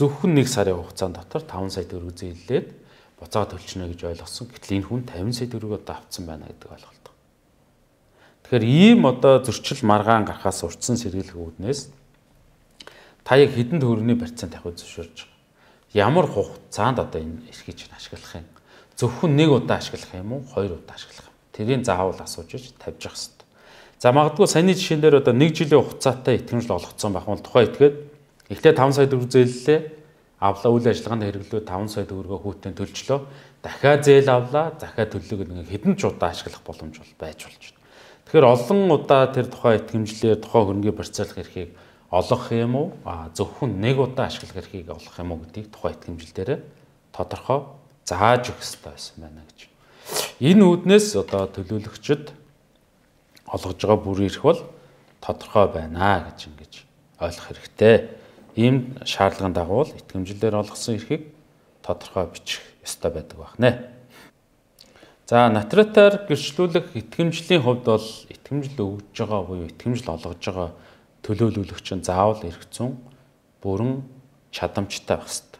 зөвхөн нэг сарын хугацаанд дотор 5 сая төгрөг зээллээд буцаа төлчнө гэж ойлгосон. Гэтэл энэ хүн 50 сая төгрөг одоо авцсан байна гэдэг ойлголт. Тэгэхээр ийм одоо зөрчил маргаан гарахаас урдсан сэргийлгүүднээс таяг хідэн төгрөний процент авахыг зөвшөөрч байгаа ямар хугацаанд одоо энэ эрхийг чинь ашиглах юм? Зөвхөн нэг удаа ашиглах юм уу? Хоёр удаа ашиглах юм? Тэрийг заавал асууж иж тавьж явах хэрэгтэй. За магадгүй саяны жишээн дээр одоо 1 жилийн хугацаатай итгэмжил олгогдсон байх юм тухай итгээд эхлээ 5 сая төгрөг зээллээ авла үйл ажиллагаанд хэрэглүү 5 сая төгрөгөө хүүтэн төлчлөө дахиад зээл авла захиад төллөг нэг хэдэн ч удаа ашиглах боломж бол байж болж байна. Тэгэхээр олон удаа тэр тухай итгэмжлэр тухай хөрөнгөний барьцаалах эрхийг олох юм уу зөвхөн нэг удаа ашиглах эрхийг олох юм уу гэдгийг тухайн итгэмжлэлээр тодорхой зааж өгөх хэрэгтэй байсан байна гэж. Энэ үүднээс одоо төлөөлөгчд олгож байгаа бүрийн эрх бол тодорхой байна гэж ингэж ойлгох хэрэгтэй. Ийм шаардлагын дагуу л итгэмжлэлээр олгосон эрхийг тодорхой бичих ёстой байдаг байна. За нотариатаар гэрчлүүлэх итгэмжлийн хувьд бол итгэмжил өгж байгаа буюу итгэмжил олгож байгаа төлөөлүүлэгч нь заавал эргэцэн бүрэн чадамжтай байх хэрэгтэй.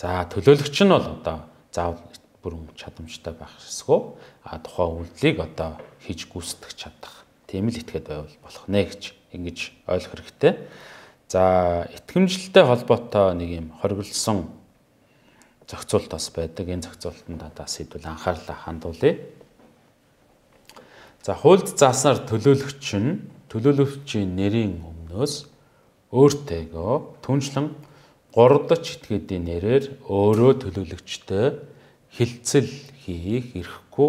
За төлөөлөгч нь бол одоо заавал бүрэн чадамжтай байх хэсгөө а тухайн үйлдлийг одоо хийж гүйцэтгэх чадах тийм л этгээд байвал болох нэ гэж ингэж ойлгох хэрэгтэй. За итгэмжлэлтэй холбоотой нэг юм хоригдсон зохицуулт бас байдаг. Энэ зохицуултанд бас хэдүүл анхаарлаа хандуулъя. За хуульд зааснаар төлөөлөгч нь төлөөлөгчийн нэрийн өмнөөс өөртэйгөө түншлэн гурдч этгээдийн нэрээр өөрөө төлөөлөгчтэй хилцэл хийх эрхгүй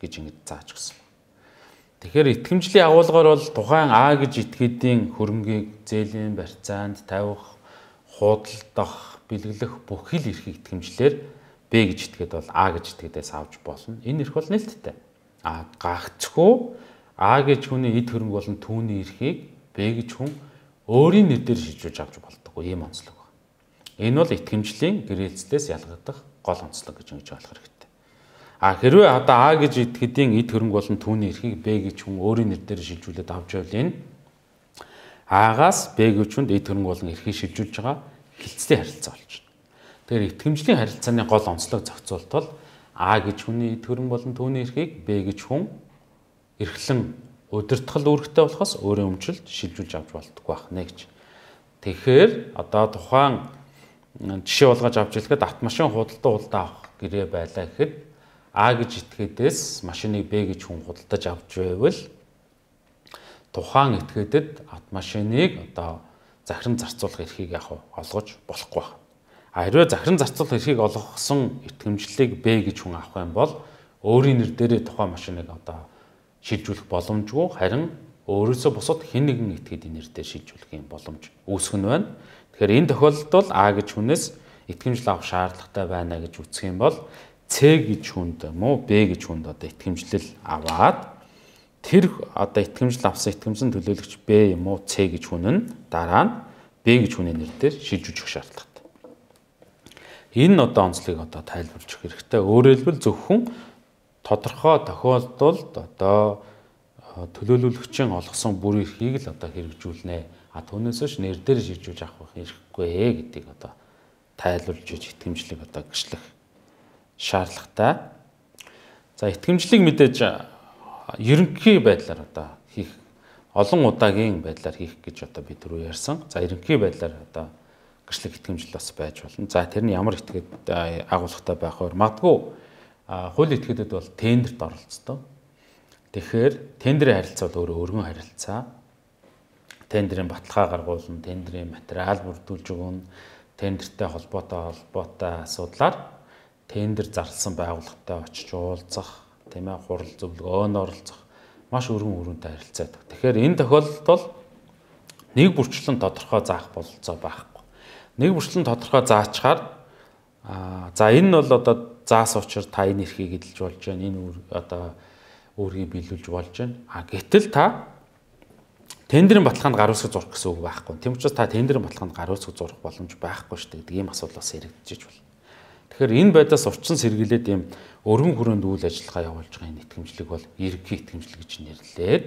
гэж ингэж зааж өгсөн. Тэгэхээр итгэмжлийн агуулгаар бол тухайн А гэж этгээдийн хөрөнгийг зээлийн барьцаанд тавих, худалдах, бэлэглэх бүхэл эрхийг итгэмжлэр Б гэж этгээд бол А гэж этгээдээс авч болно. Энэ эрх бол нэлттэй. А гагцгүй А гэж хүний эд хөрөнгө болон түүний эрхийг Б гэж хүн өөрийн нэр дээр шилжүүлж авч болдоггүй ийм онцлог байна. Энэ бол итгэмжлийн гэрээлцлээс ялгагдах гол онцлог гэж ингэж ойлгох хэрэгтэй. А хэрвээ одоо А гэж итгэдийн эд хөрөнгө болон түүний эрхийг Б гэж хүн өөрийн нэр дээр шилжүүлээд авч явбал энэ А-гаас Б гэж хүнд эд хөрөнгө болон эрхийг шилжүүлж байгаа хилцтэй харилцаа болж байна. Тэгэхээр итгэмжлийн харилцааны гол онцлог зохицуулт бол А гэж хүний эд хөрөнгө болон түүний эрхийг Б гэж хүн эрхлэн удирдахл үүрэгтэй болохоос өөрийн өмчлөлд шилжүүлж авч болтгүй байх нэ гэж. Тэгэхээр одоо тухайн жишээ болгож авч хэлэхэд автомашин худалдаа худалдаа авах гэрээ байлаа гэхэд А гэж итгэдээс машиныг Б гэж хүн худалдаж авч байвал тухайн этгээдэд автомашиныг одоо захиран зарцуулах эрхийг яг олгож болохгүй байна. А хэрвээ захиран зарцуулах эрхийг олгосон итгэмжлэлийг Б гэж хүн авах юм бол өөрийн нэр дээрээ тухайн машиныг одоо шилжүүлэх боломжгүй харин өөрөөсөө бусад хэн нэгэн этгээд энертэй шилжүүлэх юм боломж үүсгэн байна. Тэгэхээр энэ тохиолдолд бол А гэж хүнээс итгэмжил авах шаардлагатай байна гэж үздэг юм бол С гэж хүнд мөн Б гэж хүнд одоо итгэмжлэл аваад тэр одоо итгэмжил авсан итгэмжсэн төлөөлөгч Б юм уу С гэж хүн нь дараа нь Б гэж хүний нэр дээр шилжүүлж шаардлагатай. Энэ одоо онцлогийг одоо тайлбарж өгөх хэрэгтэй. Өөрөөр хэлбэл зөвхөн тодорхой тохиолдолд одоо э, төлөөлүүлөгчийн олгосон бүр эрхийг л одоо хэрэгжүүлнэ. А түүнээсээш нэр дээр шийдвэж авах хэрэггүй ээ гэдэг одоо тайлбарлаж иж итгэмжлэг одоо гэрчлэх шаардлагатай. За итгэмжлэг мэдээж э, ерөнхий байдлаар одоо хийх олон удаагийн байдлаар хийх гэж одоо бид түрүү ярьсан. За ерөнхий байдлаар одоо гэрчлэг итгэмжил бас байж болно. За тэр нь ямар итгэд э, агуулгатай байх вэ? Магадгүй хууль этгээдэд бол тендерт оролцдог. Тэгэхээр тендерийн харилцаа бол өөрөө өргөн харилцаа. Тендерийн баталгаа гаргуулна, тендерийн материал бүрдүүлж өгнө, тендертэй холбоотой холбоотой асуудлаар тендер зарласан байгууллагатай очиж уулзах, тийм ээ, хурал зөвлөгөөнд оролцох маш өргөн өрөөнтэй харилцаадаг. Тэгэхээр энэ тохиолдолд бол нэг бүрчлэн тодорхой заах бололцоо байхгүй. Нэг бүрчлэн тодорхой заачаар аа за энэ нь бол одоо Заас учир та энэ эрхийг эдэлж болж байна. Энэ одоо өөрийг биелүүлж болж байна. А гэтэл та тендерийн баталгаанд гаруусгах зурх гэсэн үг байхгүй. Тэм учраас та тендерийн баталгаанд гаруусгах зурх боломж байхгүй шүү дээ. Ийм асуудал бас яригдчихэж байна. Тэгэхээр энэ байдлаас урчин сэргилээд ийм өргөн хүрээнд үйл ажиллагаа явуулж байгаа энэ итгэмжлэг бол ерөнхий итгэмжлэг гэж нэрлээд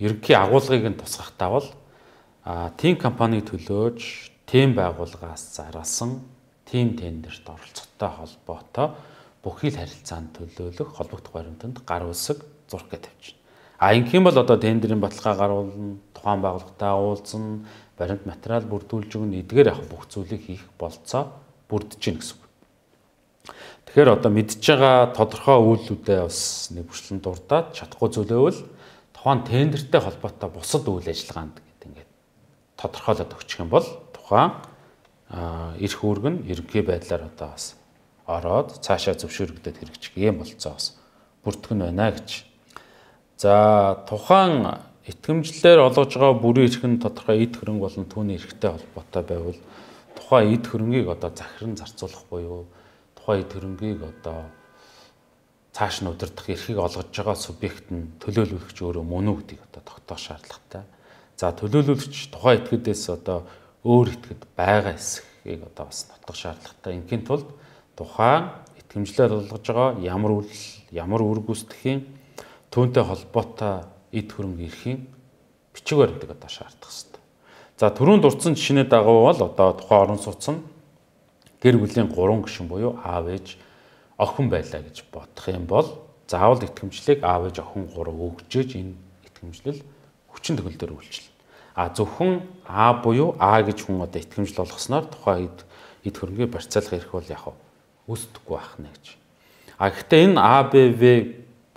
ерөнхий агуулгыг нь тусгахтаа бол а тийм компаниг төлөөж тийм байгууллагаас зарласан тийм тендерт оролцохтой холбоотой бүхий л харилцаанд төлөөлөх холбогдох баримтанд гар улсаг зурх гэж тавьж байна. А ингэх юм бол одоо тендерийн баталгаа гаруулна, тухайн байгууллагатай уулзна, баримт материал бүрдүүлж өгнө, эдгээр яг бүх зүйлийг хийх болцоо бүрдэж гин гэсэн үг. Тэгэхээр одоо мэдж байгаа тодорхой үйлүүдээ бас нэг бүрчлэн дурдаад чадахгүй зүйлээвэл тухайн тендертэй холбоотой бусад үйл ажиллагаанд гэдэг ингээд тодорхойлоод өгчих юм бол тухайн эрх үүрэг нь ерөнхий байдлаар одоо бас ороод цаашаа зөвшөөрөгдөд хэрэгжих юм болцоо бас бүртгэн байна гэж. За тухайн итгэмжлэлээр олгож байгаа бүрийн эрх нь тодорхой эд хөрөнгө болон түүний эрхтэй холбоотой байвал тухайн эд хөрөнгийг одоо захиран зарцуулах буюу тухайн эд хөрөнгийг одоо цааш нь удирдах эрхийг олгож байгаа субъект нь төлөөлөгч өөрөө мөн үү гэдгийг одоо тогтоох шаардлагатай. За төлөөлөгч тухайн этгээдээс одоо өөр итгэд байгаа эсэхийг одоо бас нотгох шаардлагатай. Инхийн тулд тухайн итгэмжлэр болгож байгаа ямар үйл, ямар үргүсдэхийн түүнтэй холбоотой эд хөрөнгө эрхийн бичгээр гэдэг одоо шаардах хэвээр. За түрүүнд дурдсан жишээ дагуу бол одоо тухайн орон сууц нь гэр бүлийн 3 гишүүн буюу аав ээж охин байлаа гэж бодох юм бол заавал итгэмжлийг аав ээж охин 3 өгчөөж энэ итгэмжлэл хүчин төгөл дээр үйлчлээ. А зөвхөн А буюу А гэж хүн одоо итгэмжл болгосноор тухайн ид ид хөрөнгөний барьцаалга ирэх бол яг өсдөхгүй байх нэ гэж. А гэхдээ энэ А Б В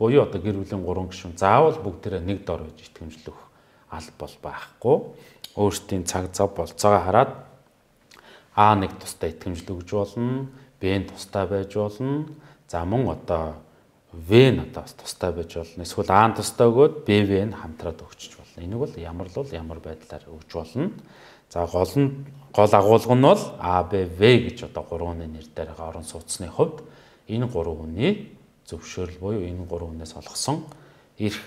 буюу одоо гэр бүлийн 3 гишүүн заавал бүгдээрээ нэг дор байж итгэмжлөх алба бол байхгүй. Өөртний цаг зав болцоогоо хараад А нэг тусдаа итгэмжлөгж болно, Б нь тусдаа байж болно. За мөн одоо V нь одоо бас тустай байж болно. Эсвэл А нь тустай өгөөд БВ нь хамтраад өгчөж болно. Энийг бол ямар л бол ямар байдлаар өгч болно. За гол нь гол агуулга нь бол АБВ гэж одоо гурван нэр дээр байгаа орон сууцны хувьд энэ гурван хүний зөвшөөрөл буюу энэ гурван хүнээс олгосон эрх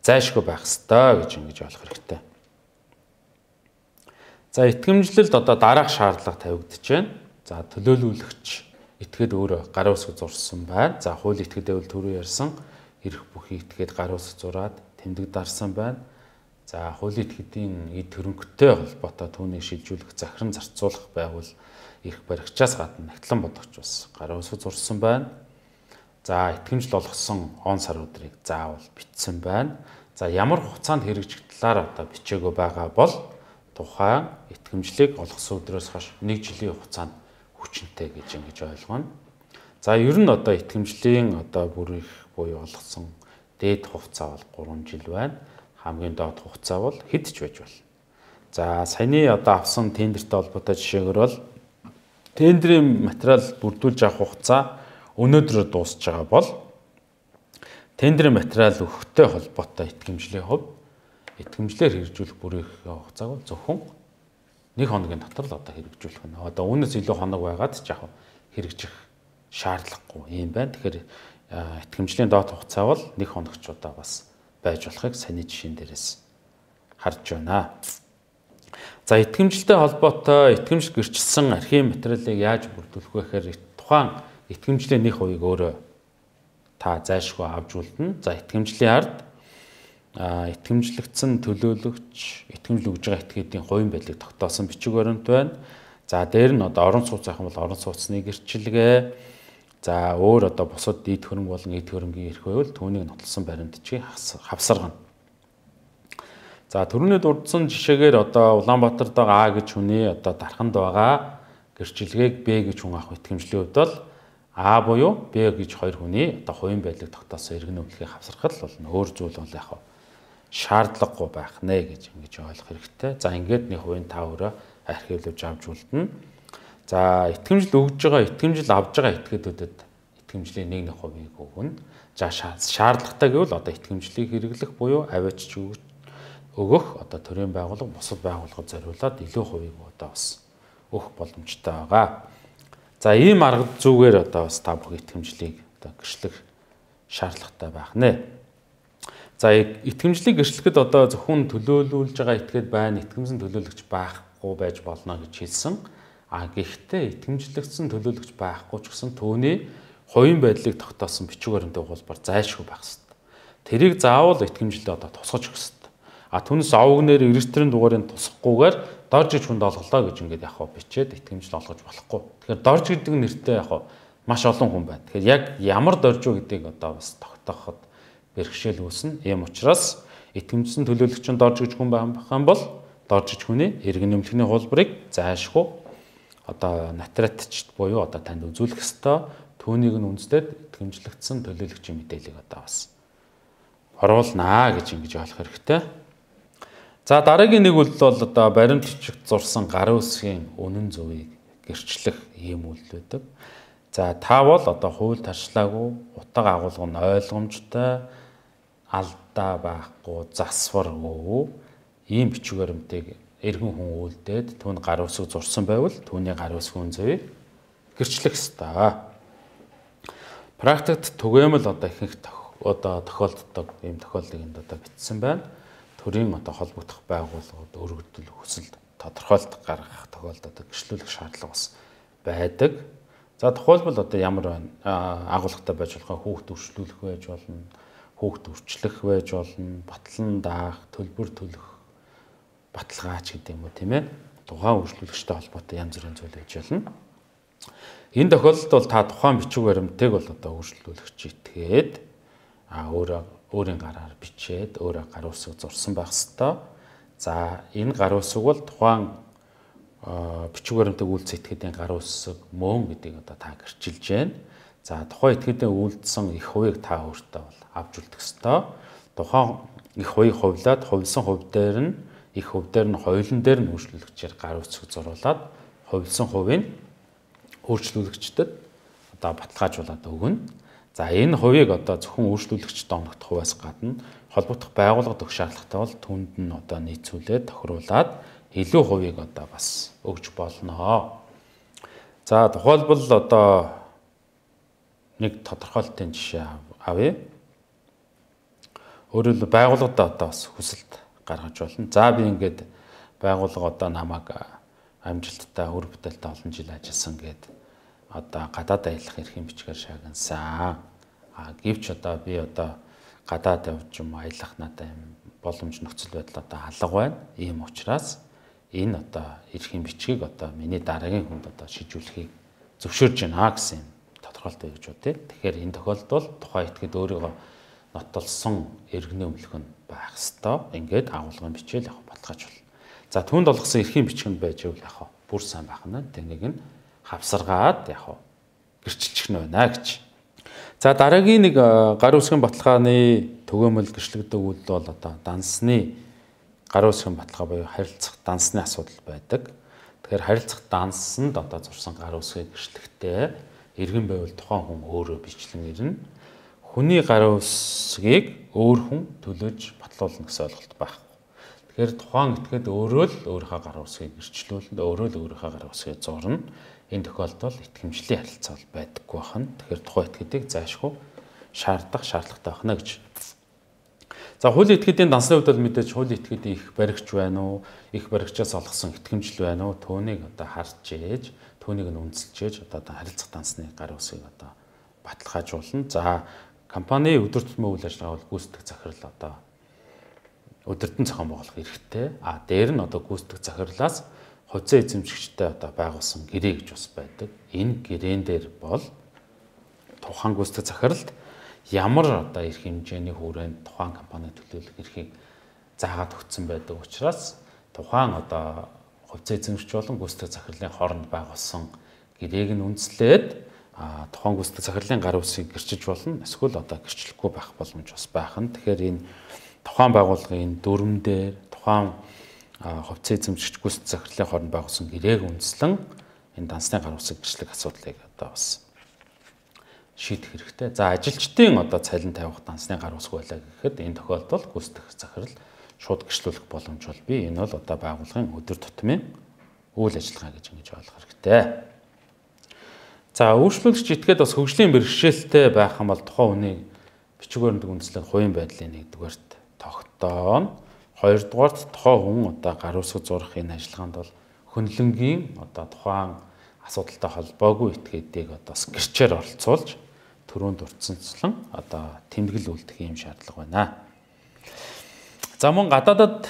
зайшгүй байх ёстой гэж ингэж олох хэрэгтэй. За итгэмжлэлд одоо дараах шаардлага тавигдчихэв. За төлөөлүүлэгч итгэл өөр гар ус зурсан байна. За хууль итгэлээ бол түрүү ярьсан эрх бүхий итгэл гар ус зураад тэмдэг дарсан байна. За хууль итгэлийн эд хөрөнгөтэй холбоотой түүнийг шилжүүлэх захиран зарцуулах байгуул эрх баригчаас гадна нагтлан бодогч бас гар ус зурсан байна. За итгэмжл олгосон он сар өдрийг заавал бичсэн байна. За ямар хугацаанд хэрэгжих талаар одоо бичээгөө байгаа бол тухайн итгэмжлийг олгосон өдрөөс хойш 1 жилийн хугацаанд хүчнтэй гэж ингэж ойлгоно. За ер нь одоо итгэмжлийн одоо бүр их буюу олгосон дээд хугацаа бол 3 жил байна. Хамгийн доод хугацаа бол хэд ч байж болно. За саяны одоо авсан тендертэй холбоотой жишээгөр бол тендерийн материал бүрдүүлж авах хугацаа өнөөдрөө дуусж байгаа бол тендерийн материал өгөхтэй холбоотой итгэмжлийн хувь итгэмжлэр хэрэгжүүлэх бүрийн хугацааг зөвхөн нэг хоногийн дотор л одоо хэрэгжүүлэх нь. Одоо үүнээс илүү хоног байгаад ч яг хэрэгжих шаардлагагүй юм байна. Тэгэхээр итгэмжлийн доод хугацаа бол нэг хоног ч удаа бас байж болохыг саний жишээн дээрээс харж байна. За итгэмжлэлтэй холбоотой итгэмж гэрчилсэн архив материалыг яаж бүрдүүлэх вэ гэхээр тухайн итгэмжлийн нэг хувийг өөрөө та зайлшгүй авч үлдэн. За итгэмжлийн ард итгэмжлэгдсэн төлөөлөгч итгэмжл өгж байгаа этгээдийн хувийн байдлыг тогтоосон бичиг баримт байна. За дээр нь одоо орон сууц заах юм бол орон сууцны гэрчлэгээ за өөр одоо бусад эд хөрөнгө болон эд хөрөнгийн эрх байвал түүнийг нотолсон баримтчгийг хавсаргана. За төрөний дурдсан жишээгээр одоо Улаанбаатарт байгаа А гэж хүний одоо дарханд байгаа гэрчлэгээг Б гэж хүн авах итгэмжлийн хувьд бол А буюу Б гэж хоёр хүний одоо хувийн байдлыг тогтоосон иргэн үйлхийг хавсархал бол өөр зүйл бол яг нь шаардлагагүй байх нэ гэж ингэж ойлгох хэрэгтэй. За ингээд нэг хувийн та өөрөө архивлж авч үлдэнэ. За итгэмжил өгж байгаа, итгэмжил авж байгаа этгээдүүдэд итгэмжлийн нэг нэг хувийг өгнө. За шаардлагатай гэвэл одоо итгэмжлийг хэрэглэх буюу авиач өгөх одоо төрийн байгууллага бусад байгууллагад зориулаад илүү хувийг одоо бас өөх боломжтой байгаа. За ийм арга зүгээр одоо бас та бүх итгэмжлийг одоо гэрчлэх шаардлагатай байх нэ. За итгэмжлийг гэрчлэхэд одоо зөвхөн төлөөлүүлж байгаа этгээд байна, итгэмсэн төлөөлөгч байхгүй байж болно гэж хэлсэн. А гэхдээ итгэмжлэгдсэн төлөөлөгч байхгүй ч гэсэн түүний хувийн байдлыг тогтоосон бичиг баримтын хуулбар зайлшгүй байх хэрэгтэй. Тэрийг заавал итгэмжлээ одоо тусгаж өгөх хэрэгтэй. А түнс овгнэр эрэгтрийн дугаарыг тусахгүйгээр дорж гэж хүнд олголоо гэж ингээд яг хав бичээд итгэмжл олгож болохгүй. Тэгэхээр дорж гэдэг нэртэй яг маш олон хүн байна. Тэгэхээр яг ямар дорж юу гэдгийг одоо бас тогтооход бэрхшээл үүснэ. Ийм учраас итгэмжсэн төлөөлөгчөнд дорж гэж хүн байгаа бол дорж гэж хүний эргэн өмлөхний хулбарыг заашгүй одоо натратчд буюу одоо танд үзүүлэх ёстой түүнийг нь үндэслээд итгэмжлэгдсэн төлөөлөгчийн мэдээллийг одоо бас оруулнаа гэж ингэж ойлгох хэрэгтэй. За дараагийн нэг үйл бол одоо баримт бичигт зурсан гарын үсгийн үнэн зөвийг гэрчлэх ийм үйл байдаг. За та бол одоо хууль таршлаагүй утга агуулга нь ойлгомжтой алдаа байхгүй засваргүй ийм бичиг баримтыг эргэн хүн үлдээд түүн гар усыг зурсан байвал түүний гар ус хүн зэвээ гэрчлэх ёстой. Практикт түгээмэл одоо ихэнх одоо тохиолддог ийм тохиолдлыг энд одоо бичсэн байна. Төрийн одоо холбогдох байгууллагууд өргөдөл хүсэл тодорхойлт гаргах тохиолдолд гэрчлүүлэх шаардлага бас байдаг. За тухайлбал одоо ямар байна? агуулгатай байж болох хүүхд төршлүүлэх байж болно хүүхд төрчлөх байж болно, батлан даах, төлбөр төлөх баталгаач гэдэг юм уу тийм ээ. Тухайн үйлчлүүлэгчтэй холбоотой янз бүрийн зүйл хийж болно. Энэ тохиолдолд бол та тухайн бичиг баримтыг бол одоо үйлчлүүлэгч итгээд а өөрөө өөрийн гараар бичээд өөрөө гар усыг зурсан байх хэвээр. За энэ гар усыг бол тухайн бичиг баримтыг үйлс итгэдэг гар усыг мөн гэдэг одоо та гэрчилж байна. За тухайн этгээдээ үйлдсэн их хувийг та өөртөө бол авч үлдэх ёстой. Тухайн их хувийг хувлаад хувьсан хувь дээр нь их хувь дээр нь хоёлон дээр нь өөрчлөлгчээр гар үсэг зуруулад хувьсан хувийг өөрчлөлгчдөд одоо баталгаажуулаад өгнө. За энэ хувийг одоо зөвхөн өөрчлөлгчд оногдох хуваас гадна холбогдох байгууллага төх шаардлагатай бол түнд нь одоо нийцүүлээд тохируулаад илүү хувийг одоо бас өгж болноо. За тухайлбал одоо нэг тодорхойлтын жишээ авъя. Өөрөөр байгууллагад одоо бас хүсэлт гаргаж болно. За би ингээд байгууллага одоо намайг амжилттай үр бүтээлтэй олон жил ажилласан гэд одоо гадаад аялах эрхийн бичгээр шагнасан. А гэвч одоо би одоо гадаад явж юм аялах надад юм боломж нөхцөл байдал одоо алга байна. Ийм учраас энэ одоо эрхийн бичгийг одоо миний дараагийн хүнд одоо шижүүлэхийг зөвшөөрж байна гэсэн юм тохиолдоё гэж үү. Тэгэхээр энэ тохиолдолд бол тухайн этгээд өөрийгөө нотолсон эргэний өмлөх нь байх хэвээр ингээд агуулгын бичээл явах баталгаач болно. За түнд олгосон эрхийн бичгэнд байж ивэл яах вэ? Бүр сайн байх нь тэнийг нь хавсаргаад яах вэ? Гэрчилчих нь байна гэж. За дараагийн нэг э, гарын үсгийн баталгааны төгөөмөл гэрчлэгдэх үйл бол одоо дансны гарын үсгийн баталгаа боيو харилцах дансны асуудал байдаг. Тэгэхээр харилцах дансанд одоо зурсан гарын үсгийг гэрчлэхдээ Иргэн байвал тухайн хүн өөрөө бичлэн ирнэ. Хүний гарын үсгийг өөр хүн төлөж батлуулна гэсэн ойлголт байхгүй. Тэгэхээр тухайн этгээд өөрөө л өөрийнхөө гарын үсгийг гэрчлүүлнэ, өөрөө л өөрийнхөө гарын үсгийг зурна. Энэ тохиолдолд итгэмжлийн харилцаа бол байдаггүй байна. Тэгэхээр тухайн этгээдийг заашгүй шаардах шаардлагатай байна гэж За хуулийн этгээдийн дансны хувьд бол мэдээж хуулийн этгээдийн их баригч байна уу, их баригчаас олгосон итгэмжил байна уу, түүнийг одоо харж ээж Түүнийг нь үндэслэж одоо харилцах дансны гар усыг одоо баталгаажуулна. За компани өдөртмөө үйл ажиллагаа бол гүйцэтгэх захирал одоо өдөртөн зохион байгуулах эрхтэй. А дээр нь одоо гүйцэтгэх захирлаас хувьцаа эзэмшигчтэй одоо байгуулсан гэрээ гэж бас байдаг. Энэ гэрээн дээр бол тухайн гүйцэтгэх захиралд ямар одоо эрх хэмжээний хүрээнд тухайн компани төлөөлөх эрхийг заагаад өгсөн байдаг учраас тухайн одоо хувьцаа эзэмшигч болон гүйцэтгэх захирлын хооронд байгуулсан гэрээг нь үндэслээд тухайн гүйцэтгэх захирлын гар усыг гэрчиж болно. Эсвэл одоо гэрчлэхгүй байх боломж бас байх нь. Тэгэхээр энэ тухайн байгууллагын дүрм дээр тухайн хувьцаа эзэмшигч гүйцэтгэх захирлын хооронд байгуулсан гэрээг үндэслэн энэ дансны гар усыг гэрчлэх асуудлыг одоо бас шийдэх хэрэгтэй. За ажилчдын одоо цалин тавих дансны гар усгүй байлаа гэхэд энэ тохиолдолд гүйцэтгэх захирал шууд гэрчлүүлэх боломж бол бий. Энэ бол одоо байгууллагын өдөр тутмын үйл ажиллагаа гэж ингэж ойлгох хэрэгтэй. За үйлчлүүлэгч итгээд бас хөгжлийн бэрхшээлтэй байх юм бол тухайн үнийг бичиг баримт үндэслэх хувийн байдлын нэгдүгээрт тогтооно. Хоёрдугаарт тухайн хүн одоо гаруйсаг зурхын ажиллагаанд бол хөндлөнгийн одоо тухайн асуудалтай холбоогүй этгээдийг одоо гэрчээр оролцуулж төрөөнд урдсанцлан одоо тэмдэглэл үлдэх юм шаардлага байна. За мөн гадаадад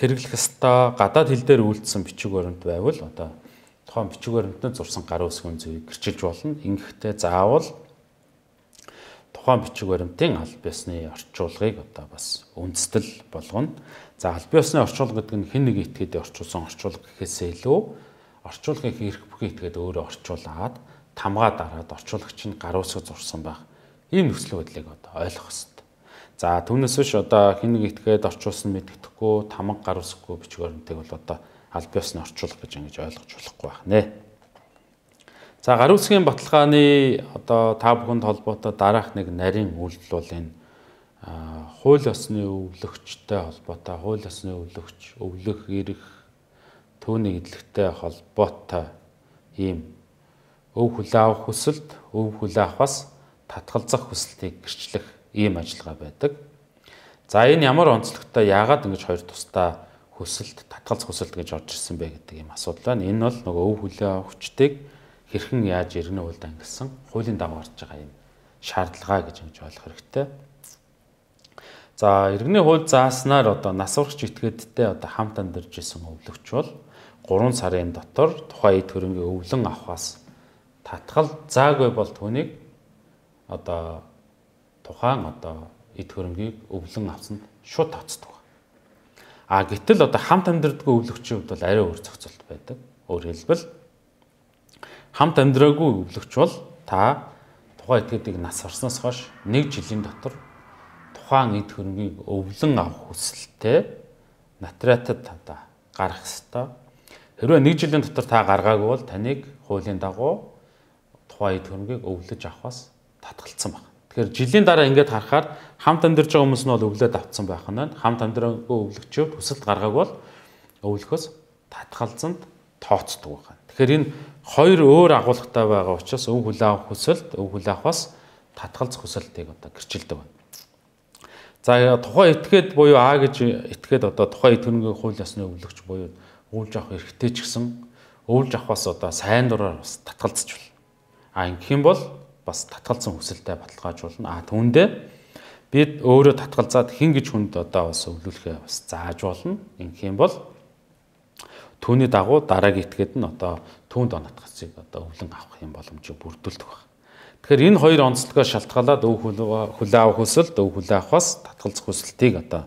хэрэглэх ёстой гадаад хэл дээр үйлдсэн бичиг баримт байвал одоо тухайн бичиг баримтанд зурсан гарын үсгийн зүйлийг гэрчилж болно. Ингэхдээ заавал тухайн бичиг баримтын аль бясны орчуулгыг одоо бас үндэслэл болгоно. За аль бясны орчуулга гэдэг нь хэн нэг этгээдээ орчуулсан орчуулга гэхээсээ илүү орчуулгын эрх бүхий этгээд өөрөө орчуулад тамгаа дараад орчуулагч нь гар усыг зурсан байх. Ийм нөхцөл байдлыг одоо ойлгох хэрэгтэй. За түүнээс биш одоо хин нэг итгээд орчуулсан мэдгэдэхгүй тамга гарусгүй бичгээрнтэйг бол одоо аль биесны орчуулах гэж ингэж ойлгож болохгүй байх нэ. За гаруусгийн баталгааны одоо та бүхэнд холбоотой дараах нэг нарийн үйлдэл бол энэ хууль осны өвлөгчтэй холбоотой хууль осны өвлөгч өвлөх ирэх түүний идэлхтэй холбоотой ийм өв хүлээ авах хүсэлт өв хүлээ авахаас татгалзах хүсэлтийг гэрчлэх ийм ажиллагаа байдаг. За энэ ямар онцлогтой яагаад ингэж хоёр тусдаа хөсөлт, татгалз хөсөлт гэж орж ирсэн бэ гэдэг ийм асуудал байна. Энэ бол нөгөө өв хүлээ хүчтэйг хэрхэн яаж иргэн хуульд ангилсан хуулийн дагуу гарч байгаа юм шаардлагаа гэж ингэж ойлгох хэрэгтэй. За иргэний хууль зааснаар одоо нас урагч этгээдтэй одоо хамт амьдарч исэн өвлөгч бол 3 сарын дотор тухайн эд хөрөнгийн өвлөн авахаас татгал заагүй бол түүнийг одоо тухайн одоо эд хөрөнгийг өвлөн авсанд шууд тооцдог. А гэтэл одоо хамт амьдрдгүй өвлөгчийн хувьд бол арай өөр зохицолт байдаг. Өөр хэлбэл хамт амьдраагүй өвлөгч бол та тухайн этгээдийг нас орсноос хойш 1 жилийн дотор тухайн эд хөрөнгийг өвлөн авах хүсэлтэй нотариатад одоо гарах ёстой. Хэрвээ 1 жилийн дотор та гаргаагүй бол таныг хуулийн дагуу тухайн эд хөрөнгийг өвлөж авахаас татгалцсан байна. Тэгэхээр жилийн дараа ингээд харахаар хамт амьдарч байгаа хүмүүс нь бол өвлөд автсан байх нь хамт амьдраагүй өвлөгчөө төсөлд гаргааг бол өвлөхөс татгалзанд тооцдог байна. Тэгэхээр энэ хоёр өөр агуулгатай байгаа учраас өв хүлээ авах хүсэлт, өв хүлээ авахаас татгалзах хүсэлтийг одоо гэрчилдэг байна. За тухайн этгээд буюу А гэж этгээд одоо тухайн этгээний хууль ёсны өвлөгч буюу өвлж авах эрхтэй ч гэсэн өвлж авахаас одоо сайн дураар бас татгалзчихвал. А ингэх юм бол бас татгалцсан хүсэлтэй баталгаажуулна. А түүндээ бид өөрөө татгалзаад хин гэж хүнд одоо бас өвлүүлэхээ бас зааж болно. Ингэх юм бол түүний дагуу дараагийн этгээд нь одоо түүнд онотгацыг одоо өвлөн авах юм боломжийг бүрдүүлдэг байна. Тэгэхээр энэ хоёр онцлогоо шалтгаалаад өв хүлээ авах хүсэлт, өв хүлээ авахаас татгалзах хүсэлтийг одоо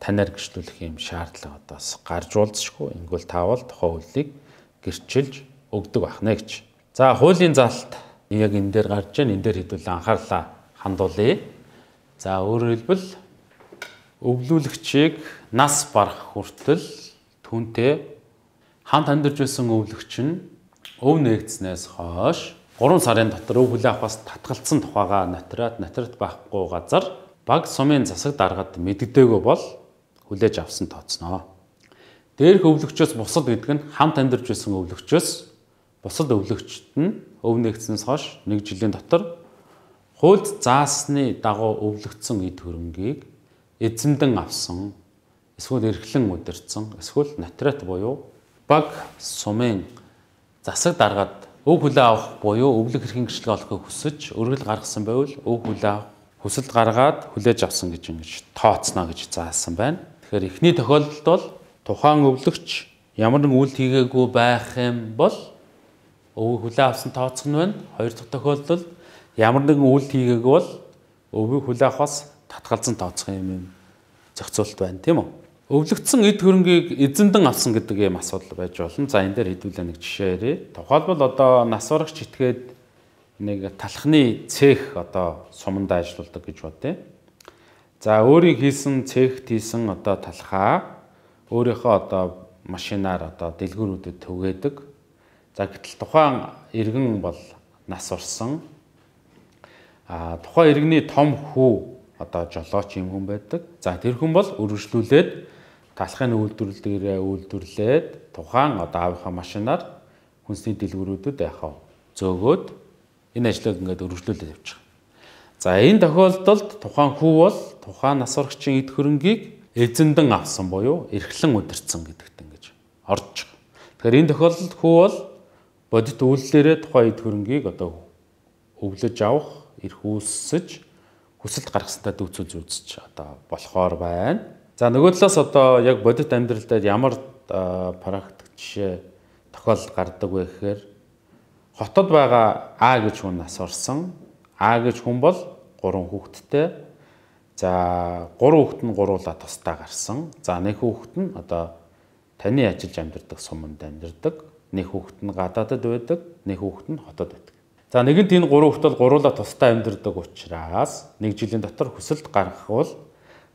танаар гэрчлүүлэх юм шаардлага одоо гарч уулзшгүй. Ингэвэл таавал тухайн хуулийг гэрчилж өгдөг байна гэж. За хуулийн заалт яг энэ дээр гарч ийн энэ дээр хэдүүлээ анхаарлаа хандуулъя. За өөрөөр хэлбэл өвлүүлэгчийг нас барах хүртэл түүнтэй хамт амьдарч байсан өвлөгч нь өв нэгдснээс хойш 3 сарын дотор өв хүлээх бас татгалцсан тухайга нотрат нотрат байхгүй газар баг сумын засаг даргад мэддээгөө бол хүлээж авсан тооцноо. Дээрх өвлөгчөөс бусад гэдэг нь хамт амьдарч байсан өвлөгчөөс бусад өвлөгчт нь өв нэгдсэнээс хойш нэг жилийн дотор хуульд заасны дагуу өвлөгдсөн эд хөрөнгийг эзэмдэн авсан эсвэл эрхлэн удирдсан эсвэл нотрат буюу баг сумын засаг даргаад өв хүлээ авах буюу өвлөг хэрхэн гэрчлэг олохыг хүсэж өргөл гаргасан байвал өв хүлээ авах хүсэлт гаргаад хүлээж авсан гэж ингэж тооцно гэж заасан байна. Тэгэхээр эхний тохиолдолд бол тухайн өвлөгч ямар нэгэн үйл хийгээгүй байх юм бол өвөө хүлээ авсан тооцох нь байна. Хоёр дахь тохиолдолд ямар нэгэн үйл хийгээг бол өвөө хүлээ авахаас татгалзан тооцох юм юм зохицуулт байна тийм үү? Өвлөгдсөн эд хөрөнгийг эзэндэн авсан гэдэг ийм асуудал байж болно. За энэ дээр хэдүүлээ нэг жишээ ярив. Тухайлбал одоо нас урагч итгээд нэг талхны цех одоо суманд ажилладаг гэж бод тийм. За өөрийн хийсэн цехт хийсэн одоо талхаа өөрийнхөө одоо машинаар одоо дэлгүүрүүдэд түгээдэг За гэтэл тухайн иргэн бол нас орсон. А тухайн иргэний том хүү одоо жолооч юм хүн байдаг. За тэр хүн бол өргөжлүүлээд талхын үйлдвэрлэлээрээ үйлдвэрлээд тухайн одоо аавынхаа машинаар хүнсний дэлгүүрүүдэд яхав зөөгөөд энэ ажлыг ингээд өргөжлүүлээд явчих. За энэ тохиолдолд тухайн хүү бол тухайн нас орчгийн эд хөрөнгийг эзэндэн авсан буюу эрхлэн удирцсан гэдэгт ингэж орж байгаа. Тэгэхээр энэ тохиолдолд хүү бол бодит үйлдэлээрээ тухайн эд хөрөнгийг одоо өвлөж авах, эрх үүсгэж хүсэлт гаргасантай дүүцүүл зүүцэж одоо болохоор байна. За нөгөө талаас одоо яг бодит амьдралдаа ямар практик жишээ тохиол гардаг вэ гэхээр хотод байгаа А гэж хүн нас орсон. А гэж хүн бол 3 хүүхэдтэй. За 3 хүүхэд нь гуруула тусдаа гарсан. За нэг хүүхэд нь одоо таны ажиллаж амьдардаг суманд амьдардаг нэг хүүхэд нь гадаадд байдаг, нэг хүүхэд нь хотод байдаг. За нэгэнт энэ гурван хүүхэд бол гуруула тусдаа амьдардаг учраас нэг жилийн дотор хүсэлт гаргахвал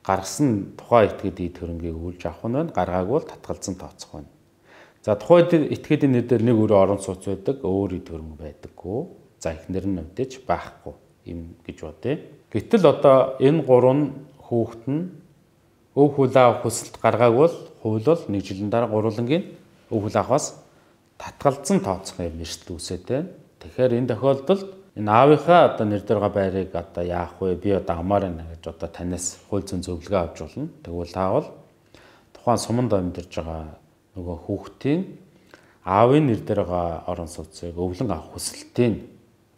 гаргасан тухайн этгээд ий төрөнгийг үйлж авах нь байна, гаргаагүй бол татгалзан тооцох байна. За тухайн этгээдийн нэрээр нэг өөр орон сууц байдаг, өөр ий төрөнг байдаггүй. За ихнэр нь өвдөж байхгүй юм гэж бодъё. Гэтэл одоо энэ гурван хүүхэд нь өв хүлээ хүсэлт гаргаагүй бол хууль бол нэг жилийн дараа гурвангийн өв хүлээ авахаас татгалзан тооцох юм эрсдэл үүсээд байна. Тэгэхээр энэ тохиолдолд энэ аавынхаа одоо нэр дээрга байрыг одоо яах вэ? Би одоо амаар байна гэж одоо танаас хууль зүйн зөвлөгөө авч болно. Тэгвэл таавал тухайн суманд амьдарж байгаа нөгөө хүүхдийн аавын нэр дээрга орон сууцыг өвлөн авах хүсэлтийн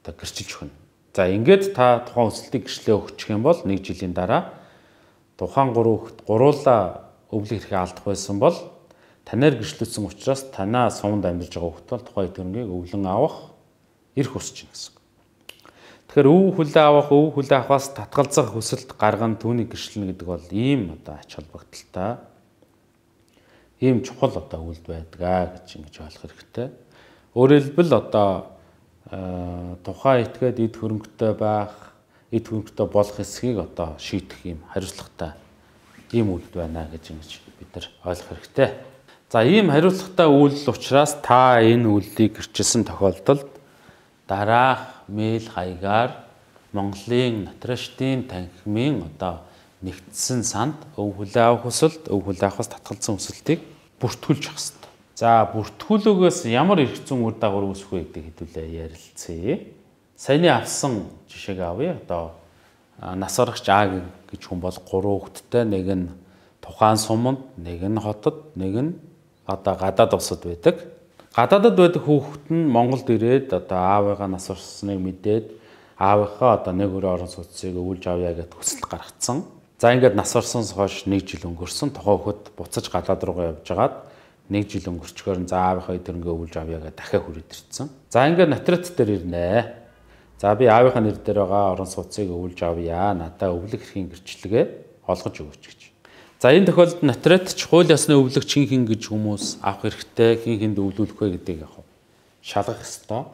одоо гэрчилж өгнө. За ингээд та тухайн хүсэлтийг гэрчлээ өгчих юм бол 1 жилийн дараа тухайн гурван хүүхд гуруула өвлөх хэрэг алдах байсан бол Танаар гэрчлүүлсэн учраас танаа суванд амьдарч байгаа хүмүүс бол тухайн итгэрнгийг өвлөн авах эрх өсч байна гэсэн. Тэгэхээр өв хүлээ авах, өв хүлээ авахаас татгалзах хүсэлт гаргана түүнийг гэрчлэнэ гэдэг бол ийм одоо ач холбогдолтой ийм чухал одоо үйлд байдаг аа гэж ингэж ойлгох хэрэгтэй. Өөрөөр хэлбэл одоо э, тухайн этгээд эд хөрөнгөтэй байх, эд хөрөнгөтэй болох эсхийг одоо шийдэх ийм хариуцлагатай ийм үйлд байна гэж ингэж бид нар ойлгох хэрэгтэй. За ийм хариуцлагатай үйлдэл учраас та энэ үйлдэлийг гэрчилсэн тохиолдолд дараах мэйл хаягаар Монголын Натрашдын танхимын одоо нэгдсэн санд өв хүлээх хүсэлт, өв хүлээхээс татгалзсан хүсэлтийг бүртгүүлж явах хэрэгтэй. За бүртгүүлөгөөс ямар эрх зүйн үр дагавар үүсэх вэ гэдэг хэдүүлээ ярилцъя. Саяны авсан жишээг авъя. Одоо нас орохч А гэж хүн бол 3 хүүхэдтэй, нэг нь тухайн суманд, нэг нь хотод, нэг нь одоо гадаад улсад байдаг. Гадаадад байдаг хүүхэд нь Монголд ирээд одоо аавыгаа нас орсныг мэдээд аавынхаа одоо нэг өрөө орон сууцыг өвлж авъя гэд хүсэл гаргацсан. За ингээд нас орсноос хойш 1 жил өнгөрсөн. Тухайн хүүхэд буцаж гадаад руугаа явжгаад 1 жил өнгөрчгөр нь за аавынхаа эдэрнгээ өвлж авъя гэд дахиад хүрээд ирсэн. За ингээд нотрат дээр ирнэ. За би аавынхаа нэр дээр байгаа орон сууцыг өвлж авъя. Надаа өвлөх эрхийн гэрчлэгээ олгож өгөөч гэж. За энэ тохиолдолд нотариатч хууль ёсны өвлөг чин хин гэж хүмүүс авах хэрэгтэй хин хинд өвлүүлэх вэ гэдэг яг шалгах ёстой.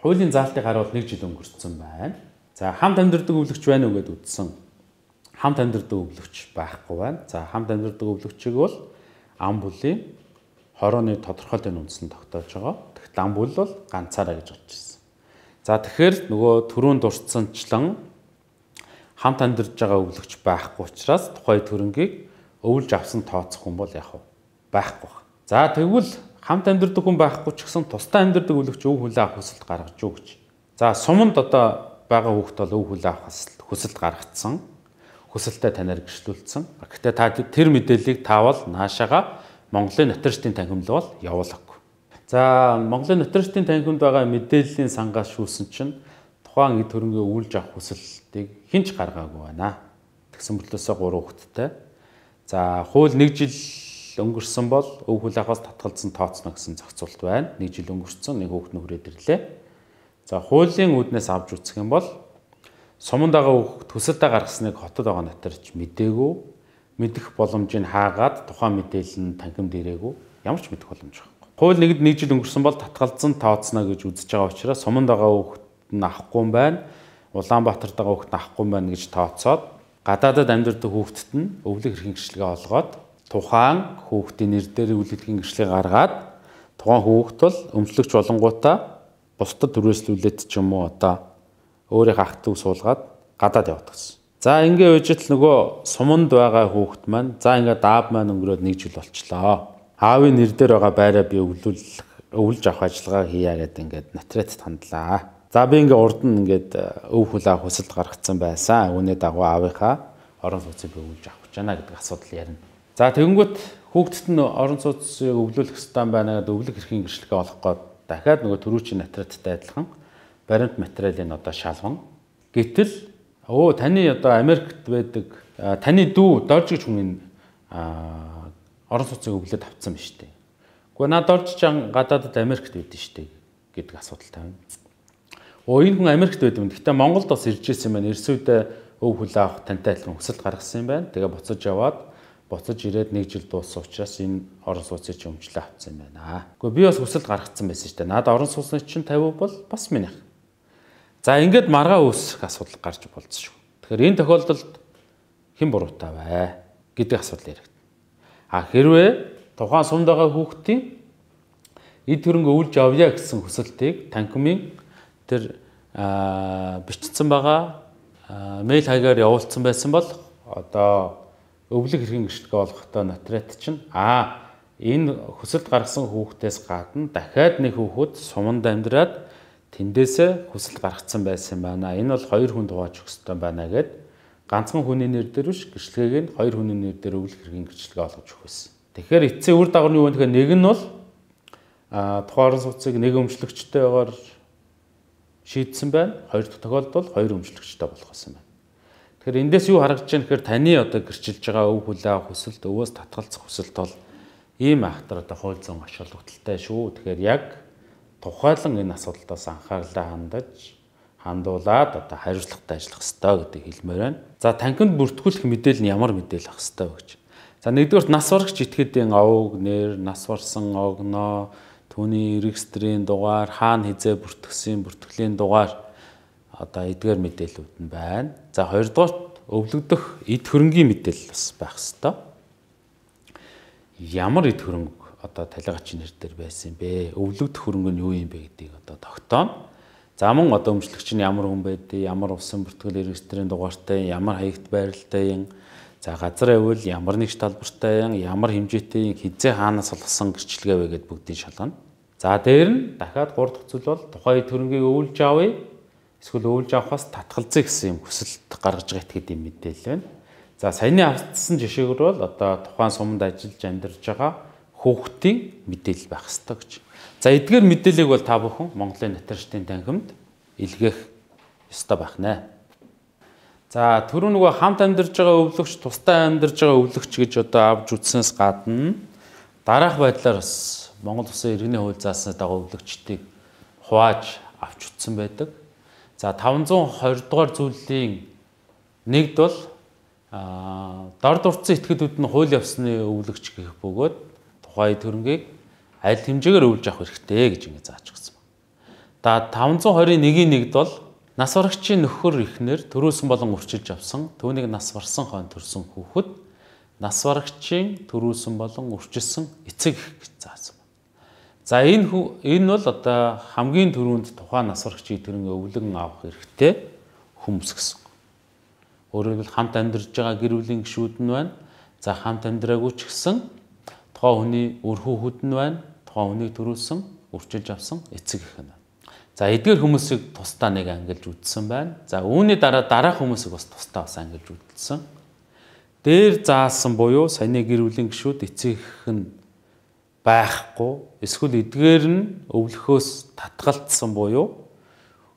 Хуулийн заалтыг харуул 1 жил өнгөрцөн байна. За хамт амьдардаг өвлөгч байна уу гэд үздсэн. Хамт амьдардаг өвлөгч байхгүй байна. За хамт амьдардаг өвлөгчийг бол ам бүлийн хорооны тодорхойлт энэ үндсэн тогтоож байгаа. Тэгэхдээ ам бүл бол ганцаараа гэж бодчихсон. За тэгэхээр нөгөө түрүүн дурдсанчлан хамт амьдарч байгаа өвлөгч байхгүй учраас тухайн төрөнгийг өвлж авсан тооцох хүн бол яг байхгүй. За тэгвэл хамт амьдардаг хүн байхгүй ч гэсэн тусдаа амьдардаг өвлөгч өв хүлээ авах хүсэлт гаргаж юу гэж. За суманд одоо байгаа хүүхд бол өв хүлээ авах хүсэлт гаргацсан. Хүсэлтэд танаар гэрчлүүлсэн. Гэхдээ та тэр мэдээллийг таавал наашаага Монголын нотаристын танхимд бол явуулаагүй. За Монголын нотаристын танхимд байгаа мэдээллийн сангаас шүүсэн чинь тухайн эд хөрөнгөө үйлж авах хүсэлтийг хинч гаргаагүй байна. Тэгсэн мөртлөөсөө 3 хүүхэдтэй. За хууль 1 жил өнгөрсөн бол өв хүл ахаас татгалзсан тооцно гэсэн зохицуулт байна. 1 жил өнгөрсөн, нэг хүүхэд нүрээд ирлээ. За хуулийн үүднээс авч үзэх юм бол суманд байгаа хүүхэд төсөлдөө гаргасныг хотод байгаа нотарч мдээгүй мэдэх боломжийг хаагаад тухайн мэдээлэл нь танхимд ирээгүй ямар ч мэдэх боломж байхгүй. Хууль нэгд нэг жил өнгөрсөн бол татгалзсан тооцно гэж үзэж байгаа учраас суманд байгаа хүүхэд нь авахгүй юм байна. Улаанбаатарт байгаа хүүхэд нь авахгүй юм байна гэж тооцоод гадаадад амьдардаг хүүхдэд нь өвлөх эрхийн гэрчлэгээ олгоод тухайн хүүхдийн нэр дээр өвлөх эрхийн гэрчлэгээ гаргаад тухайн хүүхэд бол өмчлөгч болонгуудаа бусдад төрөөслүүлээд ч юм уу одоо өөрийнх ахт төв суулгаад гадаад явдаг гэсэн. За ингээ үежтэл нөгөө суманд байгаа хүүхэд маань за ингээ дааб маань өнгөрөөд нэг жил болчлоо. Аавын нэр дээр байгаа байраа би өвлүүлэх өвлж авах ажиллагаа хийя гэдэг ингээд нотариат тандлаа. За би ингээ урд нь ингээд э, өв хүлээ хүсэлт гаргацсан байсан. Үүний дагуу аавынхаа орон сууцыг би өгүүлж авах гэж байна гэдэг асуудал ярина. За тэгэнгүүт хүүхдэд нь орон сууцыг өглөөлөх ёстой байна гэдэг өглөх эрхийн гэрчлэгээ олохгүй дахиад нөгөө төрүүчийн натраттай адилхан баримт материалын одоо шалган. Гэтэл оо таны одоо Америкт байдаг э, таны дүү дорж гэж хүн э, орон сууцыг өглөөд авцсан ба штэ. Гэхдээ надад дорж чан гадаадд Америкт байдсан штэ гэдэг асуудал тавина. Оо энэ хүн Америкт байд юм. Гэтэ Монголд бас ирж ирсэн байна. Ирсүүд өв хүлээ авах тантай адилхан хүсэлт гаргасан юм байна. Тэгээ буцаж яваад буцаж ирээд нэг жил дууссан учраас энэ орон сууцыг чи өмчлөө авцсан юм байна. Гэхдээ би бас хүсэлт гаргацсан байсан шүү дээ. Надад орон сууцны чинь 50% бол бас минийх. За ингээд маргаа үүсэх асуудал гарч болсон шүү. Тэгэхээр энэ тохиолдолд хэн буруутай вэ гэдэг асуудал яригдана. А хэрвээ тухайн сумд байгаа хүүхдийн эд хөрөнгө өвлж авъя гэсэн хүсэлтийг танхимын тэр бичсэн байгаа мэйл хаягаар явуулсан байсан бол одоо өвлөг хэрхэн гэрчлэгээ олгохдоо нотариат чинь аа энэ хүсэлт гаргасан хүүхдээс гадна дахиад нэг хүүхэд суманд амьдраад тэндээсээ хүсэлт гаргацсан байсан байна. Энэ бол хоёр хүнд хувааж өгөх ёстой байна гэд ганцхан хүний нэр дээр биш гэрчлэгийг нь хоёр хүний нэр дээр өвлөг хэрхэн гэрчлэгээ олгож өгөх байсан. Тэгэхээр эцсийн үр дагаврын үеийн нэг нь бол а тухайн суцыг нэг өмчлөгчтэй байгаар шийдсэн байна. Хоёр дахь тохиолдол хоёр өмчлөгчтэй болох гэсэн байна. Тэгэхээр эндээс юу харагдаж байна гэхээр таны одоо гэрчилж байгаа өв хүлээ авах хүсэлт, өвөөс татгалзах хүсэлт бол ийм ахтар одоо хууль зүйн ашиглалттай шүү. Тэгэхээр яг тухайлан энэ асуудалтаас анхаарлаа хандаж хандуулаад одоо хариуцлагатай ажиллах хэрэгтэй гэдэг хэлмээр байна. За танхимд бүртгүүлэх мэдээлэл нь ямар мэдээлэл ах хэрэгтэй вэ гэж. За нэгдүгээр нас барагч итгэдэг овог нэр, нас барсан огноо, түүний регистрийн дугаар хаана хизээ бүртгэсэн бүртгэлийн дугаар одоо эдгээр мэдээлүүд нь байна. За хоёрдугаар өвлөгдөх эд хөрөнгийн мэдээлэл бас байх хэвээр. Ямар эд хөрөнгө одоо талигачийн нэр дээр байсан бэ? Өвлөгдөх хөрөнгө нь юу юм бэ гэдгийг одоо тогтооно. За мөн одоо өмчлөгч нь ямар хүн байдгийг, ямар усан бүртгэл регистрийн дугаартай, ямар хаягт байралтай юм, За газар явбал ямар нэгж талбартай ямар хэмжээтэй хизээ хаанаас олсон гэрчлэгээ вэ гэдээ бүгдийг шалгана. За дээр нь дахиад 3 дахь зүйл бол тухайн төрөнгийг өвлж авъя. Эсвэл өвлж авахаас татгалзъя гэсэн юм хүсэлт гаргаж байгаа этгээд юм мэдээлэл байна. За саяны авцсан жишээгөр бол одоо тухайн суманд ажиллаж амьдарч байгаа хүүхдийн мэдээлэл байх ёстой гэж. За эдгээр мэдээллийг бол та бүхэн Монголын нотариштын танхимд илгээх ёстой байх нэ. За түрүү нөгөө хамт амьдарч байгаа өвлөгч, тустай амьдарч байгаа өвлөгч гэж одоо авж үзснээс гадна дараах байдлаар бас Монгол Улсын иргэний хууль заасны дагуу өвлөгчдийг хувааж авч утсан байдаг. За 520 дугаар зүйллийн нэгд бол дор дурдсан этгээдүүд нь хууль явсны өвлөгч гэх бөгөөд тухайн төрөнгийг аль хэмжээгээр өвлж авах хэрэгтэй гэж ингэ зааж өгсөн байна. Да 521-ийн нэгд бол нас барагчийн нөхөр ихнэр төрүүлсэн болон урчилж авсан түүнийг нас барсан хон төрсөн хүүхэд нас барагчийн төрүүлсэн болон урчилсан эцэг гэж заасан. За энэ энэ бол одоо хамгийн түрүүнд тухайн нас орчиг төрөнгө өвлөн авах эрхтэй хүмүүс гэсэн. Өөрөөр хэлбэл хамт амьдарж байгаа гэр бүлийн гишүүд нь байна. За хамт амьдраагүй ч гэсэн тухайн хүний өр хүүхэд нь байна. Тухайн хүнийг төрүүлсэн, үрчилж авсан эцэг их нь. За эдгээр хүмүүсийг тусдаа нэг ангилж үтсэн байна. За үүний дараа дараах хүмүүсийг бас тусдаа бас ангилж үтэлсэн. Дээр заасан буюу саяны гэр бүлийн гишүүд эцэг их нь байхгүй эсвэл эдгээр нь өвлөхөөс татгалцсан буюу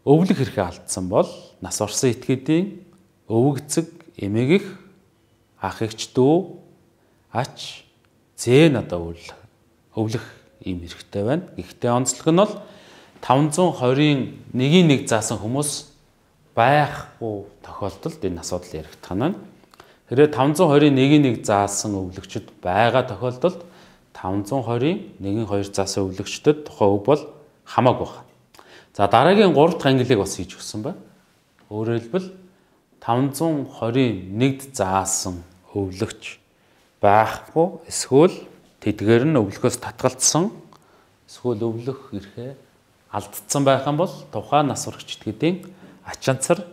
өвлөх хэрэг алдсан бол нас орсон этгээдийн өвөгцөг эмээгих ах эгч дүү ач зэн одоо өвл өвлөх ийм хэрэгтэй байна. Гэхдээ онцлог нь бол 520-ийн 1-1 заасан хүмүүс байхгүй тохиолдолд энэ асуудал яригдах нь. Хэрэв 520-ийн 1-1 заасан өвлөгчд байгаа тохиолдолд 520-ийн 12 заас өвлөгчдөд тухайн үг бол хамааг байна. За дараагийн 3 дахь ангилыг бас хийж өгсөн байна. Өөрөөр хэлбэл 520-ийн 1-д заасан өвлөгч байхгүй эсвэл тэдгээр нь өвлөхөөс татгалцсан эсвэл өвлөх эрхээ алдцсан байх юм бол тухайн нас урагчд гэдийн ачаанцар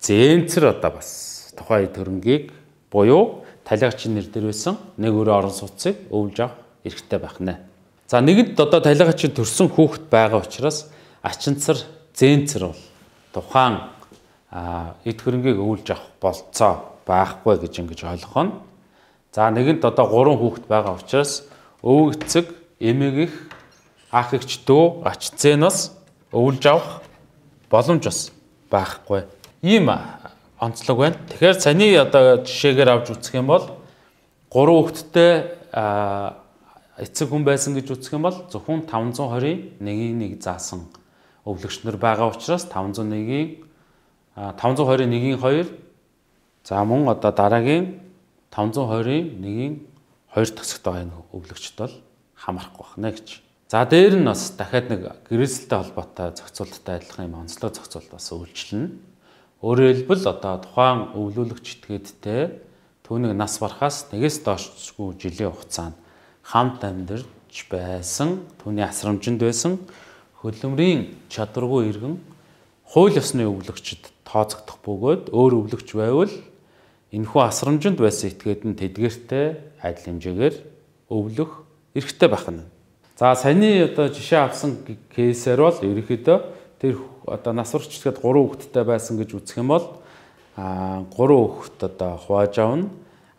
зээнцэр одоо бас тухайн эд хөрөнгийг буюу талиагчийн нэр дээр байсан нэг өөр орон сууцыг өвлж авах эрхтэй байх нэ. За нэгд одоо талига чинь төрсэн хүүхэд байгаа учраас ачинцар зээнцэр бол тухайн эд хөрөнгийг өвлж авах болцоо байхгүй гэж ингэж ойлгоно. За нэгэнт одоо 3 хүүхэд байгаа учраас өвөг эцэг, эмээг их, ах эгч дүү, ач зээнос өвлж авах боломж бас байхгүй. Ийм онцлог байна. Тэгэхээр саний одоо жишээгээр авч үзэх юм бол 3 хүүхэдтэй эцэг хүн байсан гэж үзэх юм бол зөвхөн 520-ийн 1-ийг 1 заасан өвлөгчнөр байгаа учраас 501-ийн 520-ийн 1-ийн 2 за мөн одоо дараагийн 520-ийн 1-ийн 2 тасагт байгаа энэ өвлөгчд бол хамаарахгүй байна гэж. За дээр нь бас дахиад нэг гэрээсэлтэй холбоотой зохицуулттай адилхан юм онцлог зохицуулт бас үйлчлэнэ. Өөрөөр хэлбэл одоо тухайн өвлүүлэгч этгээдтэй түүнийг нас барахаас нэгээс доошгүй жилийн хугацаанд хамт амьдарч байсан, түүний асрамжинд байсан хөлөмрийн чадваргүй иргэн хууль ёсны өвлөгчд тооцогдох бөгөөд өөр өвлөгч байвал энэхүү асрамжинд байсан этгээд нь тэдгээртэй адил хэмжээгээр өвлөх эрхтэй байх нь. За саяны одоо жишээ авсан кейсээр бол ерөнхийдөө тэр одоо нас урчсгээд 3 хүүхэдтэй байсан гэж үзэх юм бол а 3 хүүхэд одоо хувааж авна.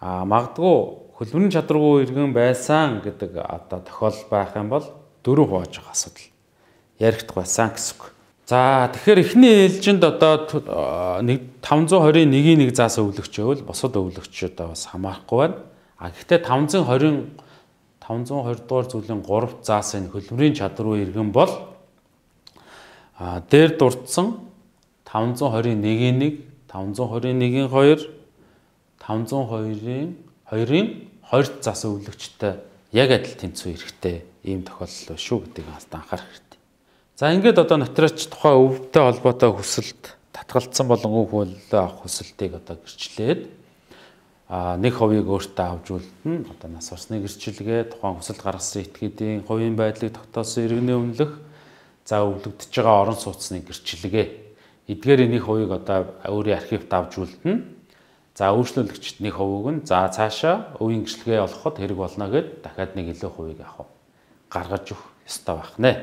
А магадгүй хөлбөрн чадваргүй иргэн байсан гэдэг одоо тохиол байх юм бол дөрөв хувааж байгаа асуудал яригдах байсан гэсэн үг. За тэгэхээр эхний ээлжинд одоо 521-ийг нэг заас өвлөгчөөл босод өвлөгчөд бас хамаарахгүй байна. А гэхдээ 520 520 дугаар зүйлийн 3 заасын хөлбөрийн чадваргүй иргэн бол а дээр дурдсан 521-ийг 521-ийн 2 520-ийн 2-ын хоёр зас өвлөгчтэй яг адил тэнцүү хэрэгтэй ийм тохиолдол шүү гэдгийг алдаа анхаарах хэрэгтэй. За ингээд одоо нотариуч тухай өвөвтэй холбоотой хүсэлт татгалцсан болон үг хөлөө авах хүсэлтийг одоо гэрчлээд а нэг хувийг өөртөө авж үлдэн одоо нас орсны гэрчлэгээ тухайн хүсэлт гаргасан этгээдийн хувийн байдлыг тогтоосон иргэний өмнөх за өвлөгдөж байгаа орон сууцны гэрчлэгээ эдгээр энийг хувийг одоо өөрийн архивт авж үлдэн За өөрчлөлөгчдний хувийг нь за цаашаа өвийн гэрчлэгээ олоход хэрэг болно гэд дахиад нэг илүү хувийг авах гаргаж өгөх ёстой байх нэ.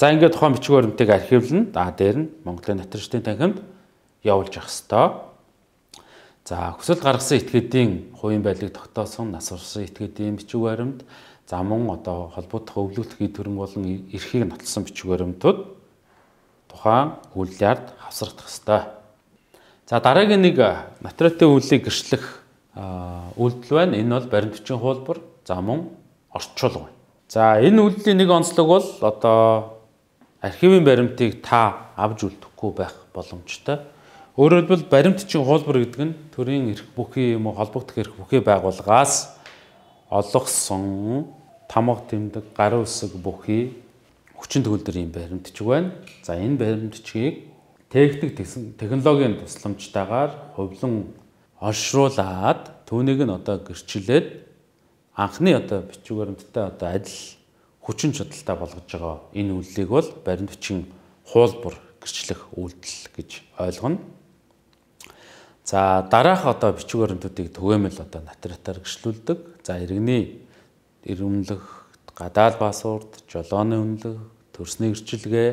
За ингээд тухайн бичиг баримтыг архивлна. А дээр нь Монголын нотариштын танхимд явуулж явах ёстой. За хүсэл гаргасан этгээдийн хувийн байдлыг тогтоосон нас орсон этгээдийн бичиг баримт за мөн одоо холбогдох өвлөлтгийн төрөнг болон эрхийг нотолсон бичиг баримтууд тухайн үйл ярд хавсрагдах ёстой. За дараагийн нэг нотариатын үйлийг гэрчлэх үйлдэл байна. Энэ бол баримт бичгийн хуулбар, за мөн орчуулга байна. За энэ үйлдэлийн нэг онцлог бол одоо архивын баримтыг та авж үлдэхгүй байх боломжтой. Өөрөөр хэлбэл баримт бичгийн хуулбар гэдэг нь төрийн эрх бүхий юм уу холбогдох эрх бүхий байгууллагаас олгосон тамга тэмдэг, гарын үсэг бүхий хүчин төгөлдөр юм баримтчиг байна. За энэ баримтчгийг техник технологийн тусламжтайгаар хувлан олшруулад түүнийг нь одоо гэрчлээд анхны одоо бичиг баримттай одоо адил хүчин чадалтай болгож байгаа энэ үйллийг бол баримт бичгийн хуулбар гэрчлэх үйлдэл гэж ойлгоно. За дараах одоо бичиг баримтуудыг түгээмэл одоо нотариатаар гэрчлүүлдэг. За иргэний ирэмлэх, гадаал басуурд, жолооны үнэлэх, төрсний гэрчилгээ,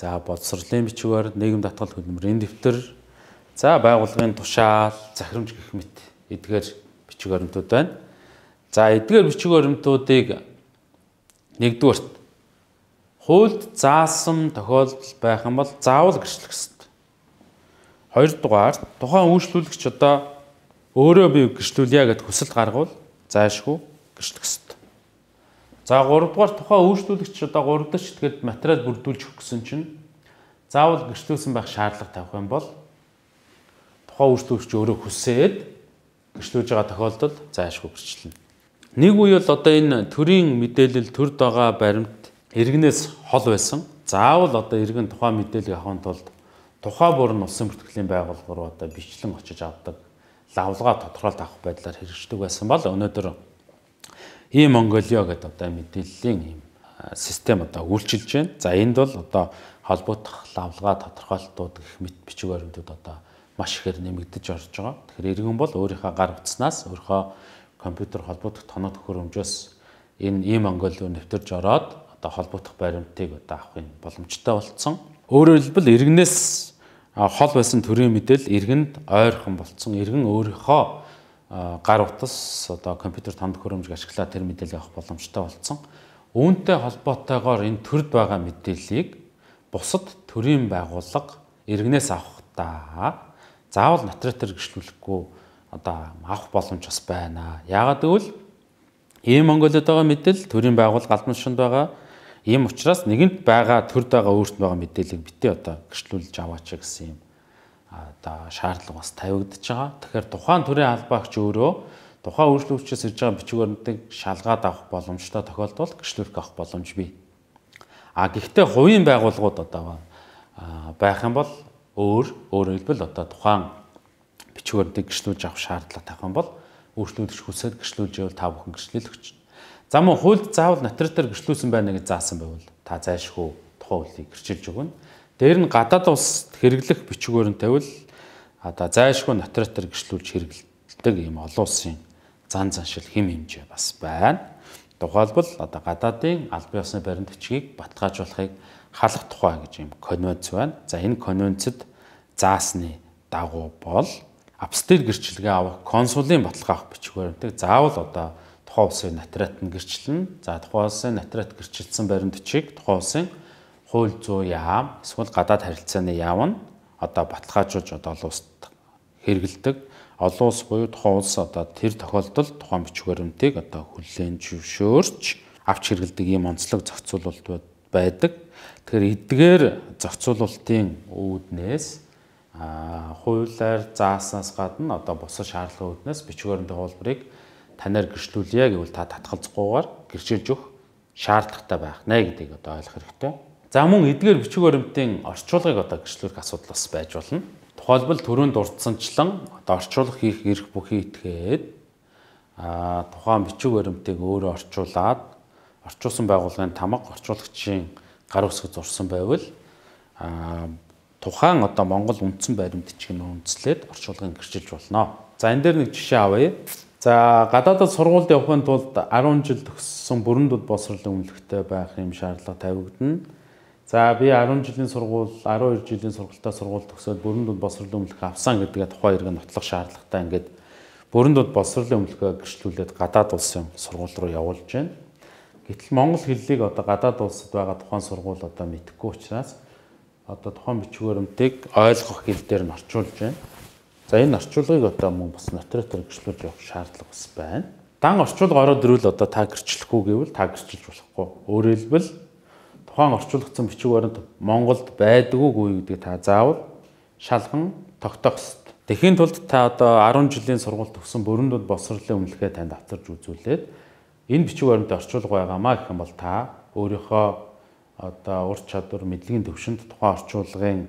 За боловсролын бичгээр нийгэм татгал хөдөлмөр энэ дэвтэр за байгууллагын тушаал, захирамж гэх мэт эдгээр бичиг баримтууд байна. За эдгээр бичиг баримтуудыг нэгдүгээрт хуульд заасан тохиолдол байх юм бол заавал гэрчлэх ёстой. Хоёрдугаар тухайн үйлчлүүлэгч одоо өөрөө бие гэрчлүүлье гэд хүсэл гаргавал заашгүй гэрчлэх ёстой. За 3 дугаар тухай өөрчлөлтч одоо 3 дахь шитгэлд материал бүрдүүлж өгсөн чинь заавал гэрчлүүлсэн байх шаардлага тавих юм бол тухайн үйлчлүүлэгч өөрөө хүсээд гэрчлүүлж байгаа тохиолдолд зайлшгүй гэрчлэнэ. Нэг үе бол одоо энэ төрийн мэдээлэл төрд байгаа баримт иргэнээс хол байсан. Заавал одоо иргэн тухайн мэдээлэл авахын тулд тухай бүр нь улсын бүртгэлийн байгууллага руу одоо бичлэн очиж авдаг лавлгаа тодорхойлт авах байдлаар хэрэгждэг байсан бол өнөөдөр Ийм Монголио гэдэг одоо мэдээллийн ийм систем одоо үйлчилж байна. За энд бол одоо холбогдох лавлгаа тодорхойлтууд гэх мэт бичиг баримтууд одоо маш ихээр нэмэгдэж орж байгаа. Тэгэхээр иргэн бол өөрийнхөө гар утаснаас өөрийнхөө компьютер холбогдох тоног төхөөрөмжөөс энэ ийм Монголио нэвтэрж ороод одоо холбогдох баримтыг одоо авахын боломжтой болсон. Өөрөөр хэлбэл иргэнээс хол байсан төрийн мэдээл иргэнд ойрхон болсон. Иргэн өөрийнхөө гар утас одоо компьютер танд хөрөмжг ашиглаад тэр мэдээлэл авах боломжтой болсон. Үүнтэй холбоотойгоор энэ төрд байгаа мэдээллийг бусад төрийн байгууллага иргэнээс авахдаа заавал нотариатор гэрчлүүлэхгүй одоо авах боломж бас байна. Яагаад гэвэл ийм Монголд байгаа мэдээлэл төрийн байгууллага албан тушаанд байгаа. Ийм учраас нэгэнт байгаа төрд байгаа өөрт нь байгаа мэдээллийг битээ одоо гэрчлүүлж аваач гэсэн юм одоо шаардлага бас тавигдж байгаа. Тэгэхээр тухайн төрлийн албаагч өөрөө тухайн үйлчлүүлэгчээс ирж байгаа бичиг баримтыг шалгаад авах боломжтой тохиолдолд гэрчлэх авах боломж бий. А гэхдээ хувийн байгууллагууд одоо байх юм бол өөр өөрөөр хэлбэл одоо тухайн бичиг баримтыг гэрчлүүлж авах шаардлага тавих юм бол үйлчлүүлэгч хүсээд гэрчлүүлж явал та бүхэн гэрчлэл өгч. За мөн хуульд заавал нотариат дээр гэрчлүүлсэн байна гэж заасан байвал та зайлшгүй тухайн үйлийг гэрчилж өгнө Дээр нь гадаад улс хэрэглэх бичгээр нь тавил одоо зайлшгүй нотаратор гэрчлүүлж хэрэглэдэг ийм олон улсын зан заншил хэм хэмжээ бас байна. Тухайлбал одоо гадаадын албан ёсны баримт бичгийг баталгаажуулахыг халах тухай гэж юм конвенц байна. За энэ конвенцэд заасны дагуу бол апстер гэрчлэгээ авах консулын баталгаа авах бичгээр үүнтэй заавал одоо тухайн улсын нотаратанд гэрчлэн за тухайн улсын нотарат гэрчилсэн баримт бичгийг тухайн улсын хууль зүй яам эсвэл гадаад харилцааны яам нь одоо баталгаажуулж одоо олон улсад хэрэгэлдэг олон улс буюу тухайн улс одоо тэр тохиолдолд тухайн бичвэрмтийг одоо хүлээн зөвшөөрч авч хэрэгэлдэг ийм онцлог зохицуулалт байдаг. Тэгэхээр эдгээр зохицуулалтын үүднээс а хуулиар зааснаас гадна одоо бусад шаардлагын үүднээс бичвэрийн туулбарыг танаар гэрчлүүлье гэвэл та татгалзахгүйгээр гэрчилж өгөх шаардлагатай байх нэ гэдгийг одоо ойлгох хэрэгтэй. За мөн эдгээр бичиг баримтын орчуулгыг одоо гэрчлүүлэх асуудал бас байж болно. Тухайлбал түрүүнд дурдсанчлан одоо орчуулга хийх эрх бүхий итгээд а тухайн бичиг баримтыг өөрөө орчуулад орчуулсан байгууллагын тамга орчуулагчийн гар үсгэж зурсан байвал а тухайн одоо Монгол үндсэн баримтчиг нь үндэслээд орчуулгыг гэрчилж болно. За энэ дээр нэг жишээ авъя. За гадаадд сургуульд явахын тулд 10 жил төгссөн бүрэн дуд босрлын өмнөлттэй байх юм шаардлага тавигдана За би 10 жилийн сургууль, 12 жилийн сургалтаа сургууль төгсөөд бүрэн дунд босролын өмлөх авсан гэдгээ тухайн иргэн нотлох шаардлагатай ингээд бүрэн дунд босролын өмлөхөө гэрчлүүлээд гадаад улсын сургууль руу явуулж байна. Гэтэл монгол хэллийг одоо гадаад улсад байгаа тухайн сургууль одоо мэдхгүй учраас одоо тухайн бичвэрмтийг ойлгох хэл дээр нь орчуулж байна. За энэ орчуулгыг одоо мөн бас нотаратор гэрчлүүлж явах шаардлага бас байна. Дан орчуулга ороод ирвэл одоо та гэрчлэхгүй гэвэл та гэрчлж болохгүй. Өөрөөр хэлбэл тухайн орчуулгдсан бичиг баримт Монголд байдгүйгүй гэдэг та заавал шалган тогтоох ёстой. Тэхийн тулд та одоо 10 жилийн сургалт төгсөн бүрэн дунд босрлын үнэлгээ танд авчирж үзүүлээд энэ бичиг баримт орчуулга байгаамаа гэх юм бол та өөрийнхөө одоо ур чадвар мэдлэгийн төвшөнд тухайн орчуулгын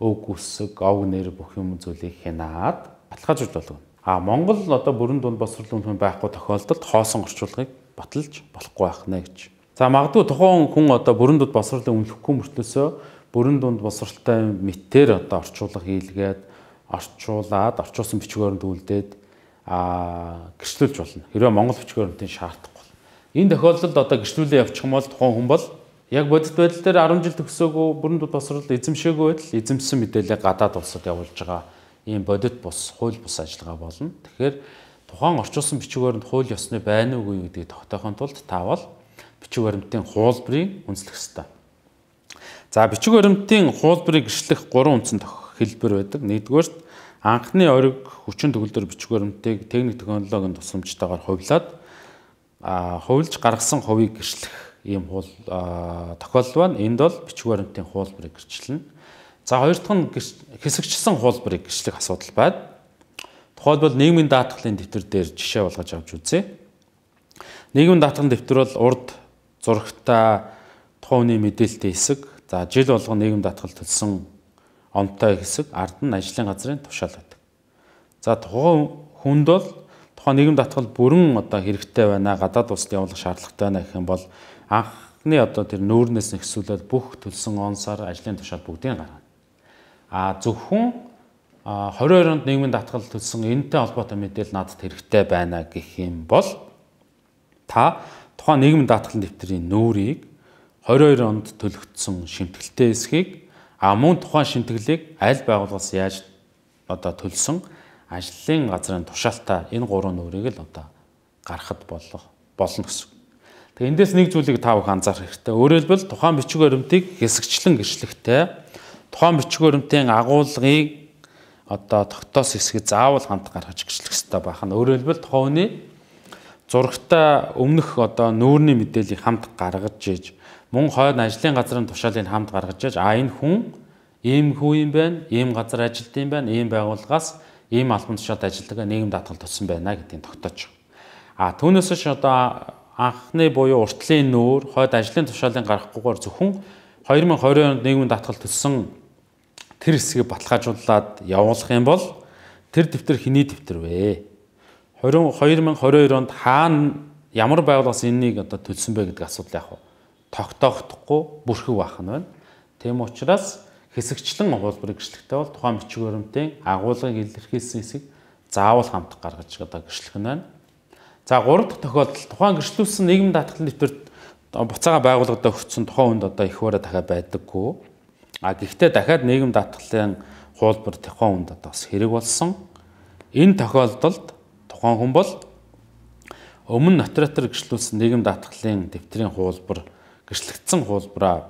өг үсэг, ог нэр бүх юм зүйлийг хянаад баталгаажуулж болгоно. А Монгол одоо бүрэн дунд босрлын үнэлгээ байхгүй тохиолдолд хоосон орчуулгыг баталж болохгүй байх нэ гэж За магадгүй тухайн хүн одоо бүрэн дунд босролыг үнэлэхгүй мөртлөөсөө бүрэн дунд босролтой мэтээр одоо орчуулга хийлгээд орчуулад орчуулсан бичгээрнд үлдээд аа гэрчлүүлж болно. Хэрвээ монгол бичгээрнт шаардахгүй бол. Энэ тохиолдолд одоо гэрчлүүлээ явчих юм бол тухайн хүн бол яг бодит байдал дээр 10 жил төгсөөгөө бүрэн дунд босрол эзэмшээгүй байтал эзэмсэн мэдээлэл гадаад улсад явуулж байгаа ийм бодит бус хууль бус ажиллагаа болно. Тэгэхээр тухайн орчуулсан бичгээрнд хууль ёсны байна уугүй гэдгийг тогтоохын тулд таавал бичиг баримтын хуулбарыг үнэлэх ёстой. За бичиг баримтын хуулбарыг гэрчлэх гурван үндсэн хэлбэр байдаг. Нэгдүгээрт анхны ориг хүчин төгөлдөр бичиг баримтыг техник технологийн тусламжтайгаар хувилаад хувилж гаргасан хувийг гэрчлэх ийм хууль тохиолдол байна. Энд бол бичиг баримтын хуулбарыг гэрчлэнэ. За хоёр дахь нь хэсэгчсэн хуулбарыг гэрчлэх асуудал байна. Тухайлбал нийгмийн даатгалын дэвтэр дээр жишээ болгож авч үзье. Нийгмийн даатгалын дэвтэр бол урд зурагтай тухайн мэдээлэлтэй хэсэг за жил болго нийгэм татгал төлсөн онтой хэсэг ард нь ажлын газрын тушаал байдаг. За тухайн хүнд бол тухайн нийгэм татгал бүрэн одоо хэрэгтэй байна гадаад улсад явуулах шаардлагатай байна гэх юм бол анхны одоо тэр нүүрнээс нэгсүүлээд бүх төлсөн он сар ажлын тушаал бүгдийг гаргана. А зөвхөн 22 онд нийгмийн татгал төлсөн энэтэй холбоотой мэдээлэл надад хэрэгтэй байна гэх юм бол та тухайн нийгэм даатгалын дэвтрийн нүүрийг 22 онд төлөгдсөн шимтгэлтэй эсхийг а мөн тухайн шимтгэлийг аль байгууллагаас яаж одоо төлсөн ажлын газрын тушаалтаа энэ гурван нүүрийг л одоо гаргахад болох болно гэсэн. Тэгээ эндээс нэг зүйлийг та бүхэн анзаарах хэрэгтэй. Өөрөөр хэлбэл тухайн бичиг баримтыг хэсэгчлэн гэрчлэхтэй тухайн бичиг баримтын агуулгыг одоо тогтоос хэсгийг заавал хамт гаргаж гэрчлэх хэрэгтэй байх нь. Өөрөөр хэлбэл тухайн хүний зурагтаа өмнөх одоо нүүрний мэдээллийг хамт гаргаж ийж мөн хойд ажлын газрын тушаалыг хамт гаргаж ийж а энэ хүн ийм хүү юм байна, ийм газар ажилт юм байна, ийм байгууллагаас ийм албан тушаалд ажилладаг нийгэм даатгал туссан байна гэдгийг тогтоож байгаа. А түүнээс ш одоо анхны буюу уртлын нүүр хойд ажлын тушаалыг гаргахгүйгээр зөвхөн 2020 онд нийгэм даатгал төссөн тэр хэсгийг баталгаажуулаад явуулах юм бол тэр дэвтэр хиний дэвтэр вэ? 2022 онд хаана ямар байгууллаас энэнийг одоо төлсөн бэ гэдэг асуудал яг тогтоохдохгүй бүрхэг байх нь байна. Тийм учраас хэсэгчлэн хуулбар гэрчлэгтэй бол тухайн бичиг баримтын агуулгыг илэрхийлсэн хэсэг заавал хамт гаргаж одоо гэрчлэх нь байна. За 3 дахь тохиолдол тухайн гэрчлүүлсэн нийгэм даатгалын нэвтрэлд буцаага байгууллагад өгсөн тухайн үед одоо их бараа дахиад байдаггүй. А гэхдээ дахиад нийгэм даатгалын хуулбар тухайн үед одоо бас хэрэг болсон. Энэ тохиолдолд Тухайн хүн бол өмнө нотаратор гэрчлүүлсэн нийгэм даатгалын дэвтрийн хуулбар гэрчлэгдсэн хуулбараа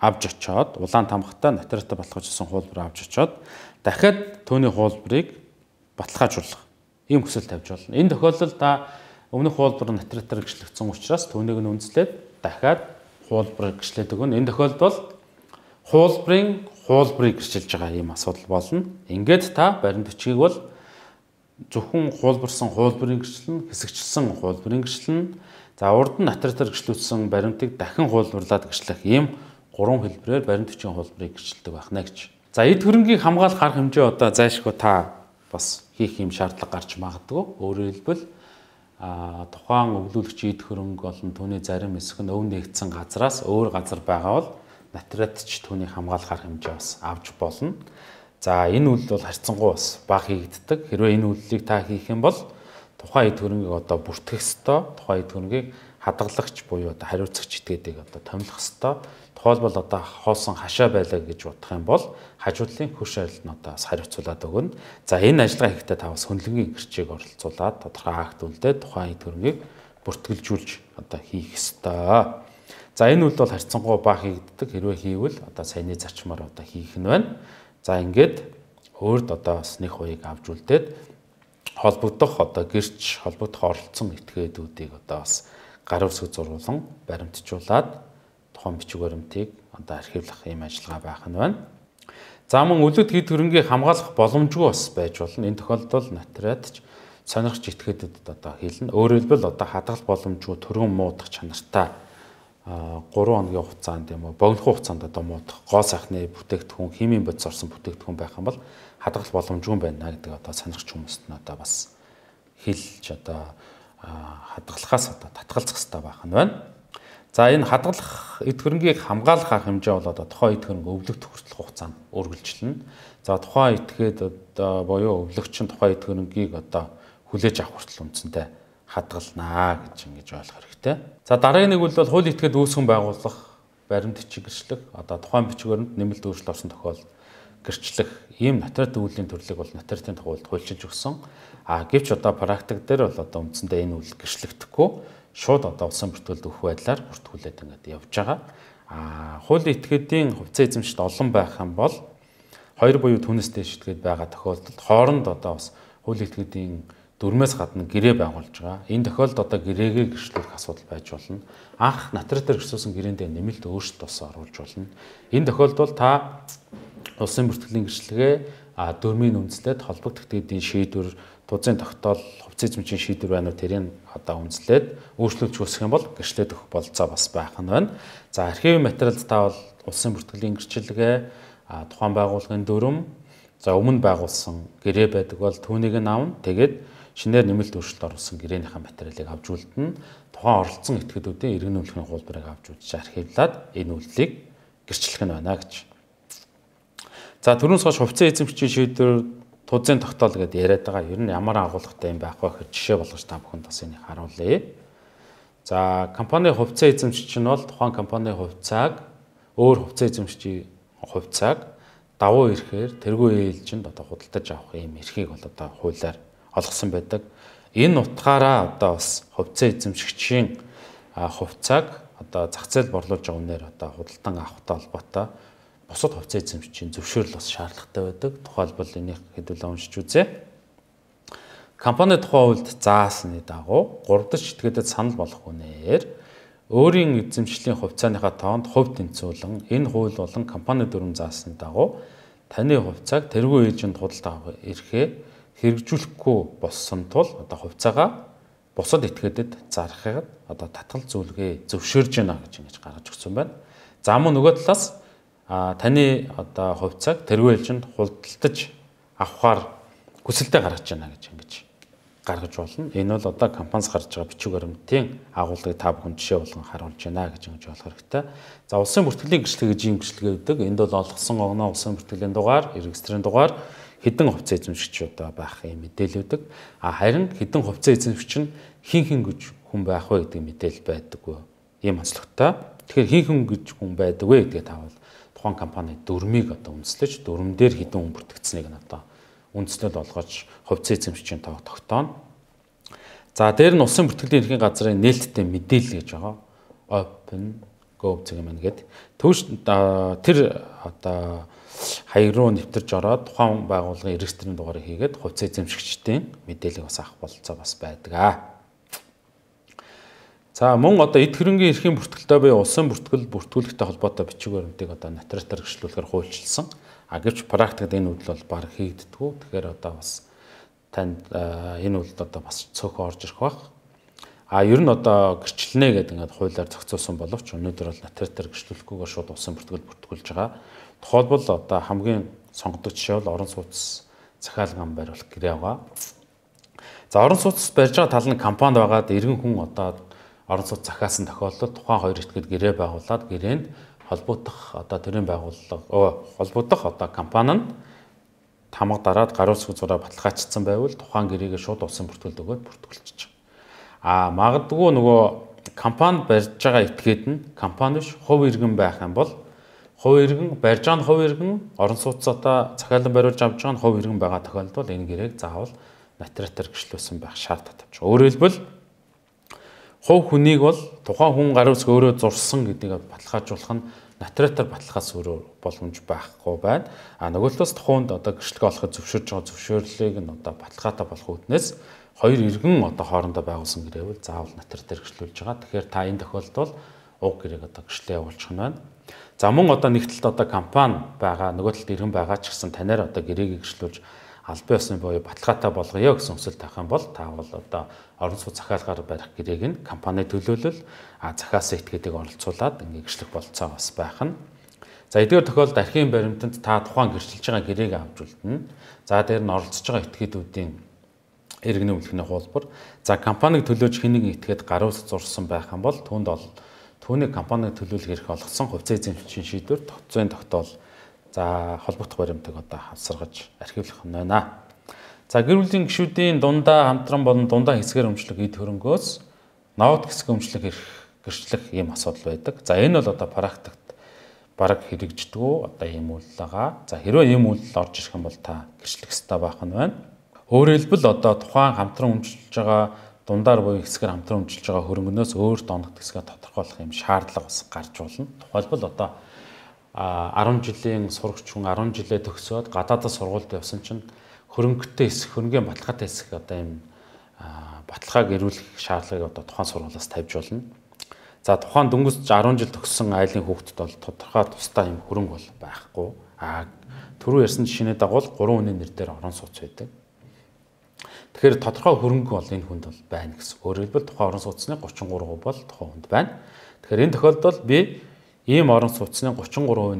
авж очоод улаан тамхатай нотаратор болгочихсон хуулбараа авж очоод дахиад түүний хуулбарыг баталгаажуулах ийм хүсэл тавьж болно. Энэ тохиолдолд та өмнөх хуулбар нотаратор гэрчлэгдсэн учраас түүнийг нь үнэлээд дахиад хуулбар гэрчлээд өгнө. Энэ тохиолдолд бол хуулбарын хуулбарыг гэрчилж байгаа ийм асуудал болно. Ингээд та баримт бичгийг бол зөвхөн хуулбарсан хуулбарын гэрчлэл нь хэсэгчлсэн хуулбарын гэрчлэл нь за урд нь натратар гэрчлүүлсэн баримтыг дахин хуулбарлаад гэрчлэх ийм гурван хэлбэрээр баримт бичгийн хуулбарыг гэрчлдэг байна гэж. За эд хөрөнгийг хамгаалах арга хэмжээ одоо зайлшгүй та бас хийх юм шаардлага гарч магадгүй. Өөрөөр хэлбэл а тухайн өвлүүлэгч эд хөрөнгө олон түүний зарим хэсэг нь өв нэгдсэн газраас өөр газар байгаа бол натратч түүнийг хамгаалах арга хэмжээ бас авч болно. За энэ үйл бол харьцангуй бас бага хийгддэг. Хэрвээ энэ үйллийг та хийх юм бол тухайн эд хөрөнгийг одоо бүртгэх ёстой, тухайн эд хөрөнгийг хадгалагч буюу одоо хариуцагч этгээдэг одоо томилох ёстой. Тухайлбал одоо хоосон хашаа байлаа гэж бодох юм бол хажуудлын хөш арилд нь одоо бас хариуцуулаад өгнө. За энэ ажиллагаа хийхдээ та бас хөндлөнгийн гэрчийг оролцуулаад тодорхой акт үлдээ тухайн эд хөрөнгийг бүртгэлжүүлж одоо хийх ёстой. За энэ үйл бол харьцангуй бага хийгддэг. Хэрвээ хийвэл одоо саяны зарчмаар одоо хийх нь байна. За ингээд өөрт одоо бас нэг хуйг авж үлдээд холбогдох одоо гэрч холбогдох оролцсон этгээдүүдийг одоо бас гар үсэг зургуулan баримтжуулаад тухайн бичиг баримтыг одоо архивлах ийм ажиллагаа байх нь байна. За мөн өлөд хэд хөрөнгийг хамгаалах боломжгүй бас байж болно. Энэ тохиолдолд нотариатч сонирхч этгээдэд одоо хэлнэ. Өөрөөр хэлбэл одоо хадгалах боломжгүй төрөн муудах чанартай 3 хоногийн хугацаанд юм уу богинохон хугацаанд одоо муудах гоо сайхны бүтээгдэхүүн химийн бодис орсон бүтээгдэхүүн байх юм бол хадгалах боломжгүй байна гэдэг одоо санахч хүмүүст нь одоо бас хэлж одоо хадгалахаас одоо татгалзах хэрэгтэй байх нь байна. За энэ хадгалах эдгэрнгийг хамгаалах арга хэмжээ бол одоо тухайн эдгэрнг өвлөгт хүртэл хугацаанд үргэлжилнэ. За тухайн этгээд одоо боيو өвлөгч нь тухайн эдгэрнгийг одоо хүлээж авах хүртэл үнцэнтэй хадгалнаа гэж ингэж ойлгох хэрэгтэй. За дараагийн нэг үйл бол хууль этгээд үүсгэн байгуулах баримт чиглэлчлэг одоо тухайн бичвэрэнд нэмэлт өөрчлөлт орсон тохиолдолд гэрчлэх ийм нотариат өгүүллийн төрлийг бол нотариатын тагуулд хуульчилж өгсөн. А гэвч одоо практик дээр бол одоо үндсэндээ энэ үйл гэрчлэгдэхгүй шууд одоо улсын бүртгэлд өгөх байдлаар бүртгүүлээд ингээд явж байгаа. А хууль этгээдийн хувьцаа эзэмшд олон байх юм бол хоёр буюу түүнээс дэш этгээд байгаа тохиолдолд хооронд одоо бас хууль этгээдийн дөрмөөс гадна гэрээ байгуулж байгаа. Энэ тохиолдолд одоо гэрээгээ гэрчлэх асуудал байж болно. Анх нотариатаар гэрчилсэн гэрээндээ нэмэлт өөрчлөлт бас оруулж болно. Энэ тохиолдолд та улсын бүртгэлийн гэрчлэгээ а дөрмийн үндэслээд холбогдох төдийн шийдвэр тузын тогтоол хувьцааны эзэмшийн шийдвэр байна уу тэрийг одоо үндэслээд өөрчлөлт хүсэх юм бол гэрчлээд өгөх болцоо бас байх нь байна. За архивын материалд та бол улсын бүртгэлийн гэрчлэгээ а тухайн байгууллагын дүрм за өмнө байгуулсан гэрээ байдаг бол түүнийг нь авна. Тэгээд шинээр нэмэлт өөрчлөлт оруулсан гэрээнийхэн материалыг авч үлдэнэ. Тухайн оролцсон этгээдүүдийн иргэн нүүлэхний хуулбарыг авч үлдэж архивлаад энэ үйлдлийг гэрчлэх нь байна гэж. За төрөөс хойш хувьцаа эзэмшигчийн шийдвэр тузын тогтоол гэдээ яриад байгаа. Ер нь ямар агуулгатай юм байх вэ гэж жишээ болгож та бүхэнд бас энийг харуулъя. За компани хувьцаа эзэмшигч нь бол тухайн компани хувьцааг өөр хувьцаа эзэмшигчийн хувьцааг давуу ирэхээр тэргүй ээлжинд одоо худалдаж авах юм эрхийг бол одоо хуулиар олгосон байдаг. Энэ утгаараа одоо бас хувьцаа эзэмшигчийн хувьцааг одоо зах зээл борлуулж байгаа үнээр одоо худалдан авахтай холбоотой бусад хувьцаа эзэмшигчийн зөвшөөрөл бас шаардлагатай байдаг. Тухайлбал энийг хэдүүлээ уншиж үзье. Компани тухайн үед заасны дагуу 3 дахь шитгээдэд санал болох үнээр өөрийн эзэмшлийн хувьцааныхаа тоонд хувь тэнцүүлэн энэ хууль болон компани дүрм заасны дагуу таны хувьцааг тэргүй эйжент худалдаа авах эрхээ хэрэгжүүлэхгүй болсон тул одоо хувьцаагаа бусад этгээдэд зарахад одоо татгал зөвлөгөө зөвшөөрж байна гэж ингэж гаргаж өгсөн байна. За мөн нөгөө талаас таны одоо хувьцааг тэргээлжинд хулдталж авахар хүсэлтэ гаргаж байна гэж ингэж гаргаж болно. Энэ бол одоо компаниас гарч байгаа бичиг баримтын агуулгыг та бүхэн жишээ болгон харуулж байна гэж ингэж болох хэрэгтэй. За улсын бүртгэлийн гэрчлэг гэж юм гэрчлэгээ өгдөг. Энд бол олгосон огноо улсын бүртгэлийн дугаар, регистрийн дугаар хідэн хувцас эзэмшигч одоо байх юм мэдээлүүдэг. А харин хідэн хувцас эзэмшигч нь хин хин гэж хүн байх вэ гэдэг мэдээлэл байдаггүй. Ийм онцлогтой. Тэгэхээр хин хин гэж хүн байдаг вэ гэдгээ таавал тухайн компани дүрмийг одоо үнэлж дүрм дээр хідэн хүн бүртгэцнийг нь одоо үндэслэл олгож хувьцаа эзэмшигчийн тоог тогтооно. За дээр нь усын бүртгэлийн эрхийн газрын нээлттэй мэдээлэл гэж байгаа. Open gov гэмэн гээд тэр одоо хаяг руу нэвтэрж ороод тухайн байгууллагын регистрийн дугаарыг хийгээд хувьц эзэмшигчдийн мэдээлэл бас авах бололцоо бас байдаг аа. За мөн одоо эд хөрөнгөний эрхийн бүртгэлтэй буюу улсын бүртгэл бүртгүүлэгтэй холбоотой бичиг баримтыг одоо нотариатаар гэрчлүүлэхээр хуульчилсан. А гэвч практикт энэ үйл бол баг хийгддэггүй. Тэгэхээр одоо бас танд э, энэ үйлд одоо бас цөөх орж ирэх бах. А ер нь одоо гэрчлэнэ гэдэг ингээд хуулиар зохицуулсан боловч өнөөдөр бол нотариатар гэрчлүүлэхгүйгээр шууд усан бүртгэл бүртгүүлж байгаа. Тухайлбал одоо хамгийн сонгодог жишээ бол орон сууц захиалган байруулах гэрээ байгаа. За орон сууц барьж байгаа тал нь компанид байгаад иргэн хүн одоо орон сууц захиалсан тохиолдолд тухайн хоёр этгээд гэрээ байгуулад гэрээнд холбогдох одоо төрийн байгууллага холбогдох одоо компани нь тамга дараад гаруй сүг зураа баталгаажсан байвал тухайн гэрээгээ шууд усан бүртгүүлд өгөөд бүртгүүлчих. А магадгүй нөгөө компани барьж байгаа этгээд нь компани биш хувь иргэн байх юм бол хувь иргэн барьж байгаа нь хувь иргэн орон сууцаатаа цахиалан бариулж авч байгаа нь хувь иргэн байгаа тохиолдолд энэ гэрээг заавал нотариатар гэрчлүүлсэн байх шаардлагатай байна. Өөрөөр хэлбэл хувь хүнийг бол тухайн хүн гараас өөрөө зурсан гэдгийг баталгаажуулах нь нотариатар баталгаас өөрөөр боломж байхгүй байна. А нөгөө талаас тухайд одоо гэрчлэг олоход зөвшөөрж байгаа зөвшөөрлийг нь одоо баталгаатай болох үтнээс хоёр иргэн одоо хоорондоо байгуулсан гэрээ бол заавал нотар дээр гэрчлүүлж байгаа. Тэгэхээр та энэ тохиолдолд уг гэрээг одоо гэрчлээ явуулчих нь байна. За мөн одоо нэг талд одоо компани байгаа, нөгөө талд иргэн байгаа ч гэсэн танаар одоо гэрээг гэрчлүүлж албан ёсны боيو баталгаатай болгоё гэсэн өсөлт авах юм бол та бол одоо орон сууц захиалгаар барих гэрээг нь компани төлөөлөл а захиалсан этгээдэг оролцуулаад ингээ гэрчлэх болцоо бас байх нь. За эдгээр тохиолдолд архивын баримтанд та тухайн гэрчилж байгаа гэрээг авч үлдэнэ. За дээр нь оролцож байгаа этгээдүүдийн иргэний үйлчлэгний хуулбар. За компаниг төлөөж хэнийг итгээд гаруйс зурсан байх юм бол түүнд ол түүний компаниг төлөөлөх эрх олгосон хувьцаа эзэмшигчийн шийдвэр тогтцоны тогтоол за холбогдох баримтыг одоо хавсаргаж архивлах нь байна. За гэр бүлийн гишүүдийн дундаа хамтран болон дундаа хэсгээр өмчлөх эд хөрөнгөөс ноот хэсэг өмчлөх эрх гэрчлэх ийм асуудал байдаг. За энэ бол одоо практикт бараг хэрэгждэг одоо ийм үйл байгаа. За хэрвээ ийм үйл орж ирэх юм бол та гэрчлэх хэрэгтэй байх нь байна. Өөрөөр хэлбэл одоо тухайн хамтран өмжилж байгаа дундаар буюу хэсгээр хамтран өмжилж байгаа хөрөнгөнөөс өөр доногт хэсгээ тодорхойлох юм шаардлага бас гарч болно. Тухайлбал одоо 10 жилийн сурагч хүн 10 жилээ төгсөөд гадаадд сургуульд явсан чинь хөрөнгөтэй хэсэг хөрөнгөний баталгаатай хэсэг одоо юм баталгааг эрүүлэх шаардлагыг одоо тухайн сургуулиас тавьж болно. За тухайн дөнгөс 10 жил төгссөн айлын хүүхдэд бол тодорхой тусдаа юм хөрөнгө бол байхгүй. А түрүү ярьсан жишээний дагуу 3 үнийн нэр дээр орон сууц байдаг. Тэгэхээр тодорхой хөрөнгө бол энэ хүнд бол байна гэсэн. Өөрөөр хэлбэл тухайн орон сууцны 33% бол тухайн хүнд байна. Тэгэхээр энэ тохиолдолд би ийм орон сууцны 33%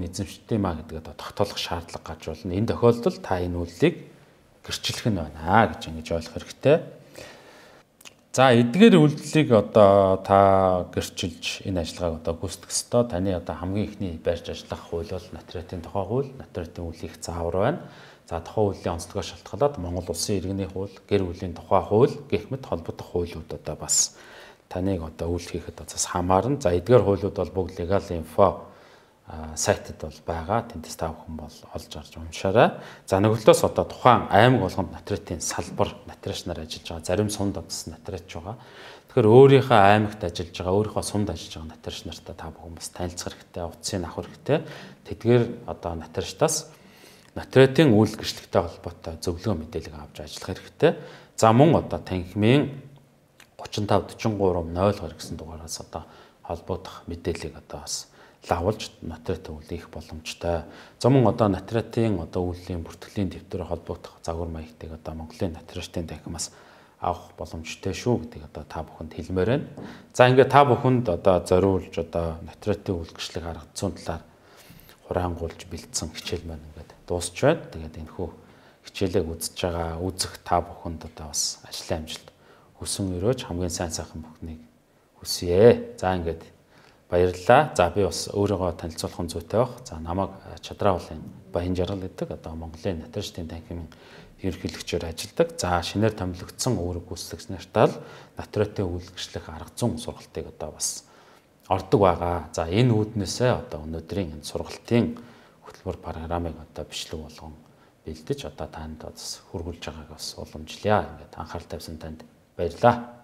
нь эзэмшдэг юм а гэдгээ тогтоолох шаардлага гарч болно. Энэ тохиолдолд та энэ үйллийг гэрчлэх нь байна гэж ингэж ойлгох хэрэгтэй. За эдгээр үйлдэлийг одоо та гэрчилж энэ ажиллагааг одоо гүйцэтгэх ёстой. Таны одоо хамгийн ихний барьж ажиллах хууль бол нотариатын тухай хууль, нотариатын үйл их заавар байна. За тухайн хуулийн онцлогоо шалтгаалаад Монгол улсын иргэний хууль, гэр бүлийн тухай хууль гэх мэт холбогдох хуулиуд одоо бас таныг одоо үйлчлэхэд бас хамаарна. За эдгээр хуулиуд бол бүгд legal.info сайтад бол байгаа. Тэндээс та бүхэн бол олж орж уншаарай. За нөгөөдөөс одоо тухайн аймаг болгонд нотариатын салбар нотариач нар ажиллаж байгаа. Зарим сумд одсон нотариач байгаа. Тэгэхээр өөрийнхөө аймагт ажиллаж байгаа, өөрийнхөө сумд ажиллаж байгаа нотариач нартаа та бүхэн бас танилцах хэрэгтэй, утсыг авах хэрэгтэй. Тэдгээр одоо нотариачтаас нотариатын үйл гэрчлэгтэй холбоотой зөвлөгөө мэдээлэл авч ажиллах хэрэгтэй. За мөн одоо танхимын 35 43 02 гэсэн дугаараас одоо холбоодох мэдээллийг одоо бас лавлж нотариат үйл их боломжтой. За мөн одоо нотариатын одоо үйллийн бүртгэлийн төвтөр холбоотох загвар маягтыг одоо Монголын нотариатын танхимаас авах боломжтой шүү гэдэг одоо та бүхэнд хэлмээр байна. За ингээд та бүхэнд одоо зориулж одоо нотариатын үйлчлэг арга зүйн талаар хураангуулж бэлдсэн хичээл маань дуусч байна. Тэгээд энэ хүү хичээлийг үзэж байгаа үзэх та бүхэнд одоо бас ажлын амжилт өсөн өрөөж хамгийн сайн сайхан бүхнийг хүсье. За ингээд баярлалаа. За би бас өөрийгөө танилцуулах нь зүйтэй баг. За намайг э, Чадраа улын Баян Жаргал гэдэг одоо Монголын Натурштын танхимын ерхийлэгчээр ажилладаг. За шинээр томилогдсон үүрэг гүйцэтгэгч нартаа л натуратын үйлчлэх арга зүйн сургалтыг одоо бас ордог байгаа. За энэ үүднээсээ одоо өнөөдрийн энэ сургалтын хөтөлбөр програмыг одоо бичлэг болгон бэлдэж одоо танд бас хүргүүлж байгааг бас уламжлая. Ингээд анхаарал тавьсан танд баярлалаа.